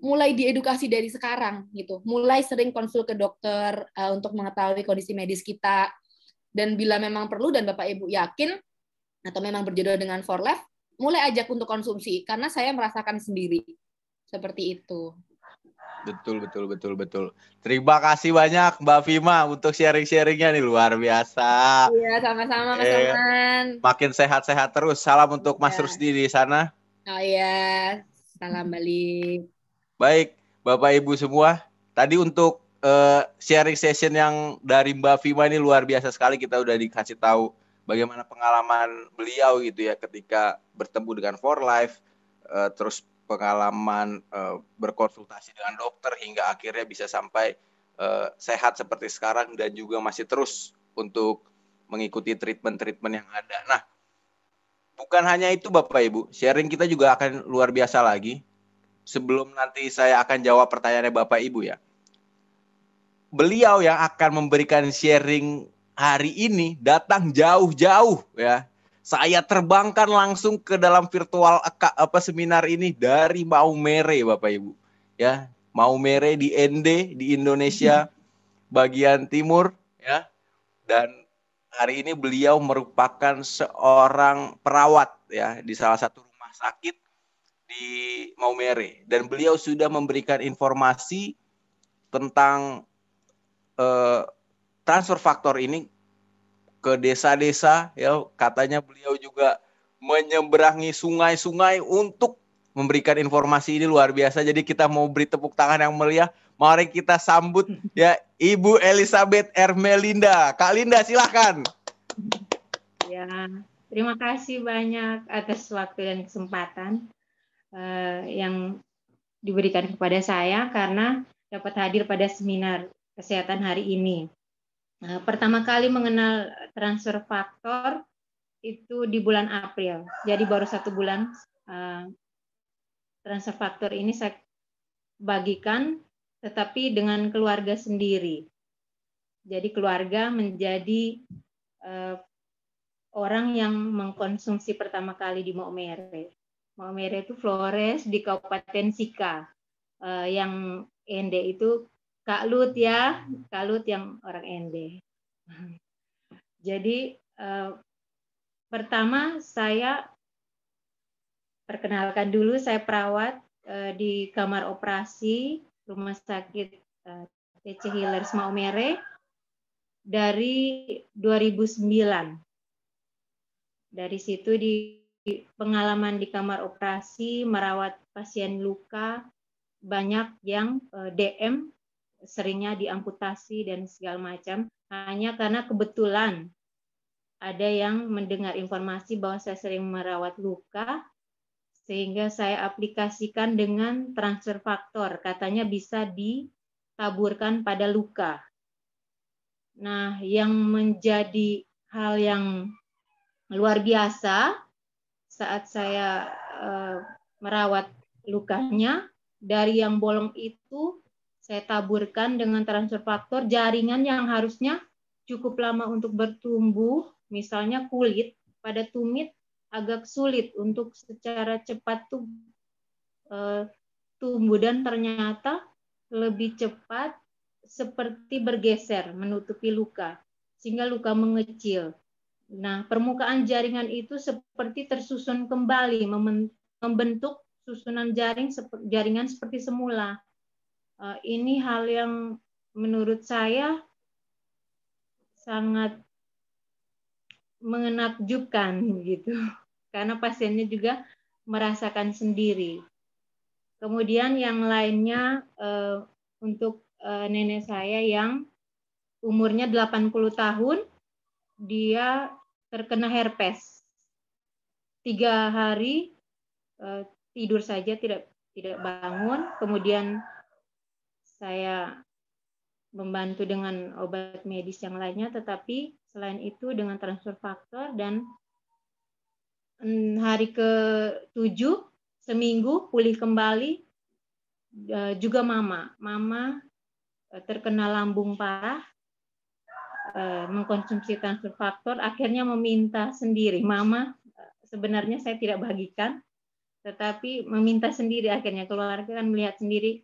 mulai diedukasi dari sekarang gitu. Mulai sering konsul ke dokter uh, untuk mengetahui kondisi medis kita dan bila memang perlu dan Bapak Ibu yakin atau memang berjodoh dengan for life, mulai ajak untuk konsumsi karena saya merasakan sendiri. Seperti itu. Betul, betul, betul, betul. Terima kasih banyak Mbak Vima untuk sharing-sharingnya nih luar biasa. Iya, sama-sama Mas eh, Makin sehat-sehat terus. Salam untuk ya. Mas iya. Rusdi di sana. Oh iya, salam balik. Baik, Bapak Ibu semua. Tadi untuk uh, sharing session yang dari Mbak Vima ini luar biasa sekali. Kita udah dikasih tahu bagaimana pengalaman beliau gitu ya ketika bertemu dengan For Life, uh, terus pengalaman uh, berkonsultasi dengan dokter hingga akhirnya bisa sampai uh, sehat seperti sekarang dan juga masih terus untuk mengikuti treatment-treatment yang ada. Nah, bukan hanya itu Bapak Ibu, sharing kita juga akan luar biasa lagi. Sebelum nanti saya akan jawab pertanyaannya Bapak Ibu ya. Beliau yang akan memberikan sharing hari ini datang jauh-jauh ya saya terbangkan langsung ke dalam virtual apa seminar ini dari Maumere Bapak Ibu. Ya, Maumere di ND di Indonesia bagian timur ya. Dan hari ini beliau merupakan seorang perawat ya di salah satu rumah sakit di Maumere dan beliau sudah memberikan informasi tentang eh, transfer faktor ini ke desa-desa ya katanya beliau juga menyeberangi sungai-sungai untuk memberikan informasi ini luar biasa. Jadi kita mau beri tepuk tangan yang meriah. Mari kita sambut ya Ibu Elizabeth Ermelinda. Linda silahkan. Ya, terima kasih banyak atas waktu dan kesempatan uh, yang diberikan kepada saya karena dapat hadir pada seminar kesehatan hari ini. Nah, pertama kali mengenal transfer faktor itu di bulan April. Jadi baru satu bulan uh, transfer faktor ini saya bagikan, tetapi dengan keluarga sendiri. Jadi keluarga menjadi uh, orang yang mengkonsumsi pertama kali di Maumere. Maumere itu Flores di Kabupaten Sika. Uh, yang ende itu Kak Lut ya, Kak Lut yang orang ND. Jadi eh, pertama saya perkenalkan dulu saya perawat eh, di kamar operasi Rumah Sakit eh, TC Hilers Maumere dari 2009. Dari situ di pengalaman di kamar operasi merawat pasien luka banyak yang eh, DM seringnya diamputasi dan segala macam hanya karena kebetulan ada yang mendengar informasi bahwa saya sering merawat luka sehingga saya aplikasikan dengan transfer faktor katanya bisa ditaburkan pada luka. Nah, yang menjadi hal yang luar biasa saat saya uh, merawat lukanya dari yang bolong itu saya taburkan dengan transfer faktor jaringan yang harusnya cukup lama untuk bertumbuh, misalnya kulit, pada tumit agak sulit untuk secara cepat eh, tumbuh dan ternyata lebih cepat seperti bergeser menutupi luka sehingga luka mengecil. Nah, permukaan jaringan itu seperti tersusun kembali membentuk susunan jaring jaringan seperti semula. Eh, ini hal yang menurut saya sangat mengenakjubkan gitu karena pasiennya juga merasakan sendiri. Kemudian yang lainnya eh, untuk eh, nenek saya yang umurnya 80 tahun dia terkena herpes. Tiga hari tidur saja tidak tidak bangun, kemudian saya membantu dengan obat medis yang lainnya, tetapi selain itu dengan transfer faktor dan mm, hari ke-7 seminggu pulih kembali e, juga mama. Mama e, terkena lambung parah e, mengkonsumsi transfer faktor akhirnya meminta sendiri. Mama sebenarnya saya tidak bagikan tetapi meminta sendiri akhirnya keluarga kan melihat sendiri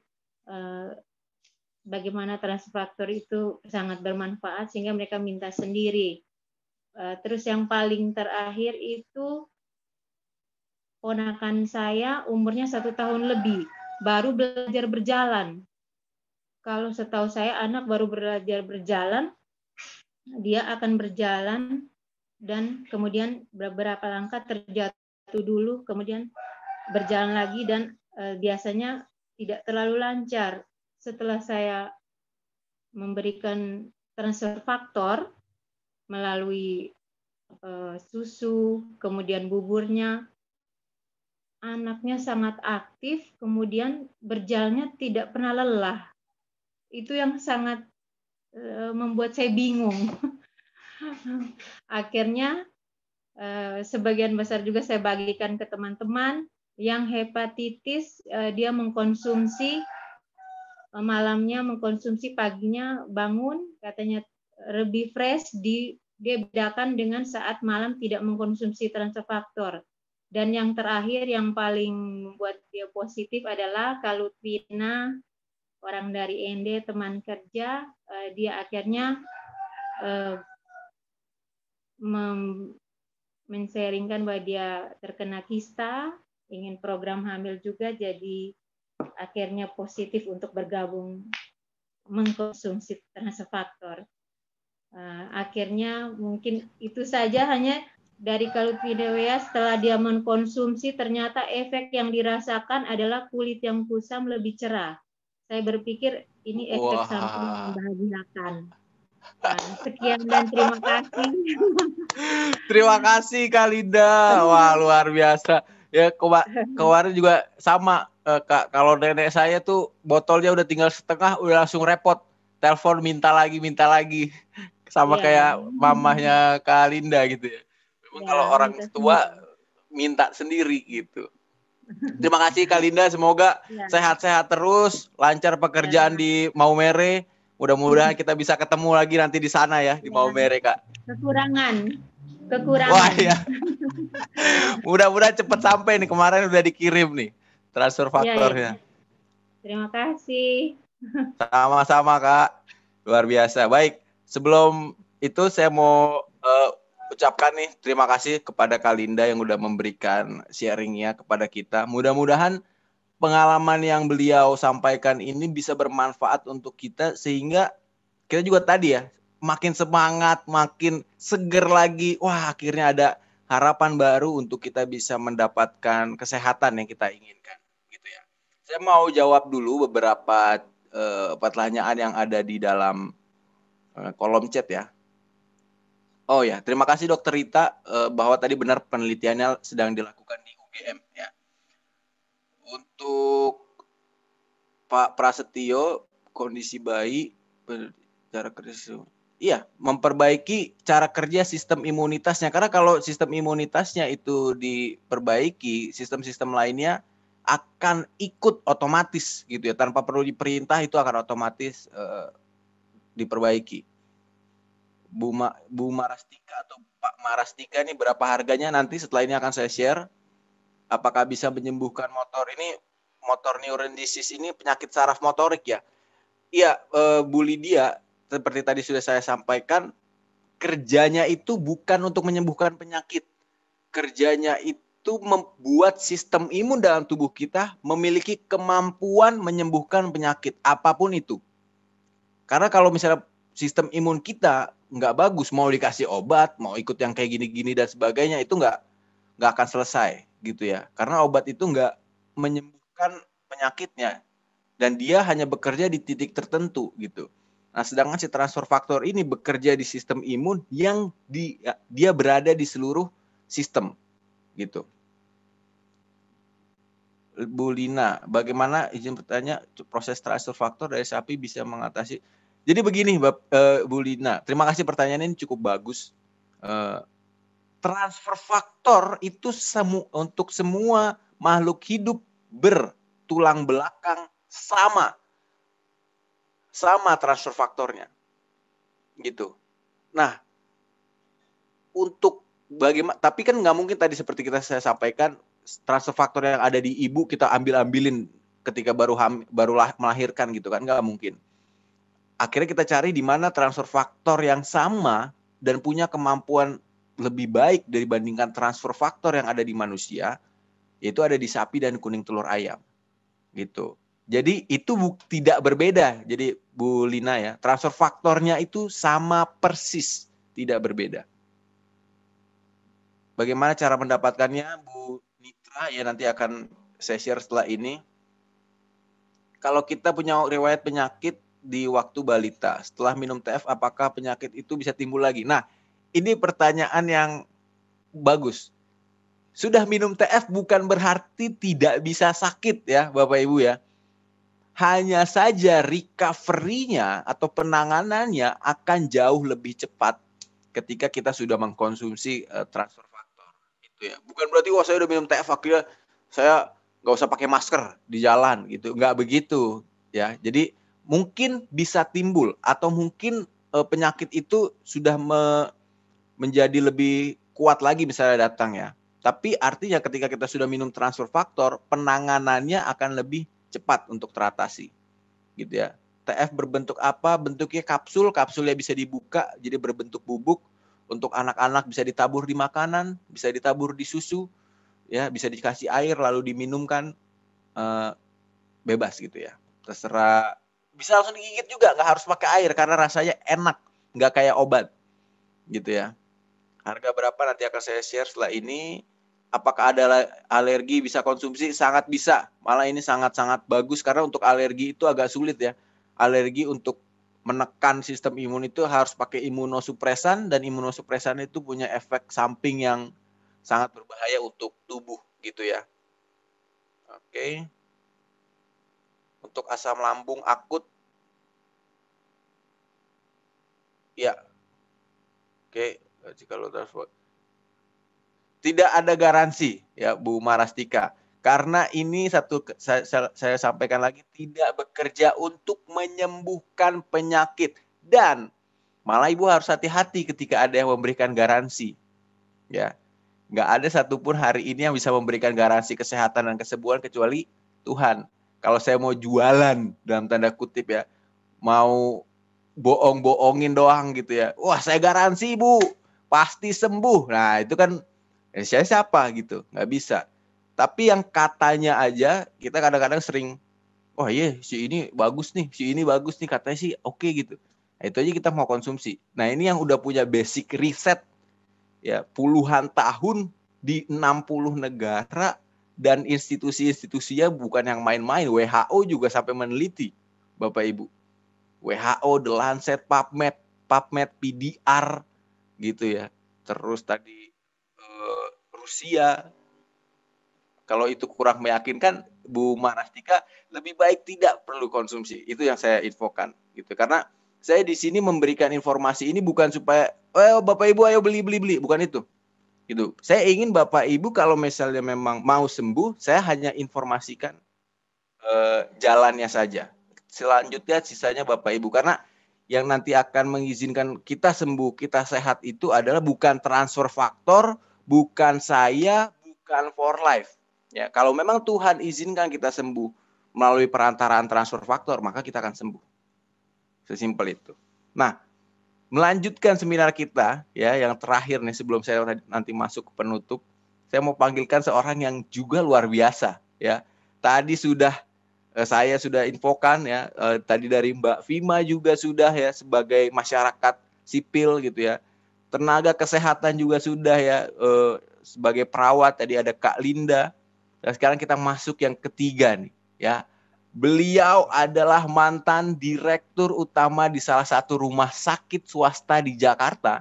bagaimana transfaktor itu sangat bermanfaat sehingga mereka minta sendiri. Eh, terus yang paling terakhir itu ponakan saya umurnya satu tahun lebih baru belajar berjalan. Kalau setahu saya anak baru belajar berjalan, dia akan berjalan dan kemudian beberapa langkah terjatuh dulu, kemudian berjalan lagi dan eh, biasanya tidak terlalu lancar setelah saya memberikan transfer faktor melalui eh, susu, kemudian buburnya, anaknya sangat aktif, kemudian berjalannya tidak pernah lelah. Itu yang sangat eh, membuat saya bingung. Akhirnya eh, sebagian besar juga saya bagikan ke teman-teman yang hepatitis dia mengkonsumsi malamnya mengkonsumsi paginya bangun katanya lebih fresh di dia bedakan dengan saat malam tidak mengkonsumsi transfaktor. Dan yang terakhir yang paling membuat dia positif adalah kalau Tina orang dari ND teman kerja eh, dia akhirnya eh, men sharingkan bahwa dia terkena kista, ingin program hamil juga jadi akhirnya positif untuk bergabung mengkonsumsi transfaktor. Eh, akhirnya mungkin itu saja hanya dari kalutpidewea setelah dia mengkonsumsi ternyata efek yang dirasakan adalah kulit yang kusam lebih cerah. Saya berpikir ini efek wow. samping membahagiakan. Nah, sekian dan terima kasih. terima kasih Kalida. Wah luar biasa. Ya kemarin juga sama uh, kak kalau nenek saya tuh botolnya udah tinggal setengah udah langsung repot telepon minta lagi minta lagi sama yeah. kayak mamahnya Kak Linda gitu ya. Memang yeah, kalau iya, orang tua minta sendiri gitu. Terima kasih Kak Linda, semoga iya. sehat-sehat yeah. terus, lancar pekerjaan yeah. di Maumere. Mudah-mudahan kita bisa ketemu lagi nanti di sana ya di yeah. Maumere, Kak. Kekurangan kekurangan. Wah, ya. Mudah-mudahan cepat sampai nih kemarin udah dikirim nih transfer iya, iya, faktornya. Ya, ya. Terima kasih. Sama-sama Kak. Luar biasa. Baik, sebelum itu saya mau uh, ucapkan nih terima kasih kepada Kalinda yang udah memberikan sharingnya kepada kita. Mudah-mudahan pengalaman yang beliau sampaikan ini bisa bermanfaat untuk kita sehingga kita juga tadi ya makin semangat, makin seger lagi. Wah, akhirnya ada harapan baru untuk kita bisa mendapatkan kesehatan yang kita ingin. Saya mau jawab dulu beberapa uh, pertanyaan yang ada di dalam uh, kolom chat ya. Oh ya, terima kasih Dokter Rita uh, bahwa tadi benar penelitiannya sedang dilakukan di UGM ya. Untuk Pak Prasetyo kondisi bayi cara kerja iya memperbaiki cara kerja sistem imunitasnya karena kalau sistem imunitasnya itu diperbaiki sistem-sistem lainnya akan ikut otomatis gitu ya tanpa perlu diperintah itu akan otomatis uh, diperbaiki. Ma, Bu Marastika atau Pak Marastika ini berapa harganya nanti setelah ini akan saya share. Apakah bisa menyembuhkan motor ini motor neuron disease ini penyakit saraf motorik ya? Iya, uh, Bu Lydia seperti tadi sudah saya sampaikan kerjanya itu bukan untuk menyembuhkan penyakit. Kerjanya itu itu membuat sistem imun dalam tubuh kita memiliki kemampuan menyembuhkan penyakit apapun itu. Karena kalau misalnya sistem imun kita nggak bagus, mau dikasih obat, mau ikut yang kayak gini-gini dan sebagainya itu nggak nggak akan selesai gitu ya. Karena obat itu nggak menyembuhkan penyakitnya dan dia hanya bekerja di titik tertentu gitu. Nah, sedangkan si transfer faktor ini bekerja di sistem imun yang di, dia berada di seluruh sistem gitu. Bu Lina, bagaimana izin bertanya proses transfer faktor dari sapi bisa mengatasi? Jadi begini, Bap, uh, eh, Bu Lina, terima kasih pertanyaan ini cukup bagus. Uh, transfer faktor itu semu untuk semua makhluk hidup bertulang belakang sama, sama transfer faktornya, gitu. Nah, untuk bagaimana? Tapi kan nggak mungkin tadi seperti kita saya sampaikan transfer faktor yang ada di ibu kita ambil-ambilin ketika baru ham, baru lah melahirkan gitu kan nggak mungkin. Akhirnya kita cari di mana transfer faktor yang sama dan punya kemampuan lebih baik dari bandingkan transfer faktor yang ada di manusia, yaitu ada di sapi dan kuning telur ayam. Gitu. Jadi itu bu, tidak berbeda. Jadi Bu Lina ya, transfer faktornya itu sama persis, tidak berbeda. Bagaimana cara mendapatkannya Bu Ah ya nanti akan saya share setelah ini. Kalau kita punya riwayat penyakit di waktu balita, setelah minum TF apakah penyakit itu bisa timbul lagi? Nah, ini pertanyaan yang bagus. Sudah minum TF bukan berarti tidak bisa sakit ya, Bapak Ibu ya. Hanya saja recovery-nya atau penanganannya akan jauh lebih cepat ketika kita sudah mengkonsumsi uh, transfer gitu ya. Bukan berarti wah saya udah minum teh ya saya nggak usah pakai masker di jalan gitu. Nggak begitu ya. Jadi mungkin bisa timbul atau mungkin e, penyakit itu sudah me, menjadi lebih kuat lagi misalnya datang ya. Tapi artinya ketika kita sudah minum transfer faktor, penanganannya akan lebih cepat untuk teratasi. Gitu ya. TF berbentuk apa? Bentuknya kapsul, kapsulnya bisa dibuka jadi berbentuk bubuk untuk anak-anak bisa ditabur di makanan, bisa ditabur di susu, ya bisa dikasih air lalu diminumkan uh, bebas gitu ya. Terserah bisa langsung digigit juga, nggak harus pakai air karena rasanya enak, nggak kayak obat gitu ya. Harga berapa nanti akan saya share setelah ini. Apakah ada alergi bisa konsumsi? Sangat bisa. Malah ini sangat-sangat bagus karena untuk alergi itu agak sulit ya. Alergi untuk menekan sistem imun itu harus pakai imunosupresan dan imunosupresan itu punya efek samping yang sangat berbahaya untuk tubuh gitu ya. Oke. Untuk asam lambung akut ya. Oke, okay. jika lo tidak ada garansi ya Bu Marastika karena ini satu saya, saya sampaikan lagi tidak bekerja untuk menyembuhkan penyakit dan malah ibu harus hati-hati ketika ada yang memberikan garansi. Ya. Nggak ada satupun hari ini yang bisa memberikan garansi kesehatan dan kesembuhan kecuali Tuhan. Kalau saya mau jualan dalam tanda kutip ya, mau bohong-bohongin doang gitu ya. Wah saya garansi bu, pasti sembuh. Nah itu kan ya, saya siapa gitu, nggak bisa. Tapi yang katanya aja kita kadang-kadang sering oh, iya si ini bagus nih, si ini bagus nih katanya sih oke okay, gitu. Nah, itu aja kita mau konsumsi. Nah, ini yang udah punya basic riset ya puluhan tahun di 60 negara dan institusi-institusinya bukan yang main-main. WHO juga sampai meneliti, Bapak Ibu. WHO, The Lancet, PubMed, PubMed, PDR gitu ya. Terus tadi eh, Rusia kalau itu kurang meyakinkan Bu Marastika lebih baik tidak perlu konsumsi. Itu yang saya infokan gitu. Karena saya di sini memberikan informasi ini bukan supaya oh Bapak Ibu ayo beli beli beli, bukan itu. Gitu. Saya ingin Bapak Ibu kalau misalnya memang mau sembuh, saya hanya informasikan eh, jalannya saja. Selanjutnya sisanya Bapak Ibu karena yang nanti akan mengizinkan kita sembuh, kita sehat itu adalah bukan transfer faktor, bukan saya, bukan for life Ya, kalau memang Tuhan izinkan kita sembuh melalui perantaraan transfer faktor, maka kita akan sembuh. Sesimpel itu. Nah, melanjutkan seminar kita ya yang terakhir nih sebelum saya nanti masuk ke penutup, saya mau panggilkan seorang yang juga luar biasa ya. Tadi sudah eh, saya sudah infokan ya eh, tadi dari Mbak Vima juga sudah ya sebagai masyarakat sipil gitu ya tenaga kesehatan juga sudah ya eh, sebagai perawat tadi ada Kak Linda dan sekarang kita masuk yang ketiga nih, ya. Beliau adalah mantan direktur utama di salah satu rumah sakit swasta di Jakarta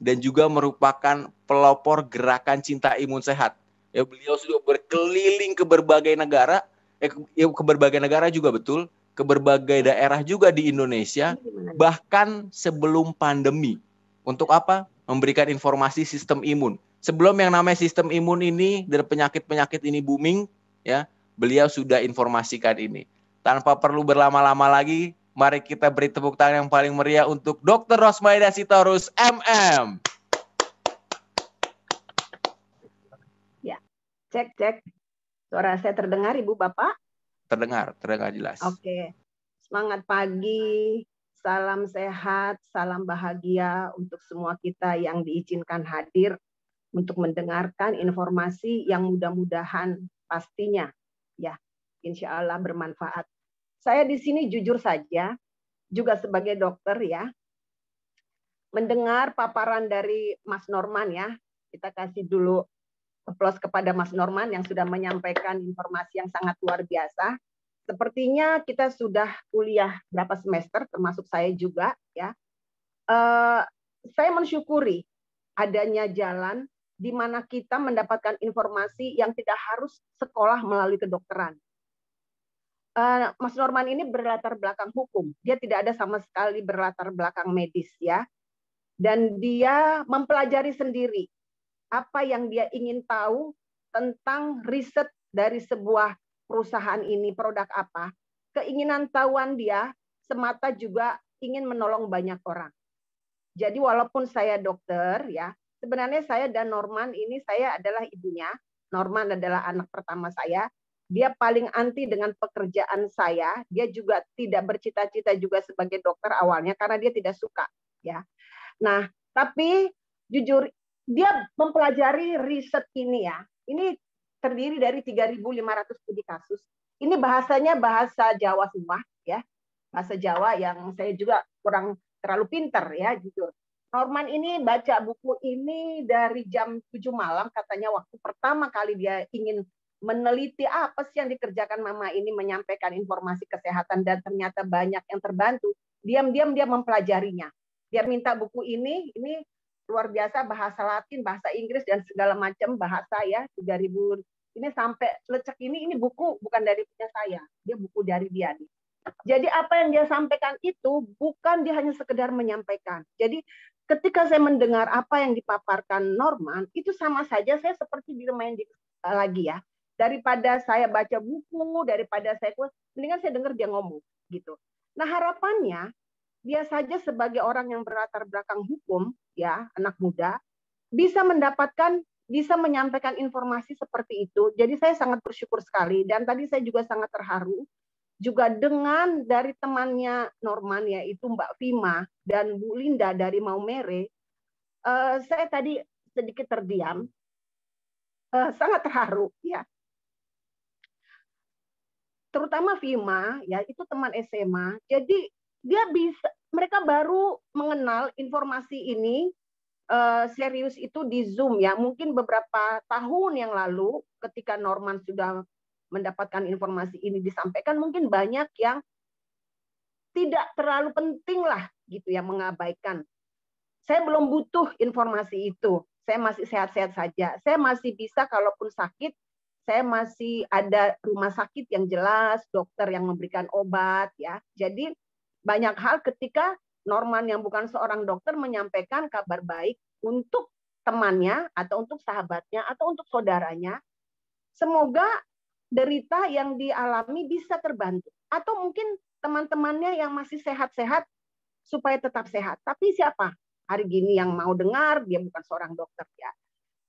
dan juga merupakan pelopor gerakan cinta imun sehat. Ya, beliau sudah berkeliling ke berbagai negara, eh, ke ya, berbagai negara juga betul, ke berbagai daerah juga di Indonesia, iya, bahkan sebelum pandemi. Untuk apa? Memberikan informasi sistem imun sebelum yang namanya sistem imun ini dari penyakit-penyakit ini booming ya beliau sudah informasikan ini tanpa perlu berlama-lama lagi mari kita beri tepuk tangan yang paling meriah untuk Dr. Rosmaida Sitorus MM ya cek cek suara saya terdengar Ibu Bapak terdengar terdengar jelas oke okay. semangat pagi Salam sehat, salam bahagia untuk semua kita yang diizinkan hadir untuk mendengarkan informasi yang mudah-mudahan pastinya ya insya Allah bermanfaat. Saya di sini jujur saja juga sebagai dokter ya mendengar paparan dari Mas Norman ya kita kasih dulu plus kepada Mas Norman yang sudah menyampaikan informasi yang sangat luar biasa. Sepertinya kita sudah kuliah berapa semester, termasuk saya juga ya. Uh, saya mensyukuri adanya jalan di mana kita mendapatkan informasi yang tidak harus sekolah melalui kedokteran. Eh, Mas Norman ini berlatar belakang hukum, dia tidak ada sama sekali berlatar belakang medis ya, dan dia mempelajari sendiri apa yang dia ingin tahu tentang riset dari sebuah perusahaan ini produk apa, keinginan tahuan dia semata juga ingin menolong banyak orang. Jadi walaupun saya dokter ya, sebenarnya saya dan Norman ini saya adalah ibunya. Norman adalah anak pertama saya. Dia paling anti dengan pekerjaan saya. Dia juga tidak bercita-cita juga sebagai dokter awalnya karena dia tidak suka, ya. Nah, tapi jujur dia mempelajari riset ini ya. Ini terdiri dari 3.500 studi kasus. Ini bahasanya bahasa Jawa semua ya. Bahasa Jawa yang saya juga kurang terlalu pinter ya jujur. Norman ini baca buku ini dari jam 7 malam katanya waktu pertama kali dia ingin meneliti apa sih yang dikerjakan mama ini menyampaikan informasi kesehatan dan ternyata banyak yang terbantu. Diam-diam dia mempelajarinya. Dia minta buku ini, ini luar biasa bahasa Latin, bahasa Inggris dan segala macam bahasa ya 3000 ini sampai lecek ini ini buku bukan dari punya saya, dia buku dari dia nih. Jadi apa yang dia sampaikan itu bukan dia hanya sekedar menyampaikan. Jadi ketika saya mendengar apa yang dipaparkan Norman, itu sama saja saya seperti bermain di, eh, lagi ya. Daripada saya baca buku, daripada saya kuas, mendingan saya dengar dia ngomong gitu. Nah harapannya dia saja sebagai orang yang berlatar belakang hukum, ya anak muda, bisa mendapatkan bisa menyampaikan informasi seperti itu. Jadi saya sangat bersyukur sekali dan tadi saya juga sangat terharu juga dengan dari temannya Norman yaitu Mbak Vima dan Bu Linda dari Maumere, eh, saya tadi sedikit terdiam, eh, sangat terharu ya. Terutama Vima ya itu teman SMA, jadi dia bisa mereka baru mengenal informasi ini eh, serius itu di Zoom ya. Mungkin beberapa tahun yang lalu ketika Norman sudah mendapatkan informasi ini disampaikan mungkin banyak yang tidak terlalu penting lah gitu ya mengabaikan. Saya belum butuh informasi itu. Saya masih sehat-sehat saja. Saya masih bisa kalaupun sakit, saya masih ada rumah sakit yang jelas, dokter yang memberikan obat ya. Jadi banyak hal ketika Norman yang bukan seorang dokter menyampaikan kabar baik untuk temannya atau untuk sahabatnya atau untuk saudaranya. Semoga derita yang dialami bisa terbantu atau mungkin teman-temannya yang masih sehat-sehat supaya tetap sehat. Tapi siapa hari gini yang mau dengar dia bukan seorang dokter ya.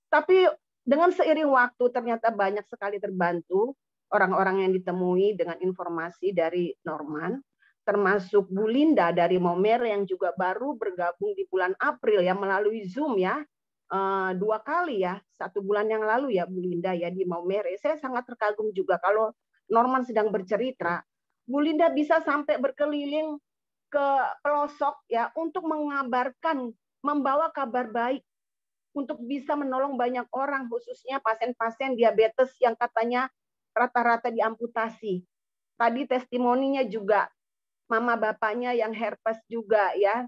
Tapi dengan seiring waktu ternyata banyak sekali terbantu orang-orang yang ditemui dengan informasi dari Norman termasuk Bu Linda dari Momer yang juga baru bergabung di bulan April ya melalui Zoom ya Eh, dua kali ya satu bulan yang lalu ya Bu Linda ya di Maumere. Saya sangat terkagum juga kalau Norman sedang bercerita, Bu Linda bisa sampai berkeliling ke pelosok ya untuk mengabarkan, membawa kabar baik untuk bisa menolong banyak orang khususnya pasien-pasien diabetes yang katanya rata-rata diamputasi. Tadi testimoninya juga mama bapaknya yang herpes juga ya,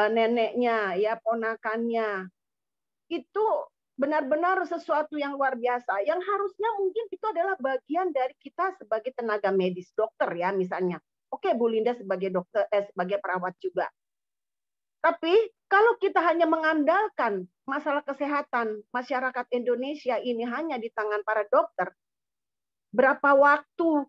eh, neneknya ya, ponakannya, itu benar-benar sesuatu yang luar biasa. Yang harusnya mungkin itu adalah bagian dari kita sebagai tenaga medis, dokter ya misalnya. Oke, Bu Linda sebagai dokter, eh, sebagai perawat juga. Tapi kalau kita hanya mengandalkan masalah kesehatan masyarakat Indonesia ini hanya di tangan para dokter, berapa waktu,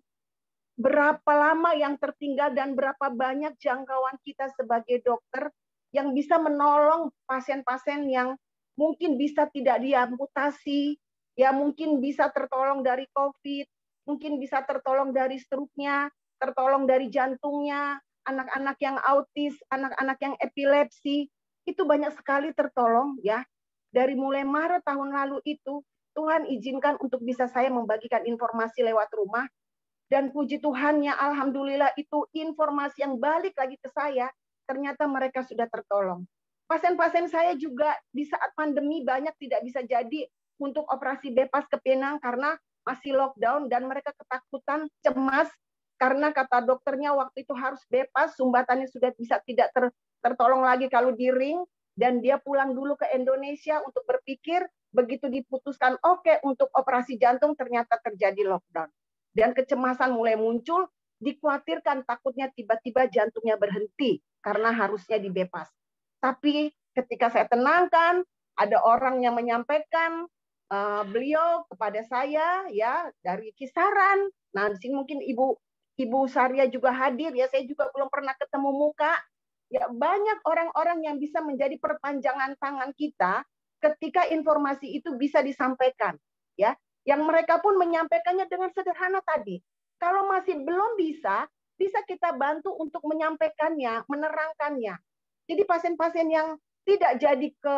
berapa lama yang tertinggal dan berapa banyak jangkauan kita sebagai dokter yang bisa menolong pasien-pasien yang mungkin bisa tidak diamputasi, ya mungkin bisa tertolong dari COVID, mungkin bisa tertolong dari struknya, tertolong dari jantungnya, anak-anak yang autis, anak-anak yang epilepsi, itu banyak sekali tertolong ya. Dari mulai Maret tahun lalu itu, Tuhan izinkan untuk bisa saya membagikan informasi lewat rumah. Dan puji Tuhannya, Alhamdulillah itu informasi yang balik lagi ke saya, ternyata mereka sudah tertolong. Pasien-pasien saya juga di saat pandemi banyak tidak bisa jadi untuk operasi bebas ke Penang karena masih lockdown dan mereka ketakutan, cemas karena kata dokternya waktu itu harus bebas, sumbatannya sudah bisa tidak ter, tertolong lagi kalau di ring dan dia pulang dulu ke Indonesia untuk berpikir begitu diputuskan oke okay, untuk operasi jantung ternyata terjadi lockdown dan kecemasan mulai muncul dikhawatirkan takutnya tiba-tiba jantungnya berhenti karena harusnya dibebas tapi ketika saya tenangkan, ada orang yang menyampaikan uh, beliau kepada saya ya dari kisaran. Nah, di sini mungkin Ibu Ibu Saria juga hadir ya. Saya juga belum pernah ketemu muka. Ya, banyak orang-orang yang bisa menjadi perpanjangan tangan kita ketika informasi itu bisa disampaikan, ya. Yang mereka pun menyampaikannya dengan sederhana tadi. Kalau masih belum bisa, bisa kita bantu untuk menyampaikannya, menerangkannya. Jadi pasien-pasien yang tidak jadi ke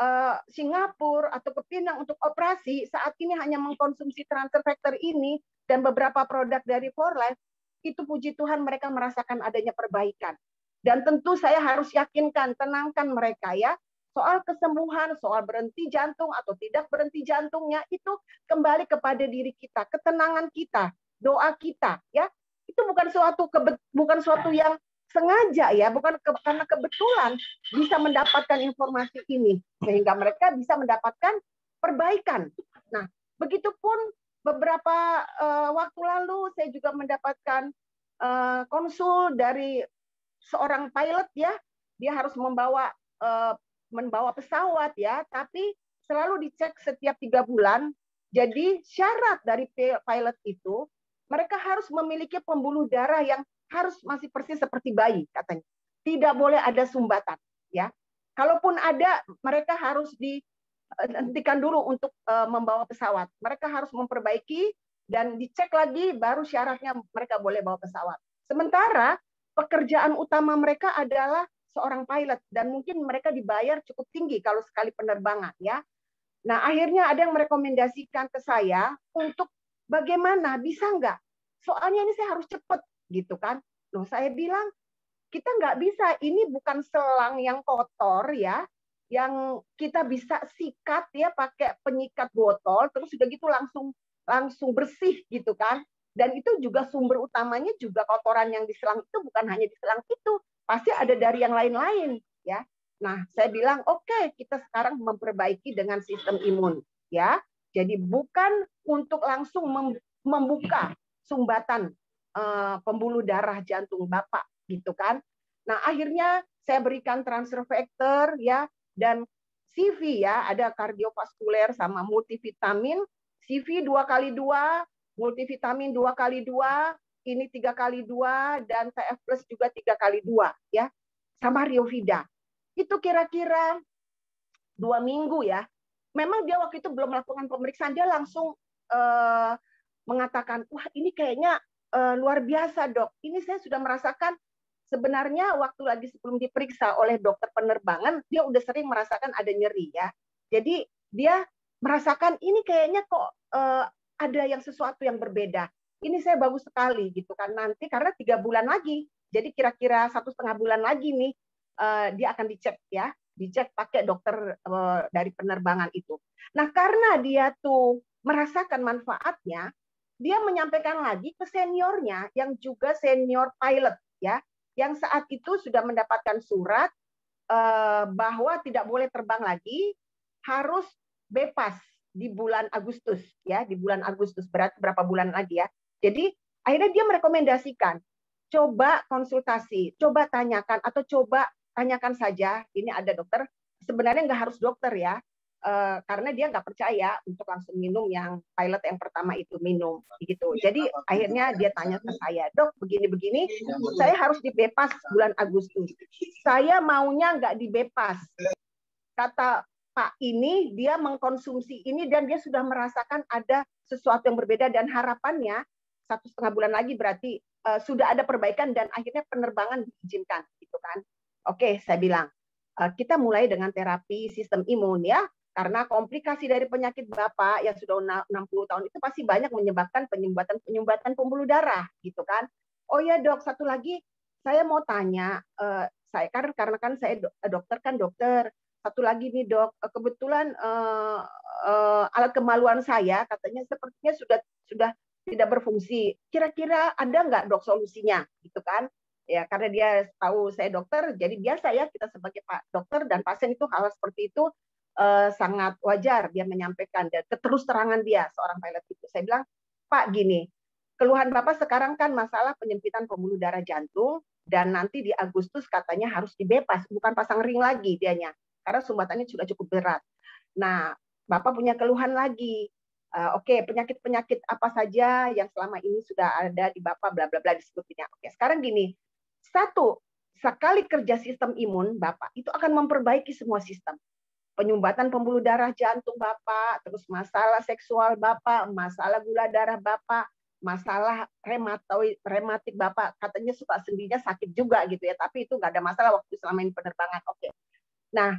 uh, Singapura atau ke Pinang untuk operasi saat ini hanya mengkonsumsi transfer factor ini dan beberapa produk dari For Life itu puji Tuhan mereka merasakan adanya perbaikan. Dan tentu saya harus yakinkan, tenangkan mereka ya. Soal kesembuhan, soal berhenti jantung atau tidak berhenti jantungnya itu kembali kepada diri kita, ketenangan kita, doa kita ya. Itu bukan suatu bukan suatu yang sengaja ya, bukan ke, karena kebetulan bisa mendapatkan informasi ini sehingga mereka bisa mendapatkan perbaikan. Nah, begitupun beberapa uh, waktu lalu saya juga mendapatkan uh, konsul dari seorang pilot ya, dia harus membawa uh, membawa pesawat ya, tapi selalu dicek setiap tiga bulan. Jadi syarat dari pilot itu mereka harus memiliki pembuluh darah yang harus masih persis seperti bayi katanya. Tidak boleh ada sumbatan ya. Kalaupun ada mereka harus dihentikan dulu untuk e, membawa pesawat. Mereka harus memperbaiki dan dicek lagi baru syaratnya mereka boleh bawa pesawat. Sementara pekerjaan utama mereka adalah seorang pilot dan mungkin mereka dibayar cukup tinggi kalau sekali penerbangan ya. Nah, akhirnya ada yang merekomendasikan ke saya untuk bagaimana bisa nggak? Soalnya ini saya harus cepat gitu kan. Loh saya bilang kita nggak bisa, ini bukan selang yang kotor ya, yang kita bisa sikat ya pakai penyikat botol, terus sudah gitu langsung langsung bersih gitu kan. Dan itu juga sumber utamanya juga kotoran yang di selang itu bukan hanya di selang itu, pasti ada dari yang lain-lain ya. Nah, saya bilang oke, okay, kita sekarang memperbaiki dengan sistem imun ya. Jadi bukan untuk langsung membuka sumbatan Eh, pembuluh darah jantung Bapak gitu kan. Nah, akhirnya saya berikan transfer factor ya dan CV ya, ada kardiovaskuler sama multivitamin, CV dua kali dua, multivitamin dua kali dua, ini tiga kali dua dan TF plus juga tiga kali dua ya sama Riovida. Itu kira-kira dua minggu ya. Memang dia waktu itu belum melakukan pemeriksaan, dia langsung uh, mengatakan, wah ini kayaknya uh, luar biasa dok. Ini saya sudah merasakan sebenarnya waktu lagi sebelum diperiksa oleh dokter penerbangan dia udah sering merasakan ada nyeri ya. Jadi dia merasakan ini kayaknya kok uh, ada yang sesuatu yang berbeda. Ini saya bagus sekali gitu kan nanti karena tiga bulan lagi. Jadi kira-kira satu setengah bulan lagi nih uh, dia akan dicek ya, dicek pakai dokter uh, dari penerbangan itu. Nah karena dia tuh merasakan manfaatnya, dia menyampaikan lagi ke seniornya yang juga senior pilot ya, yang saat itu sudah mendapatkan surat eh, bahwa tidak boleh terbang lagi, harus bebas di bulan Agustus ya, di bulan Agustus berarti berapa bulan lagi ya. Jadi akhirnya dia merekomendasikan coba konsultasi, coba tanyakan atau coba tanyakan saja. Ini ada dokter. Sebenarnya nggak harus dokter ya, uh, karena dia nggak percaya untuk langsung minum yang pilot yang pertama itu minum gitu. Jadi akhirnya dia tanya ke saya, dok begini-begini, iya, saya harus dibebas bulan Agustus. Saya maunya nggak dibebas. Kata Pak ini dia mengkonsumsi ini dan dia sudah merasakan ada sesuatu yang berbeda dan harapannya satu setengah bulan lagi berarti uh, sudah ada perbaikan dan akhirnya penerbangan diizinkan gitu kan. Oke, saya bilang eh, kita mulai dengan terapi sistem imun ya. Karena komplikasi dari penyakit bapak yang sudah 60 tahun itu pasti banyak menyebabkan penyumbatan-penyumbatan pembuluh darah gitu kan. Oh ya dok, satu lagi saya mau tanya, eh, saya kan karena kan saya eh, dokter kan dokter. Satu lagi nih dok, eh, kebetulan eh, eh, alat kemaluan saya katanya sepertinya sudah sudah tidak berfungsi. Kira-kira ada nggak dok solusinya gitu kan? ya karena dia tahu saya dokter jadi biasa ya kita sebagai pak dokter dan pasien itu hal seperti itu uh, sangat wajar dia menyampaikan dan keterus terangan dia seorang pilot itu. Saya bilang, Pak gini, keluhan Bapak sekarang kan masalah penyempitan pembuluh darah jantung dan nanti di Agustus katanya harus dibebas, bukan pasang ring lagi dianya karena sumbatannya sudah cukup berat. Nah, Bapak punya keluhan lagi. Uh, Oke, okay, penyakit-penyakit apa saja yang selama ini sudah ada di Bapak, bla bla bla disebutnya. Oke, okay, sekarang gini, satu sekali kerja sistem imun Bapak itu akan memperbaiki semua sistem penyumbatan pembuluh darah jantung Bapak, terus masalah seksual Bapak, masalah gula darah Bapak, masalah rematoid rematik Bapak. Katanya suka sendinya sakit juga gitu ya, tapi itu nggak ada masalah waktu selama ini penerbangan. Oke. Nah,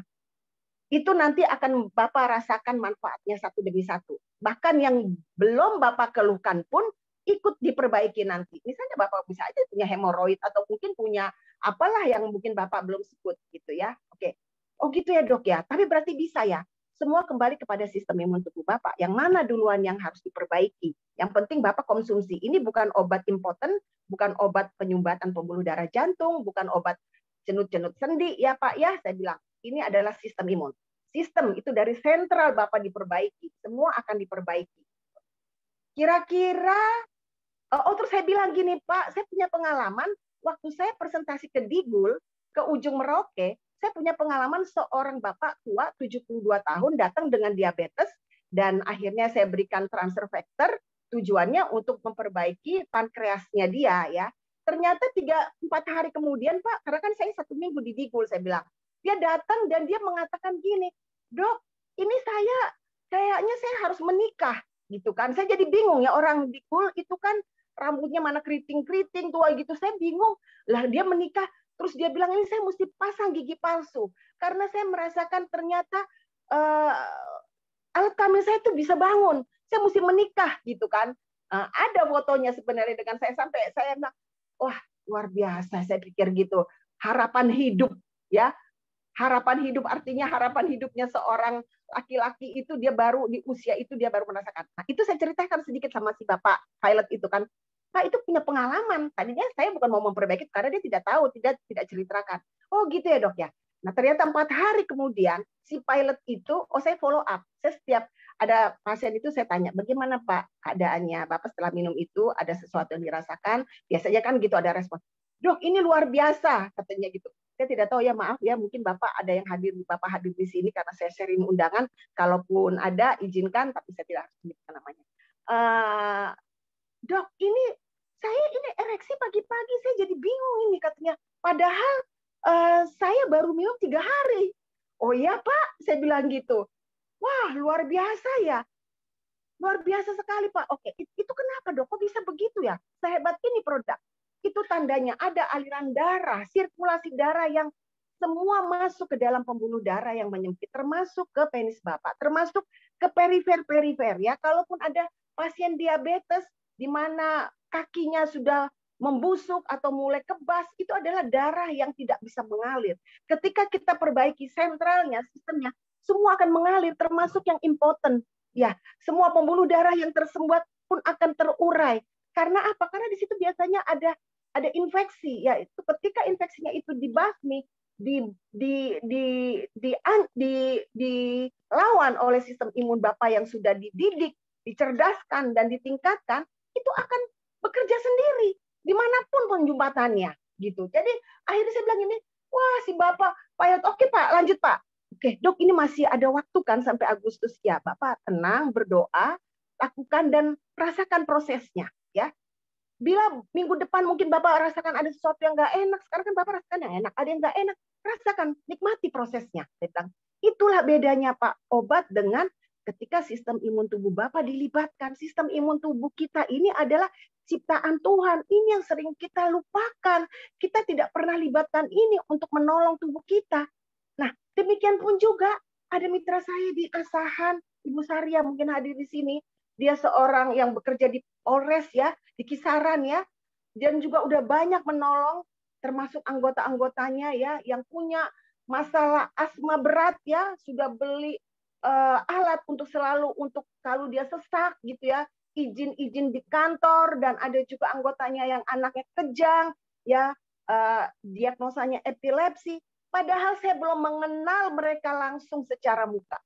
itu nanti akan Bapak rasakan manfaatnya satu demi satu. Bahkan yang belum Bapak keluhkan pun ikut diperbaiki nanti. Misalnya Bapak bisa aja punya hemoroid atau mungkin punya apalah yang mungkin Bapak belum sebut gitu ya. Oke. Oh gitu ya dok ya. Tapi berarti bisa ya. Semua kembali kepada sistem imun tubuh Bapak. Yang mana duluan yang harus diperbaiki. Yang penting Bapak konsumsi. Ini bukan obat impoten, bukan obat penyumbatan pembuluh darah jantung, bukan obat cenut-cenut sendi. Ya Pak ya, saya bilang. Ini adalah sistem imun. Sistem itu dari sentral Bapak diperbaiki. Semua akan diperbaiki. Kira-kira, eh, oh terus saya bilang gini Pak, saya punya pengalaman waktu saya presentasi ke Digul, ke ujung Merauke, saya punya pengalaman seorang bapak tua 72 tahun datang dengan diabetes dan akhirnya saya berikan transfer factor tujuannya untuk memperbaiki pankreasnya dia ya. Ternyata tiga empat hari kemudian Pak, karena kan saya satu minggu di Digul saya bilang, dia datang dan dia mengatakan gini, dok ini saya kayaknya saya harus menikah gitu kan. Saya jadi bingung ya orang Digul itu kan rambutnya mana keriting-keriting tua gitu. Saya bingung. Lah dia menikah, Terus dia bilang ini saya mesti pasang gigi palsu karena saya merasakan ternyata uh, alat kami saya itu bisa bangun. Saya mesti menikah gitu kan. Uh, ada fotonya sebenarnya dengan saya sampai saya bilang, wah luar biasa saya pikir gitu. Harapan hidup ya. Harapan hidup artinya harapan hidupnya seorang laki-laki itu dia baru di usia itu dia baru merasakan. Nah, itu saya ceritakan sedikit sama si Bapak pilot itu kan. Pak itu punya pengalaman. Tadinya saya bukan mau memperbaiki karena dia tidak tahu, tidak tidak ceritakan. Oh gitu ya dok ya. Nah ternyata empat hari kemudian si pilot itu, oh saya follow up. Saya setiap ada pasien itu saya tanya, bagaimana Pak keadaannya? Bapak setelah minum itu ada sesuatu yang dirasakan? Biasanya kan gitu ada respon. Dok ini luar biasa katanya gitu. Saya tidak tahu ya maaf ya mungkin Bapak ada yang hadir Bapak hadir di sini karena saya sharing undangan. Kalaupun ada izinkan tapi saya tidak harus menyebutkan namanya. Uh, dok ini saya ini ereksi pagi-pagi saya jadi bingung ini katanya padahal uh, saya baru minum tiga hari oh iya pak saya bilang gitu wah luar biasa ya luar biasa sekali pak oke itu kenapa dok kok bisa begitu ya sehebat ini produk itu tandanya ada aliran darah sirkulasi darah yang semua masuk ke dalam pembuluh darah yang menyempit termasuk ke penis bapak termasuk ke perifer perifer ya kalaupun ada pasien diabetes di mana kakinya sudah membusuk atau mulai kebas, itu adalah darah yang tidak bisa mengalir. Ketika kita perbaiki sentralnya, sistemnya, semua akan mengalir, termasuk yang important Ya, semua pembuluh darah yang tersembuat pun akan terurai. Karena apa? Karena di situ biasanya ada ada infeksi. Ya, itu ketika infeksinya itu dibasmi, di di di di di dilawan oleh sistem imun Bapak yang sudah dididik, dicerdaskan dan ditingkatkan, itu akan bekerja sendiri dimanapun penjumpatannya gitu. Jadi akhirnya saya bilang ini, wah si bapak Pak Yot, oke pak lanjut pak. Oke dok ini masih ada waktu kan sampai Agustus ya bapak tenang berdoa lakukan dan rasakan prosesnya ya. Bila minggu depan mungkin bapak rasakan ada sesuatu yang nggak enak, sekarang kan bapak rasakan yang enak, ada yang nggak enak, rasakan nikmati prosesnya. Saya bilang itulah bedanya pak obat dengan ketika sistem imun tubuh Bapak dilibatkan, sistem imun tubuh kita ini adalah ciptaan Tuhan. Ini yang sering kita lupakan. Kita tidak pernah libatkan ini untuk menolong tubuh kita. Nah, demikian pun juga ada mitra saya di Asahan, Ibu Saria mungkin hadir di sini. Dia seorang yang bekerja di Polres ya, di Kisaran ya. Dan juga udah banyak menolong termasuk anggota-anggotanya ya yang punya masalah asma berat ya, sudah beli uh, alat untuk selalu untuk kalau dia sesak gitu ya izin-izin di kantor dan ada juga anggotanya yang anaknya kejang ya uh, diagnosanya epilepsi padahal saya belum mengenal mereka langsung secara muka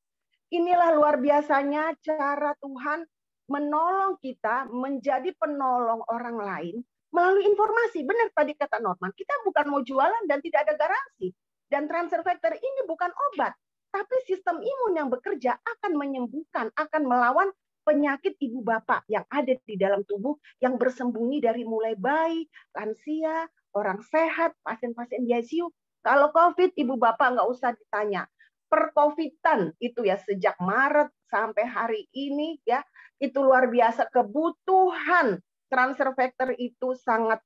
inilah luar biasanya cara Tuhan menolong kita menjadi penolong orang lain melalui informasi. Benar tadi kata Norman, kita bukan mau jualan dan tidak ada garansi. Dan transfer factor ini bukan obat, tapi sistem imun yang bekerja akan menyembuhkan, akan melawan penyakit ibu bapak yang ada di dalam tubuh yang bersembunyi dari mulai bayi, lansia, orang sehat, pasien-pasien di ICU. Kalau COVID, ibu bapak nggak usah ditanya. Percovidan itu ya sejak Maret sampai hari ini ya itu luar biasa kebutuhan transfer factor itu sangat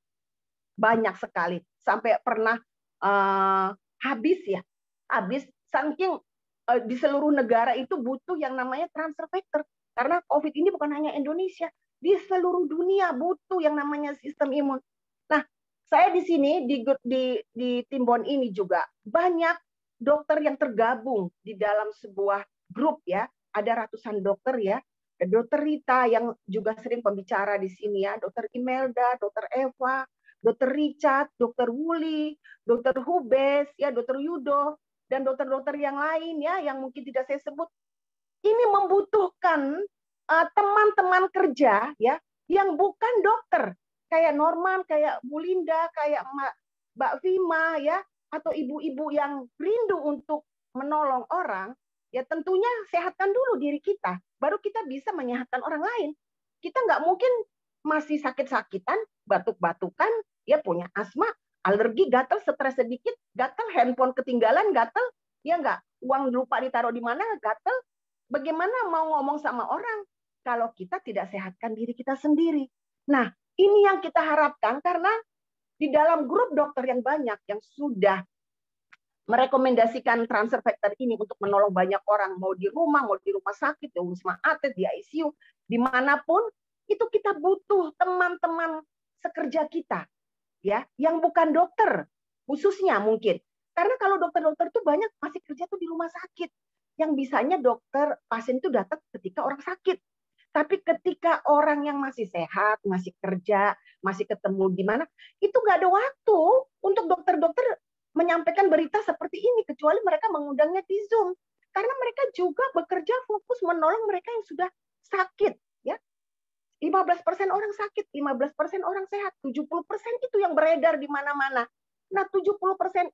banyak sekali sampai pernah uh, habis ya habis saking E, di seluruh negara itu butuh yang namanya transfer factor karena COVID ini bukan hanya Indonesia, di seluruh dunia butuh yang namanya sistem imun. Nah, saya di sini di di, di Timbon ini juga banyak dokter yang tergabung di dalam sebuah grup ya, ada ratusan dokter ya. Dokter Rita yang juga sering pembicara di sini ya, dokter Imelda, dokter Eva, dokter Richard, dokter Wuli, dokter Hubes, ya dokter Yudo, dan dokter-dokter yang lain ya yang mungkin tidak saya sebut ini membutuhkan eh, teman-teman uh, kerja ya yang bukan dokter kayak Norman, kayak Bu Linda, kayak Mbak Vima ya atau ibu-ibu yang rindu untuk menolong orang ya tentunya sehatkan dulu diri kita baru kita bisa menyehatkan orang lain kita nggak mungkin masih sakit-sakitan batuk-batukan ya punya asma alergi gatel, stres sedikit gatel, handphone ketinggalan gatel, ya enggak uang lupa ditaruh di mana gatel, bagaimana mau ngomong sama orang kalau kita tidak sehatkan diri kita sendiri nah ini yang kita harapkan karena di dalam grup dokter yang banyak yang sudah merekomendasikan transfer factor ini untuk menolong banyak orang, mau di rumah, mau di rumah sakit, di wisma atlet, di ICU, dimanapun, itu kita butuh teman-teman sekerja kita ya, yang bukan dokter khususnya mungkin. Karena kalau dokter-dokter tuh banyak masih kerja tuh di rumah sakit. Yang bisanya dokter pasien itu datang ketika orang sakit. Tapi ketika orang yang masih sehat, masih kerja, masih ketemu di mana, itu nggak ada waktu untuk dokter-dokter menyampaikan berita seperti ini kecuali mereka mengundangnya di Zoom. Karena mereka juga bekerja fokus menolong mereka yang sudah sakit 15% orang sakit, 15% orang sehat, 70% itu yang beredar di mana-mana. Nah, 70%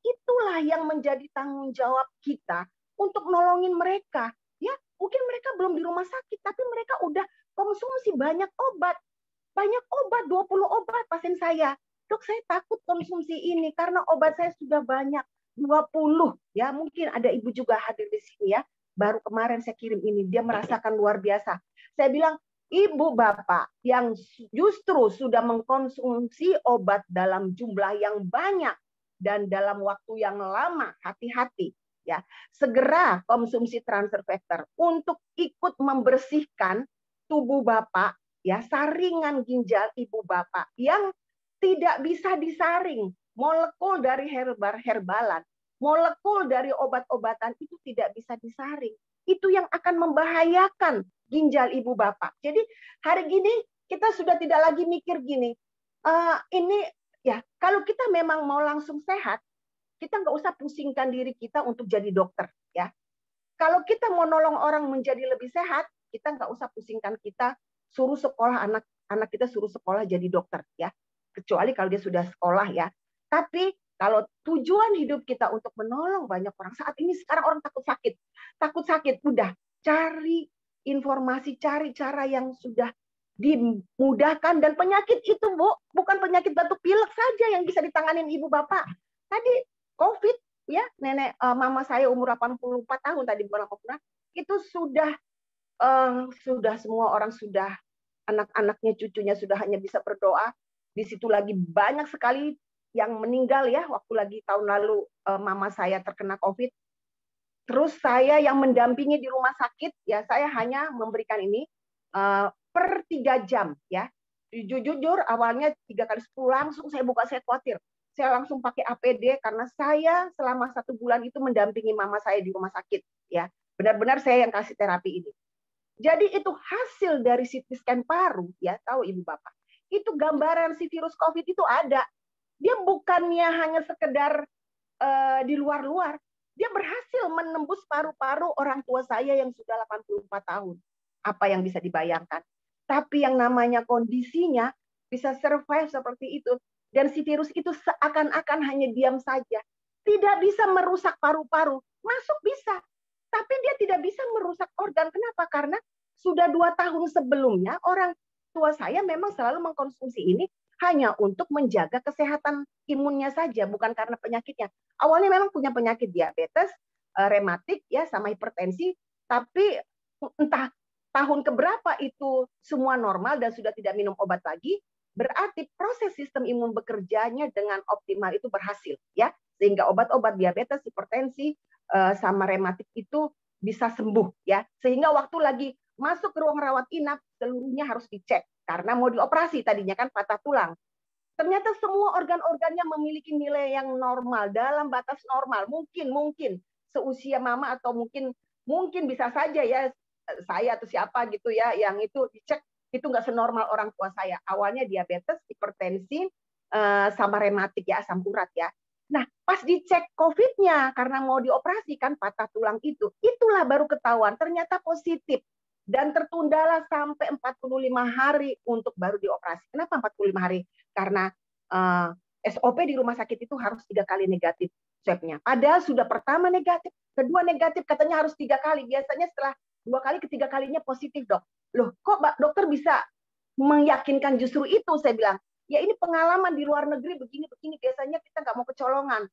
itulah yang menjadi tanggung jawab kita untuk nolongin mereka. Ya, mungkin mereka belum di rumah sakit, tapi mereka udah konsumsi banyak obat. Banyak obat, 20 obat pasien saya. Dok, saya takut konsumsi ini karena obat saya sudah banyak. 20 ya, mungkin ada ibu juga hadir di sini ya. Baru kemarin saya kirim ini, dia merasakan luar biasa. Saya bilang, ibu bapak yang justru sudah mengkonsumsi obat dalam jumlah yang banyak dan dalam waktu yang lama, hati-hati ya. Segera konsumsi transfer factor untuk ikut membersihkan tubuh bapak ya, saringan ginjal ibu bapak yang tidak bisa disaring. Molekul dari herbal herbalan, molekul dari obat-obatan itu tidak bisa disaring. Itu yang akan membahayakan ginjal ibu bapak. Jadi hari gini kita sudah tidak lagi mikir gini, uh, ini ya kalau kita memang mau langsung sehat, kita nggak usah pusingkan diri kita untuk jadi dokter ya. Kalau kita mau nolong orang menjadi lebih sehat, kita nggak usah pusingkan kita suruh sekolah anak anak kita suruh sekolah jadi dokter ya. Kecuali kalau dia sudah sekolah ya. Tapi kalau tujuan hidup kita untuk menolong banyak orang saat ini sekarang orang takut sakit, takut sakit, udah cari informasi, cari cara yang sudah dimudahkan dan penyakit itu bu bukan penyakit batuk pilek saja yang bisa ditangani ibu bapak tadi covid ya nenek uh, mama saya umur 84 tahun tadi bulan Oktober itu sudah uh, sudah semua orang sudah anak-anaknya cucunya sudah hanya bisa berdoa di situ lagi banyak sekali yang meninggal ya waktu lagi tahun lalu uh, mama saya terkena covid Terus saya yang mendampingi di rumah sakit, ya saya hanya memberikan ini uh, per tiga jam, ya. Jujur-jujur awalnya tiga kali sepuluh langsung saya buka saya khawatir. Saya langsung pakai APD karena saya selama satu bulan itu mendampingi mama saya di rumah sakit, ya. Benar-benar saya yang kasih terapi ini. Jadi itu hasil dari CT scan paru, ya tahu ibu bapak. Itu gambaran si virus COVID itu ada. Dia bukannya hanya sekedar uh, di luar-luar, dia berhasil menembus paru-paru orang tua saya yang sudah 84 tahun. Apa yang bisa dibayangkan? Tapi yang namanya kondisinya bisa survive seperti itu. Dan si virus itu seakan-akan hanya diam saja. Tidak bisa merusak paru-paru. Masuk bisa. Tapi dia tidak bisa merusak organ. Kenapa? Karena sudah dua tahun sebelumnya orang tua saya memang selalu mengkonsumsi ini hanya untuk menjaga kesehatan imunnya saja, bukan karena penyakitnya. Awalnya memang punya penyakit diabetes, eh, rematik, ya sama hipertensi, tapi entah tahun keberapa itu semua normal dan sudah tidak minum obat lagi, berarti proses sistem imun bekerjanya dengan optimal itu berhasil, ya sehingga obat-obat diabetes, hipertensi, eh, sama rematik itu bisa sembuh, ya sehingga waktu lagi masuk ke ruang rawat inap seluruhnya harus dicek karena mau dioperasi tadinya kan patah tulang. Ternyata semua organ-organnya memiliki nilai yang normal dalam batas normal. Mungkin mungkin seusia mama atau mungkin mungkin bisa saja ya eh, saya atau siapa gitu ya yang itu dicek itu nggak senormal orang tua saya. Awalnya diabetes, hipertensi, eh, sama rematik ya asam urat ya. Nah, pas dicek COVID-nya karena mau dioperasikan patah tulang itu, itulah baru ketahuan ternyata positif dan tertundalah sampai 45 hari untuk baru dioperasi. Kenapa 45 hari? Karena uh, eh, SOP di rumah sakit itu harus tiga kali negatif swabnya. Padahal sudah pertama negatif, kedua negatif, katanya harus tiga kali. Biasanya setelah dua kali, ketiga kalinya positif dok. Loh, kok dokter bisa meyakinkan justru itu? Saya bilang, ya ini pengalaman di luar negeri begini-begini. Biasanya kita nggak mau kecolongan.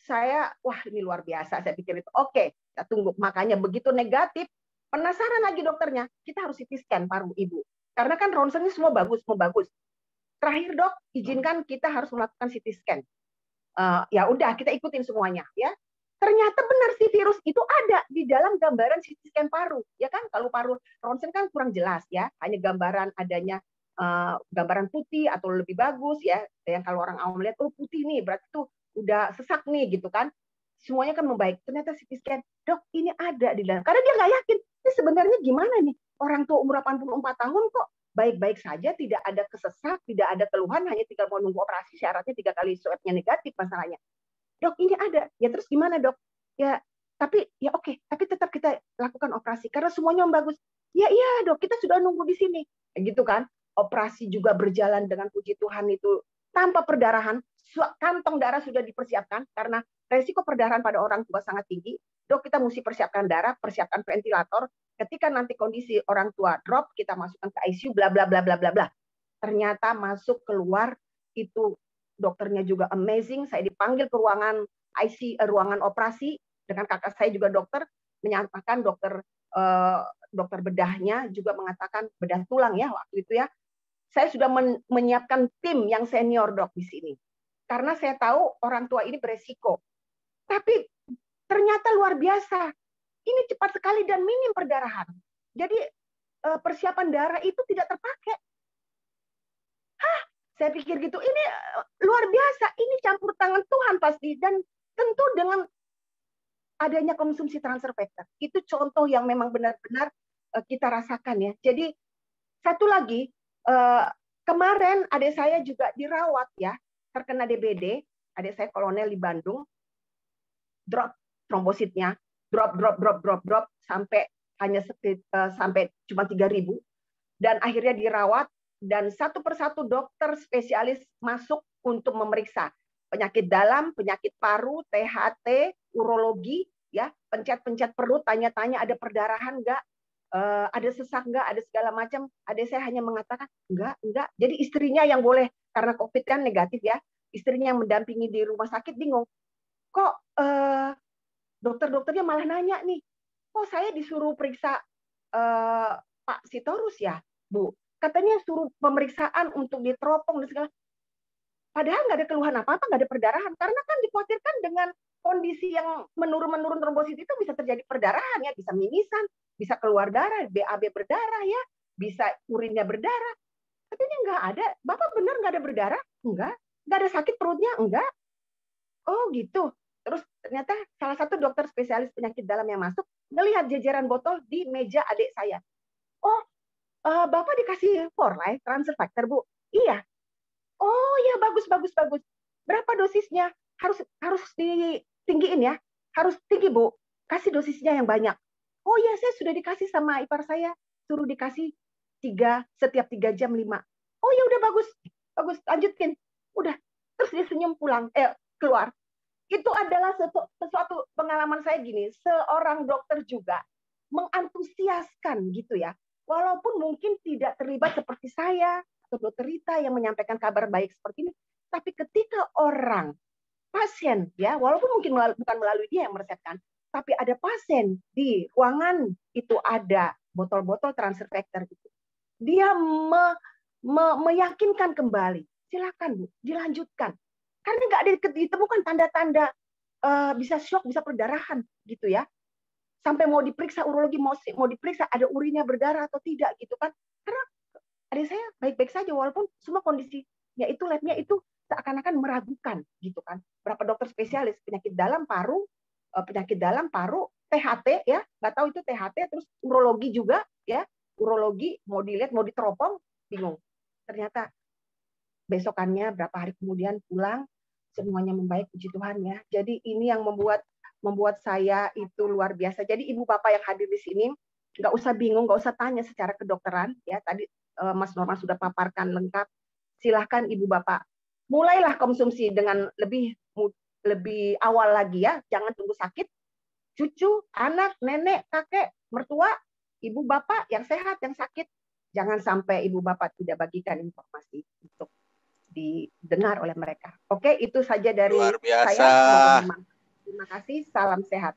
Saya, wah ini luar biasa, saya pikir itu. Oke, kita tunggu. Makanya begitu negatif, Penasaran lagi dokternya, kita harus CT scan paru ibu. Karena kan ronsennya semua bagus, semua bagus. Terakhir dok, izinkan kita harus melakukan CT scan. Uh, ya udah, kita ikutin semuanya ya. Ternyata benar si virus itu ada di dalam gambaran CT scan paru, ya kan? Kalau paru ronsen kan kurang jelas ya, hanya gambaran adanya uh, gambaran putih atau lebih bagus ya. Yang kalau orang awam lihat, oh putih nih, berarti tuh udah sesak nih gitu kan semuanya kan membaik. Ternyata CT scan, dok ini ada di dalam. Karena dia nggak yakin, ini sebenarnya gimana nih? Orang tua umur 84 tahun kok baik-baik saja, tidak ada kesesak, tidak ada keluhan, hanya tinggal mau nunggu operasi, syaratnya tiga kali swabnya negatif masalahnya. Dok, ini ada. Ya terus gimana dok? Ya tapi ya oke, okay. tapi tetap kita lakukan operasi karena semuanya bagus. Ya iya dok, kita sudah nunggu di sini. Ya, gitu kan? Operasi juga berjalan dengan puji Tuhan itu tanpa perdarahan, kantong darah sudah dipersiapkan karena resiko perdarahan pada orang tua sangat tinggi. Dok, kita mesti persiapkan darah, persiapkan ventilator. Ketika nanti kondisi orang tua drop, kita masukkan ke ICU, bla bla bla bla bla bla. Ternyata masuk keluar itu dokternya juga amazing. Saya dipanggil ke ruangan IC eh, ruangan operasi dengan kakak saya juga dokter menyatakan dokter eh, dokter bedahnya juga mengatakan bedah tulang ya waktu itu ya. Saya sudah menyiapkan tim yang senior dok di sini karena saya tahu orang tua ini beresiko. Tapi ternyata luar biasa. Ini cepat sekali dan minim perdarahan. Jadi eh, persiapan darah itu tidak terpakai. Hah, saya pikir gitu. Ini eh, luar biasa. Ini campur tangan Tuhan pasti dan tentu dengan adanya konsumsi transfer factor. Itu contoh yang memang benar-benar eh, kita rasakan ya. Jadi satu lagi kemarin adik saya juga dirawat ya terkena DBD, adik saya kolonel di Bandung, drop trombositnya, drop, drop, drop, drop, drop, sampai hanya eh, sampai cuma 3000 dan akhirnya dirawat dan satu persatu dokter spesialis masuk untuk memeriksa penyakit dalam, penyakit paru, THT, urologi, ya pencet-pencet perut, tanya-tanya ada perdarahan enggak, Eh, ada sesak enggak, ada segala macam. ada saya hanya mengatakan enggak, enggak. Jadi istrinya yang boleh karena COVID kan negatif ya. Istrinya yang mendampingi di rumah sakit bingung. Kok uh, dokter-dokternya malah nanya nih, kok saya disuruh periksa uh, Pak Sitorus ya, Bu? Katanya suruh pemeriksaan untuk diteropong dan segala. Padahal nggak ada keluhan apa-apa, nggak ada perdarahan. Karena kan dikhawatirkan dengan kondisi yang menurun-menurun trombosit itu bisa terjadi perdarahan ya, bisa mimisan, bisa keluar darah, BAB berdarah ya, bisa urinnya berdarah. Tapi ini nggak ada. Bapak benar nggak ada berdarah? Enggak. Nggak ada sakit perutnya? Enggak. Oh gitu. Terus ternyata salah satu dokter spesialis penyakit dalam yang masuk melihat jajaran botol di meja adik saya. Oh, uh, Bapak dikasih for life transfer factor, Bu? Iya. Oh ya, bagus, bagus, bagus. Berapa dosisnya? Harus harus di tinggiin ya, harus tinggi Bu, kasih dosisnya yang banyak. Oh iya, saya sudah dikasih sama ipar saya, suruh dikasih tiga setiap tiga jam lima. Oh ya udah bagus, bagus lanjutin. Udah, terus dia senyum pulang, eh keluar. Itu adalah sesuatu, sesuatu pengalaman saya gini, seorang dokter juga mengantusiaskan gitu ya. Walaupun mungkin tidak terlibat seperti saya atau dokter Rita yang menyampaikan kabar baik seperti ini, tapi ketika orang pasien ya walaupun mungkin melalui, bukan melalui dia yang meresepkan tapi ada pasien di ruangan itu ada botol-botol transfer gitu dia me, me, meyakinkan kembali silakan bu dilanjutkan karena nggak ditemukan tanda-tanda uh, bisa shock bisa perdarahan gitu ya sampai mau diperiksa urologi mau mau diperiksa ada urinnya berdarah atau tidak gitu kan karena ada saya baik-baik saja walaupun semua kondisinya itu labnya itu seakan-akan meragukan gitu kan. Berapa dokter spesialis penyakit dalam paru, eh, penyakit dalam paru, THT ya, nggak tahu itu THT terus urologi juga ya, urologi mau dilihat mau diteropong bingung. Ternyata besokannya berapa hari kemudian pulang semuanya membaik puji Tuhan ya. Jadi ini yang membuat membuat saya itu luar biasa. Jadi ibu bapak yang hadir di sini nggak usah bingung, nggak usah tanya secara kedokteran ya. Tadi eh, Mas Norman sudah paparkan lengkap. Silahkan ibu bapak mulailah konsumsi dengan lebih lebih awal lagi ya, jangan tunggu sakit. Cucu, anak, nenek, kakek, mertua, ibu bapak yang sehat, yang sakit, jangan sampai ibu bapak tidak bagikan informasi untuk didengar oleh mereka. Oke, itu saja dari Luar biasa. saya. Terima kasih, salam sehat.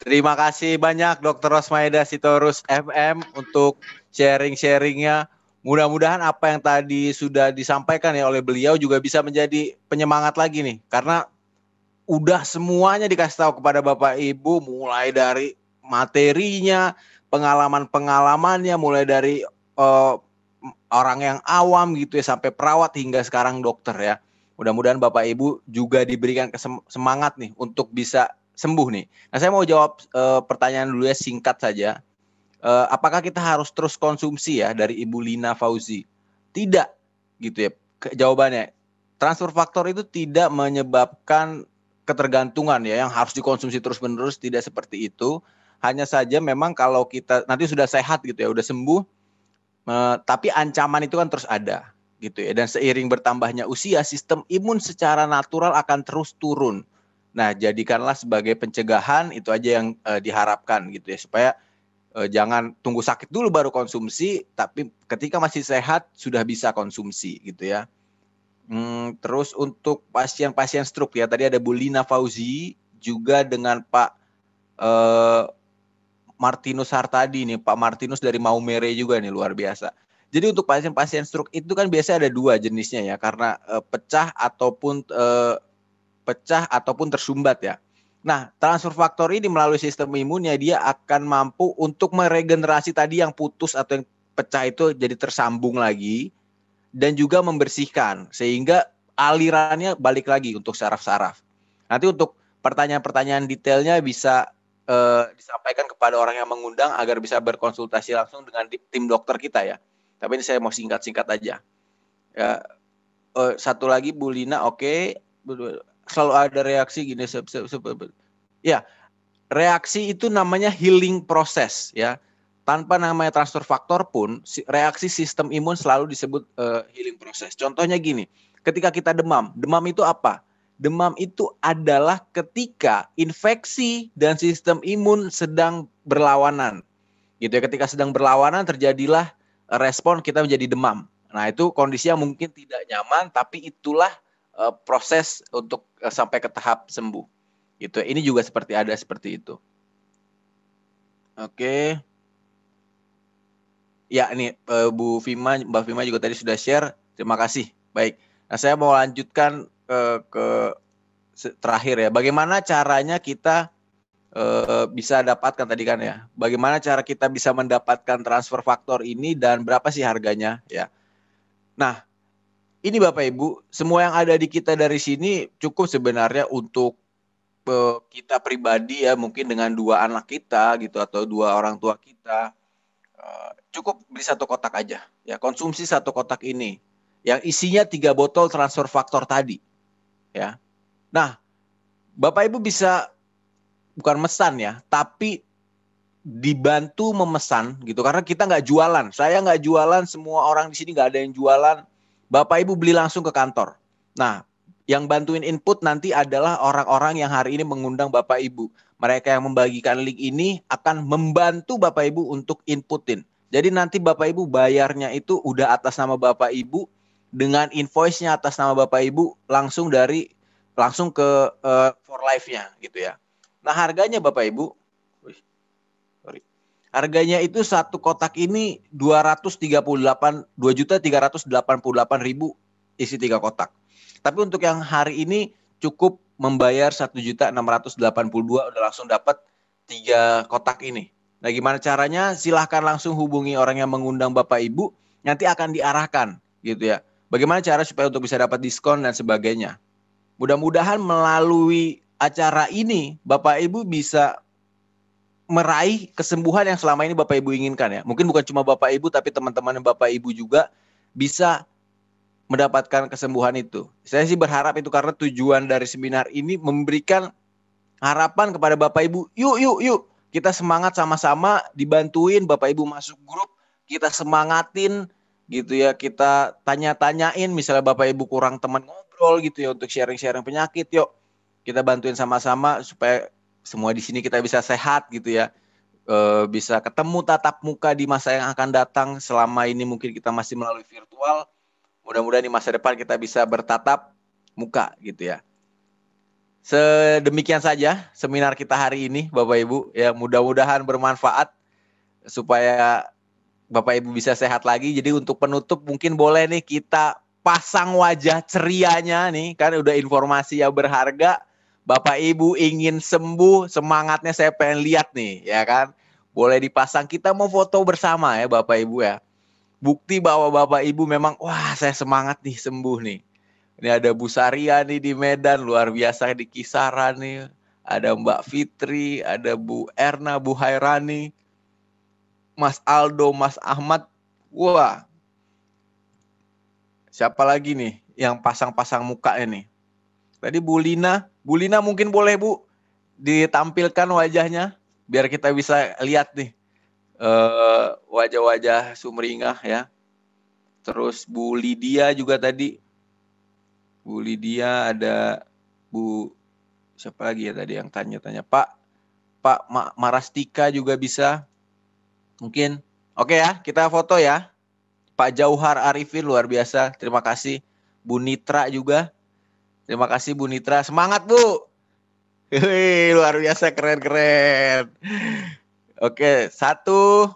Terima kasih banyak Dr. Rosmaida Sitorus FM untuk sharing-sharingnya. Mudah-mudahan apa yang tadi sudah disampaikan ya oleh beliau juga bisa menjadi penyemangat lagi nih karena udah semuanya dikasih tahu kepada Bapak Ibu mulai dari materinya, pengalaman-pengalamannya mulai dari uh, orang yang awam gitu ya sampai perawat hingga sekarang dokter ya. Mudah-mudahan Bapak Ibu juga diberikan semangat nih untuk bisa sembuh nih. Nah, saya mau jawab uh, pertanyaan dulu ya singkat saja uh, apakah kita harus terus konsumsi ya dari Ibu Lina Fauzi? Tidak, gitu ya. Ke, jawabannya, transfer faktor itu tidak menyebabkan ketergantungan ya yang harus dikonsumsi terus-menerus tidak seperti itu. Hanya saja memang kalau kita nanti sudah sehat gitu ya, udah sembuh, uh, tapi ancaman itu kan terus ada gitu ya. Dan seiring bertambahnya usia, sistem imun secara natural akan terus turun. Nah, jadikanlah sebagai pencegahan itu aja yang eh, diharapkan gitu ya supaya Eh, jangan tunggu sakit dulu baru konsumsi, tapi ketika masih sehat sudah bisa konsumsi gitu ya. Hmm, terus untuk pasien-pasien stroke ya tadi ada Bu Lina Fauzi juga dengan Pak e, Martinus Hartadi nih, Pak Martinus dari Maumere juga nih luar biasa. Jadi untuk pasien-pasien stroke itu kan biasanya ada dua jenisnya ya, karena e, pecah ataupun e, pecah ataupun tersumbat ya. Nah, transfer faktor ini melalui sistem imunnya dia akan mampu untuk meregenerasi tadi yang putus atau yang pecah itu jadi tersambung lagi dan juga membersihkan sehingga alirannya balik lagi untuk saraf-saraf. Nanti untuk pertanyaan-pertanyaan detailnya bisa eh, disampaikan kepada orang yang mengundang agar bisa berkonsultasi langsung dengan tim dokter kita ya. Tapi ini saya mau singkat-singkat aja. Ya, eh, satu lagi Bu Lina, oke. Okay selalu ada reaksi gini sep, sep, sep, sep. ya reaksi itu namanya healing proses ya tanpa namanya transfer faktor pun reaksi sistem imun selalu disebut uh, healing proses contohnya gini ketika kita demam demam itu apa demam itu adalah ketika infeksi dan sistem imun sedang berlawanan gitu ya ketika sedang berlawanan terjadilah respon kita menjadi demam nah itu kondisi yang mungkin tidak nyaman tapi itulah uh, proses untuk uh, sampai ke tahap sembuh. Gitu. Ini juga seperti ada seperti itu. Oke. Okay. Ya, ini uh, Bu Vima, Mbak Vima juga tadi sudah share. Terima kasih. Baik. Nah, saya mau lanjutkan uh, ke terakhir ya. Bagaimana caranya kita Uh, bisa dapatkan tadi kan ya. Bagaimana cara kita bisa mendapatkan transfer faktor ini dan berapa sih harganya ya. Nah, ini Bapak Ibu, semua yang ada di kita dari sini cukup sebenarnya untuk uh, kita pribadi ya, mungkin dengan dua anak kita gitu atau dua orang tua kita uh, cukup beli satu kotak aja ya, konsumsi satu kotak ini yang isinya tiga botol transfer faktor tadi ya. Nah, Bapak Ibu bisa bukan mesan ya, tapi dibantu memesan gitu karena kita nggak jualan. Saya nggak jualan, semua orang di sini nggak ada yang jualan Bapak Ibu beli langsung ke kantor. Nah, yang bantuin input nanti adalah orang-orang yang hari ini mengundang Bapak Ibu. Mereka yang membagikan link ini akan membantu Bapak Ibu untuk inputin. Jadi nanti Bapak Ibu bayarnya itu udah atas nama Bapak Ibu dengan invoice-nya atas nama Bapak Ibu langsung dari langsung ke uh, for life-nya gitu ya. Nah, harganya Bapak Ibu Harganya itu satu kotak ini 238 2 juta 388 ribu isi tiga kotak. Tapi untuk yang hari ini cukup membayar satu juta enam ratus delapan puluh dua udah langsung dapat tiga kotak ini. Nah gimana caranya? Silahkan langsung hubungi orang yang mengundang bapak ibu. Nanti akan diarahkan gitu ya. Bagaimana cara supaya untuk bisa dapat diskon dan sebagainya. Mudah-mudahan melalui acara ini Bapak Ibu bisa meraih kesembuhan yang selama ini Bapak Ibu inginkan ya. Mungkin bukan cuma Bapak Ibu tapi teman-teman Bapak Ibu juga bisa mendapatkan kesembuhan itu. Saya sih berharap itu karena tujuan dari seminar ini memberikan harapan kepada Bapak Ibu, yuk yuk yuk kita semangat sama-sama dibantuin Bapak Ibu masuk grup, kita semangatin gitu ya, kita tanya-tanyain misalnya Bapak Ibu kurang teman ngobrol gitu ya untuk sharing-sharing penyakit, yuk kita bantuin sama-sama supaya semua di sini kita bisa sehat gitu ya e, bisa ketemu tatap muka di masa yang akan datang selama ini mungkin kita masih melalui virtual mudah-mudahan di masa depan kita bisa bertatap muka gitu ya sedemikian saja seminar kita hari ini Bapak Ibu ya mudah-mudahan bermanfaat supaya Bapak Ibu bisa sehat lagi. Jadi untuk penutup mungkin boleh nih kita pasang wajah cerianya nih kan udah informasi yang berharga Bapak Ibu ingin sembuh, semangatnya saya pengen lihat nih, ya kan? Boleh dipasang, kita mau foto bersama ya Bapak Ibu ya. Bukti bahwa Bapak Ibu memang, wah saya semangat nih sembuh nih. Ini ada Bu Saria nih di Medan, luar biasa di Kisaran nih. Ada Mbak Fitri, ada Bu Erna, Bu Hairani, Mas Aldo, Mas Ahmad. Wah, siapa lagi nih yang pasang-pasang muka ini? Tadi Bu Lina, Bu Lina mungkin boleh Bu ditampilkan wajahnya biar kita bisa lihat nih eh, wajah-wajah sumringah ya. Terus Bu Lydia juga tadi. Bu Lydia ada Bu siapa lagi ya tadi yang tanya-tanya Pak Pak Ma Marastika juga bisa mungkin. Oke ya, kita foto ya. Pak Jauhar Arifin luar biasa. Terima kasih. Bu Nitra juga. Terima kasih Bu Nitra. Semangat Bu. Wih, luar biasa keren-keren. Oke, satu,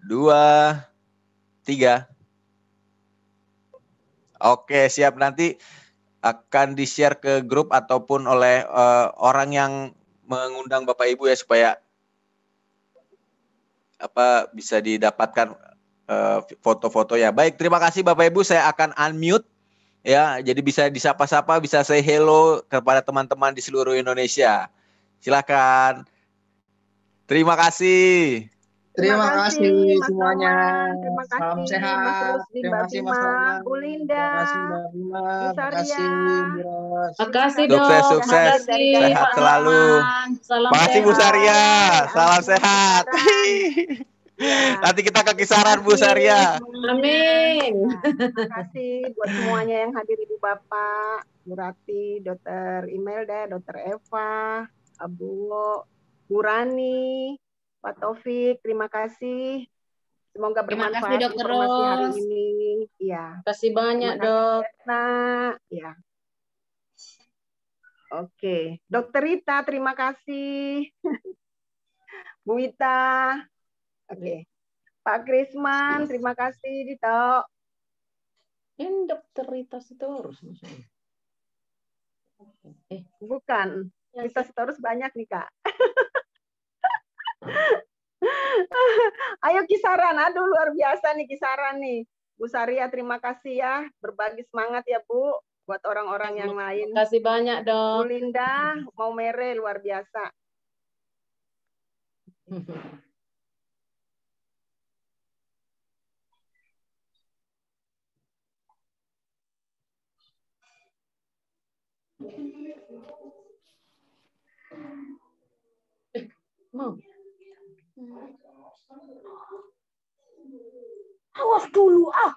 dua, tiga. Oke, siap nanti akan di-share ke grup ataupun oleh uh, orang yang mengundang Bapak Ibu ya supaya apa bisa didapatkan eh, foto-foto uh, foto -foto ya. Baik, terima kasih Bapak Ibu, saya akan unmute ya jadi bisa disapa-sapa bisa say hello kepada teman-teman di seluruh Indonesia silakan terima kasih terima, kasih, semuanya terima kasih salam sehat terima kasih Mas Ulinda terima kasih terima kasih sukses sukses sehat selalu terima kasih Bu Saria salam sehat Nanti kita ke kisaran Bu Saria. Amin. terima kasih buat semuanya yang hadir Ibu Bapak, Bu Dokter Imelda, Dokter Eva, Abu, Burani, Pak Taufik. Terima kasih. Semoga bermanfaat terima kasih, Dok, informasi hari ini. Iya. Terima kasih banyak, Dok. ya. Oke, Dokter Rita, terima kasih. Bu Ita, Oke. Iya. Pak Krisman, terima kasih Dito. Ini dokter Rita Sitorus maksudnya. Eh, bukan. Ya, Rita Sitorus banyak nih, Kak. Ayo kisaran, aduh luar biasa nih kisaran nih. Bu Saria, terima kasih ya. Berbagi semangat ya, Bu. Buat orang-orang yang lain. Terima kasih banyak dong. Bu Linda, mau mere, luar biasa. Mom. I was too low. Ah.